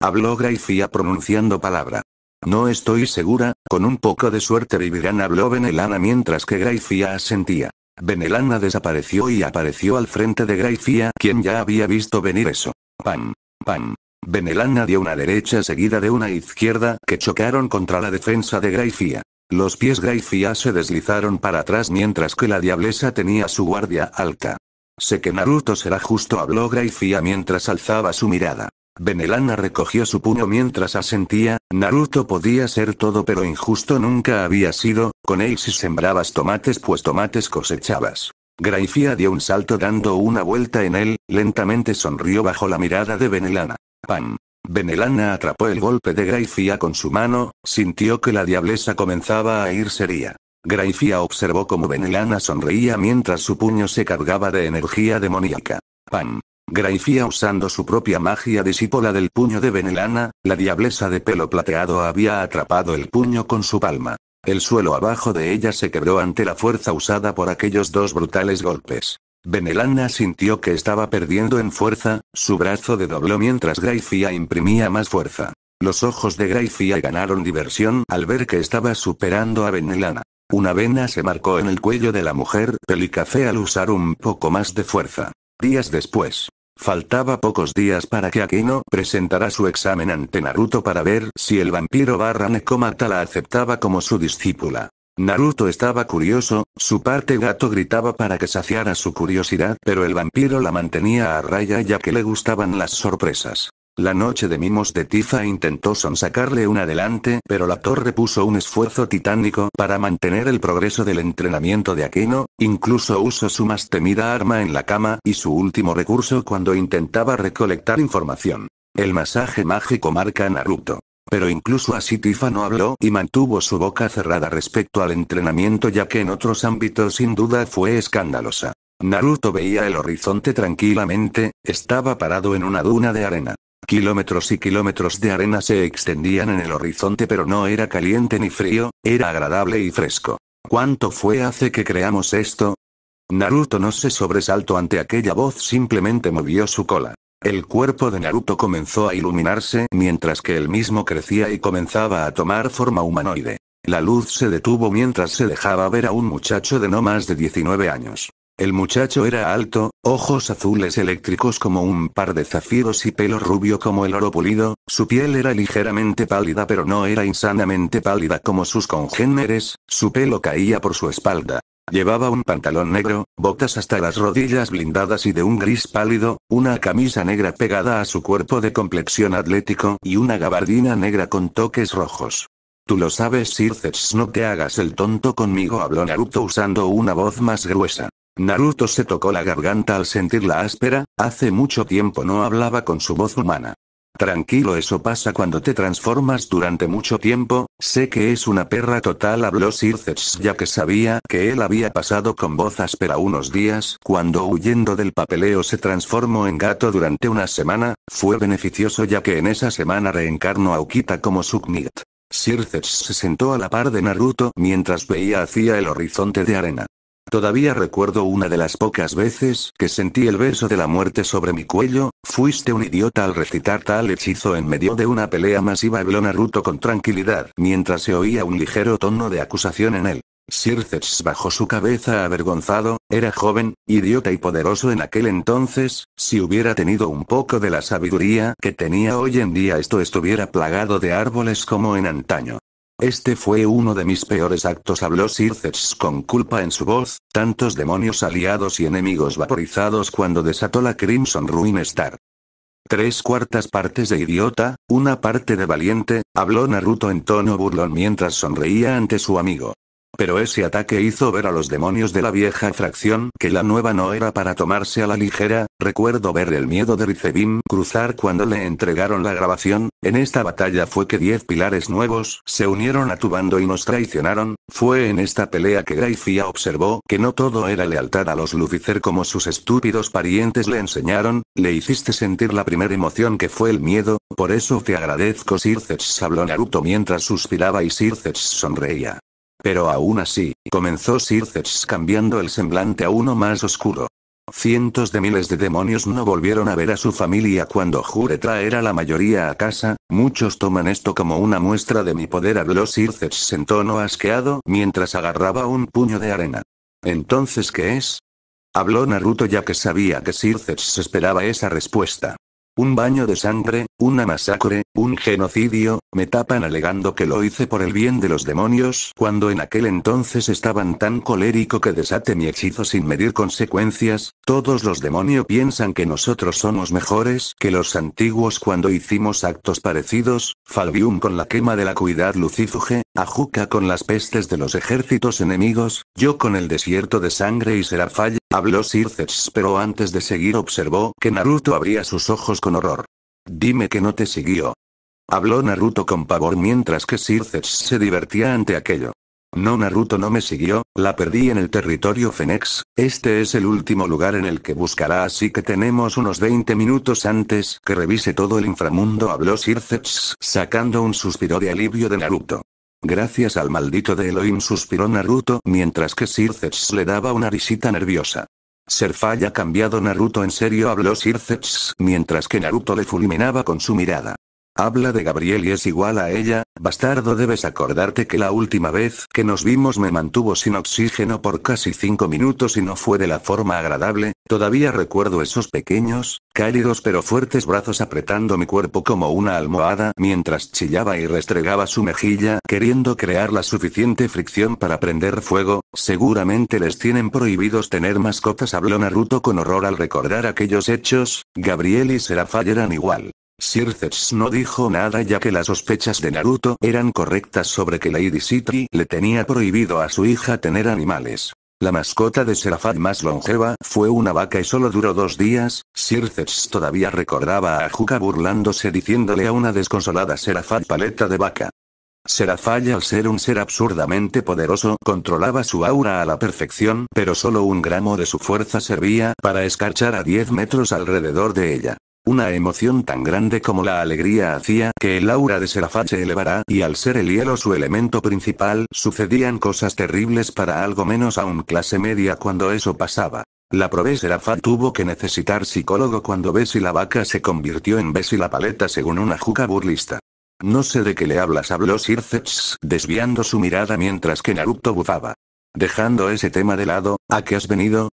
Habló Gracia pronunciando palabra. No estoy segura, con un poco de suerte vivirán habló Benelana mientras que Gracia asentía. Benelana desapareció y apareció al frente de Gracia quien ya había visto venir eso. Pam. Pam. Benelana dio una derecha seguida de una izquierda que chocaron contra la defensa de Gracia. Los pies Gracia se deslizaron para atrás mientras que la diablesa tenía su guardia alta. Sé que Naruto será justo habló Grayfia mientras alzaba su mirada. Benelana recogió su puño mientras asentía, Naruto podía ser todo pero injusto nunca había sido, con él si sembrabas tomates pues tomates cosechabas. Grayfia dio un salto dando una vuelta en él, lentamente sonrió bajo la mirada de Benelana. Pan. Benelana atrapó el golpe de Grayfia con su mano, sintió que la diableza comenzaba a ir seria. Grayfia observó cómo Benelana sonreía mientras su puño se cargaba de energía demoníaca. Pan. Grayfia, usando su propia magia disipó del puño de Benelana, la diablesa de pelo plateado había atrapado el puño con su palma. El suelo abajo de ella se quebró ante la fuerza usada por aquellos dos brutales golpes. Benelana sintió que estaba perdiendo en fuerza, su brazo de dobló mientras Grayfia imprimía más fuerza. Los ojos de Grayfia ganaron diversión al ver que estaba superando a Benelana. Una vena se marcó en el cuello de la mujer pelicafé al usar un poco más de fuerza. Días después. Faltaba pocos días para que Akino presentara su examen ante Naruto para ver si el vampiro barra Nekomata la aceptaba como su discípula. Naruto estaba curioso, su parte gato gritaba para que saciara su curiosidad pero el vampiro la mantenía a raya ya que le gustaban las sorpresas. La noche de mimos de Tifa intentó sonsacarle un adelante, pero la torre puso un esfuerzo titánico para mantener el progreso del entrenamiento de Aquino, incluso usó su más temida arma en la cama y su último recurso cuando intentaba recolectar información. El masaje mágico marca Naruto. Pero incluso así Tifa no habló y mantuvo su boca cerrada respecto al entrenamiento ya que en otros ámbitos sin duda fue escandalosa. Naruto veía el horizonte tranquilamente, estaba parado en una duna de arena. Kilómetros y kilómetros de arena se extendían en el horizonte pero no era caliente ni frío, era agradable y fresco. ¿Cuánto fue hace que creamos esto? Naruto no se sobresaltó ante aquella voz, simplemente movió su cola. El cuerpo de Naruto comenzó a iluminarse mientras que él mismo crecía y comenzaba a tomar forma humanoide. La luz se detuvo mientras se dejaba ver a un muchacho de no más de 19 años. El muchacho era alto, ojos azules eléctricos como un par de zafiros y pelo rubio como el oro pulido, su piel era ligeramente pálida pero no era insanamente pálida como sus congéneres, su pelo caía por su espalda. Llevaba un pantalón negro, botas hasta las rodillas blindadas y de un gris pálido, una camisa negra pegada a su cuerpo de complexión atlético y una gabardina negra con toques rojos. Tú lo sabes, Sirces, no te hagas el tonto conmigo, habló Naruto usando una voz más gruesa. Naruto se tocó la garganta al sentir la áspera, hace mucho tiempo no hablaba con su voz humana. Tranquilo, eso pasa cuando te transformas durante mucho tiempo, sé que es una perra total, habló Sirces ya que sabía que él había pasado con voz áspera unos días, cuando huyendo del papeleo se transformó en gato durante una semana, fue beneficioso ya que en esa semana reencarnó a Ukita como Suknit. Sirces se sentó a la par de Naruto mientras veía hacia el horizonte de arena. Todavía recuerdo una de las pocas veces que sentí el beso de la muerte sobre mi cuello, fuiste un idiota al recitar tal hechizo en medio de una pelea masiva habló Naruto con tranquilidad, mientras se oía un ligero tono de acusación en él. Sirceps bajó su cabeza avergonzado, era joven, idiota y poderoso en aquel entonces, si hubiera tenido un poco de la sabiduría que tenía hoy en día esto estuviera plagado de árboles como en antaño. Este fue uno de mis peores actos, habló Circes con culpa en su voz, tantos demonios aliados y enemigos vaporizados cuando desató la Crimson Ruin Star. Tres cuartas partes de idiota, una parte de valiente, habló Naruto en tono burlón mientras sonreía ante su amigo. Pero ese ataque hizo ver a los demonios de la vieja fracción que la nueva no era para tomarse a la ligera, recuerdo ver el miedo de Ricebim cruzar cuando le entregaron la grabación, en esta batalla fue que 10 pilares nuevos se unieron a tu bando y nos traicionaron, fue en esta pelea que Graifia observó que no todo era lealtad a los Lucifer como sus estúpidos parientes le enseñaron, le hiciste sentir la primera emoción que fue el miedo, por eso te agradezco Sircex habló Naruto mientras suspiraba y Sircex sonreía. Pero aún así, comenzó Sirces cambiando el semblante a uno más oscuro. Cientos de miles de demonios no volvieron a ver a su familia cuando jure traer a la mayoría a casa, muchos toman esto como una muestra de mi poder habló Sirces en tono asqueado mientras agarraba un puño de arena. ¿Entonces qué es? Habló Naruto ya que sabía que Sirces esperaba esa respuesta. Un baño de sangre, una masacre, un genocidio, me tapan alegando que lo hice por el bien de los demonios, cuando en aquel entonces estaban tan colérico que desate mi hechizo sin medir consecuencias, todos los demonios piensan que nosotros somos mejores que los antiguos cuando hicimos actos parecidos, falvium con la quema de la cuidad lucifuge, Ajuca con las pestes de los ejércitos enemigos, yo con el desierto de sangre y falla. Habló Sirces pero antes de seguir observó que Naruto abría sus ojos con horror. Dime que no te siguió. Habló Naruto con pavor mientras que Sirces se divertía ante aquello. No Naruto no me siguió, la perdí en el territorio Fenex, este es el último lugar en el que buscará así que tenemos unos 20 minutos antes que revise todo el inframundo habló Sirces, sacando un suspiro de alivio de Naruto. Gracias al maldito de Elohim suspiró Naruto mientras que Sirceps le daba una risita nerviosa. ha cambiado Naruto en serio habló Sirceps mientras que Naruto le fulminaba con su mirada. Habla de Gabriel y es igual a ella, bastardo debes acordarte que la última vez que nos vimos me mantuvo sin oxígeno por casi cinco minutos y no fue de la forma agradable, todavía recuerdo esos pequeños, cálidos pero fuertes brazos apretando mi cuerpo como una almohada mientras chillaba y restregaba su mejilla queriendo crear la suficiente fricción para prender fuego, seguramente les tienen prohibidos tener mascotas habló Naruto con horror al recordar aquellos hechos, Gabriel y Serafay eran igual. Sirces no dijo nada ya que las sospechas de Naruto eran correctas sobre que Lady Citri le tenía prohibido a su hija tener animales. La mascota de Serafat más longeva fue una vaca y solo duró dos días. Sirces todavía recordaba a Juka burlándose diciéndole a una desconsolada Serafat paleta de vaca. Serafat al ser un ser absurdamente poderoso controlaba su aura a la perfección pero solo un gramo de su fuerza servía para escarchar a 10 metros alrededor de ella. Una emoción tan grande como la alegría hacía que el aura de Serafat se elevara y al ser el hielo su elemento principal, sucedían cosas terribles para algo menos aún clase media cuando eso pasaba. La probé Serafat tuvo que necesitar psicólogo cuando Bessie la vaca se convirtió en y la paleta según una juca burlista. No sé de qué le hablas habló Sirceps, desviando su mirada mientras que Naruto bufaba. Dejando ese tema de lado, ¿a qué has venido?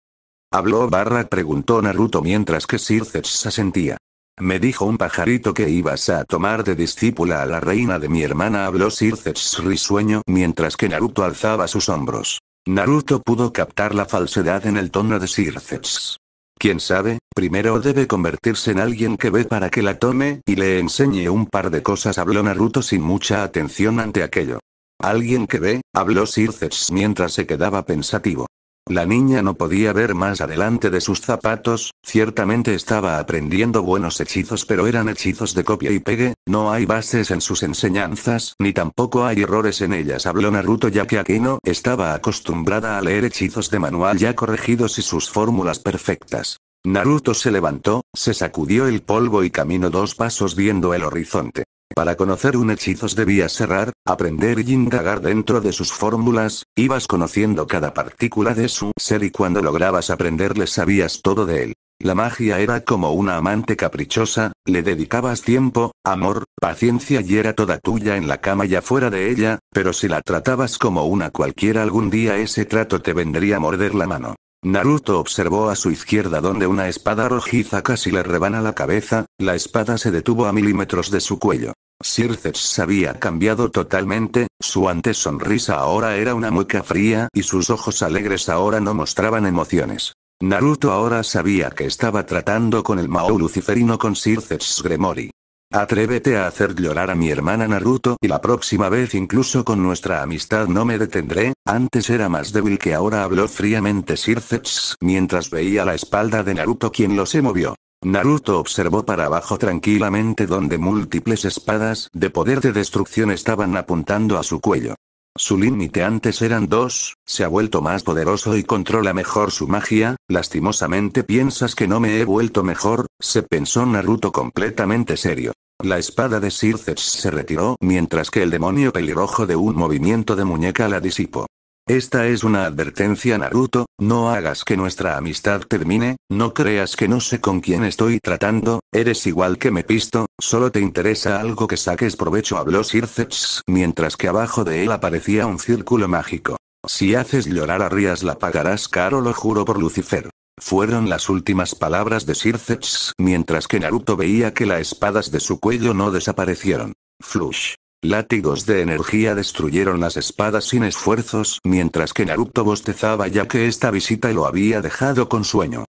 Habló barra preguntó Naruto mientras que se asentía. Me dijo un pajarito que ibas a tomar de discípula a la reina de mi hermana habló Sirces risueño mientras que Naruto alzaba sus hombros. Naruto pudo captar la falsedad en el tono de Sirces. Quién sabe, primero debe convertirse en alguien que ve para que la tome y le enseñe un par de cosas habló Naruto sin mucha atención ante aquello. Alguien que ve, habló Sirces mientras se quedaba pensativo. La niña no podía ver más adelante de sus zapatos, ciertamente estaba aprendiendo buenos hechizos pero eran hechizos de copia y pegue, no hay bases en sus enseñanzas ni tampoco hay errores en ellas habló Naruto ya que Akino estaba acostumbrada a leer hechizos de manual ya corregidos y sus fórmulas perfectas. Naruto se levantó, se sacudió el polvo y caminó dos pasos viendo el horizonte. Para conocer un hechizos debías cerrar, aprender y indagar dentro de sus fórmulas, ibas conociendo cada partícula de su ser y cuando lograbas aprenderle sabías todo de él. La magia era como una amante caprichosa, le dedicabas tiempo, amor, paciencia y era toda tuya en la cama y afuera de ella, pero si la tratabas como una cualquiera algún día ese trato te vendría a morder la mano. Naruto observó a su izquierda donde una espada rojiza casi le rebana la cabeza, la espada se detuvo a milímetros de su cuello. Circes había cambiado totalmente, su antes sonrisa ahora era una mueca fría y sus ojos alegres ahora no mostraban emociones. Naruto ahora sabía que estaba tratando con el Mao Luciferino con Circes Gremory. Atrévete a hacer llorar a mi hermana Naruto y la próxima vez incluso con nuestra amistad no me detendré, antes era más débil que ahora habló fríamente Sirceps mientras veía la espalda de Naruto quien lo se movió. Naruto observó para abajo tranquilamente donde múltiples espadas de poder de destrucción estaban apuntando a su cuello. Su límite antes eran dos, se ha vuelto más poderoso y controla mejor su magia, lastimosamente piensas que no me he vuelto mejor, se pensó Naruto completamente serio. La espada de Sirces se retiró mientras que el demonio pelirrojo de un movimiento de muñeca la disipó. Esta es una advertencia Naruto, no hagas que nuestra amistad termine, no creas que no sé con quién estoy tratando, eres igual que me pisto. solo te interesa algo que saques provecho habló Sirceps mientras que abajo de él aparecía un círculo mágico. Si haces llorar a Rías la pagarás caro lo juro por Lucifer. Fueron las últimas palabras de Sirceps mientras que Naruto veía que las espadas de su cuello no desaparecieron. Flush. Látigos de energía destruyeron las espadas sin esfuerzos, mientras que Naruto bostezaba ya que esta visita lo había dejado con sueño.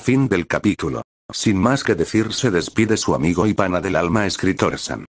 Fin del capítulo. Sin más que decir se despide su amigo y pana del alma escritor San.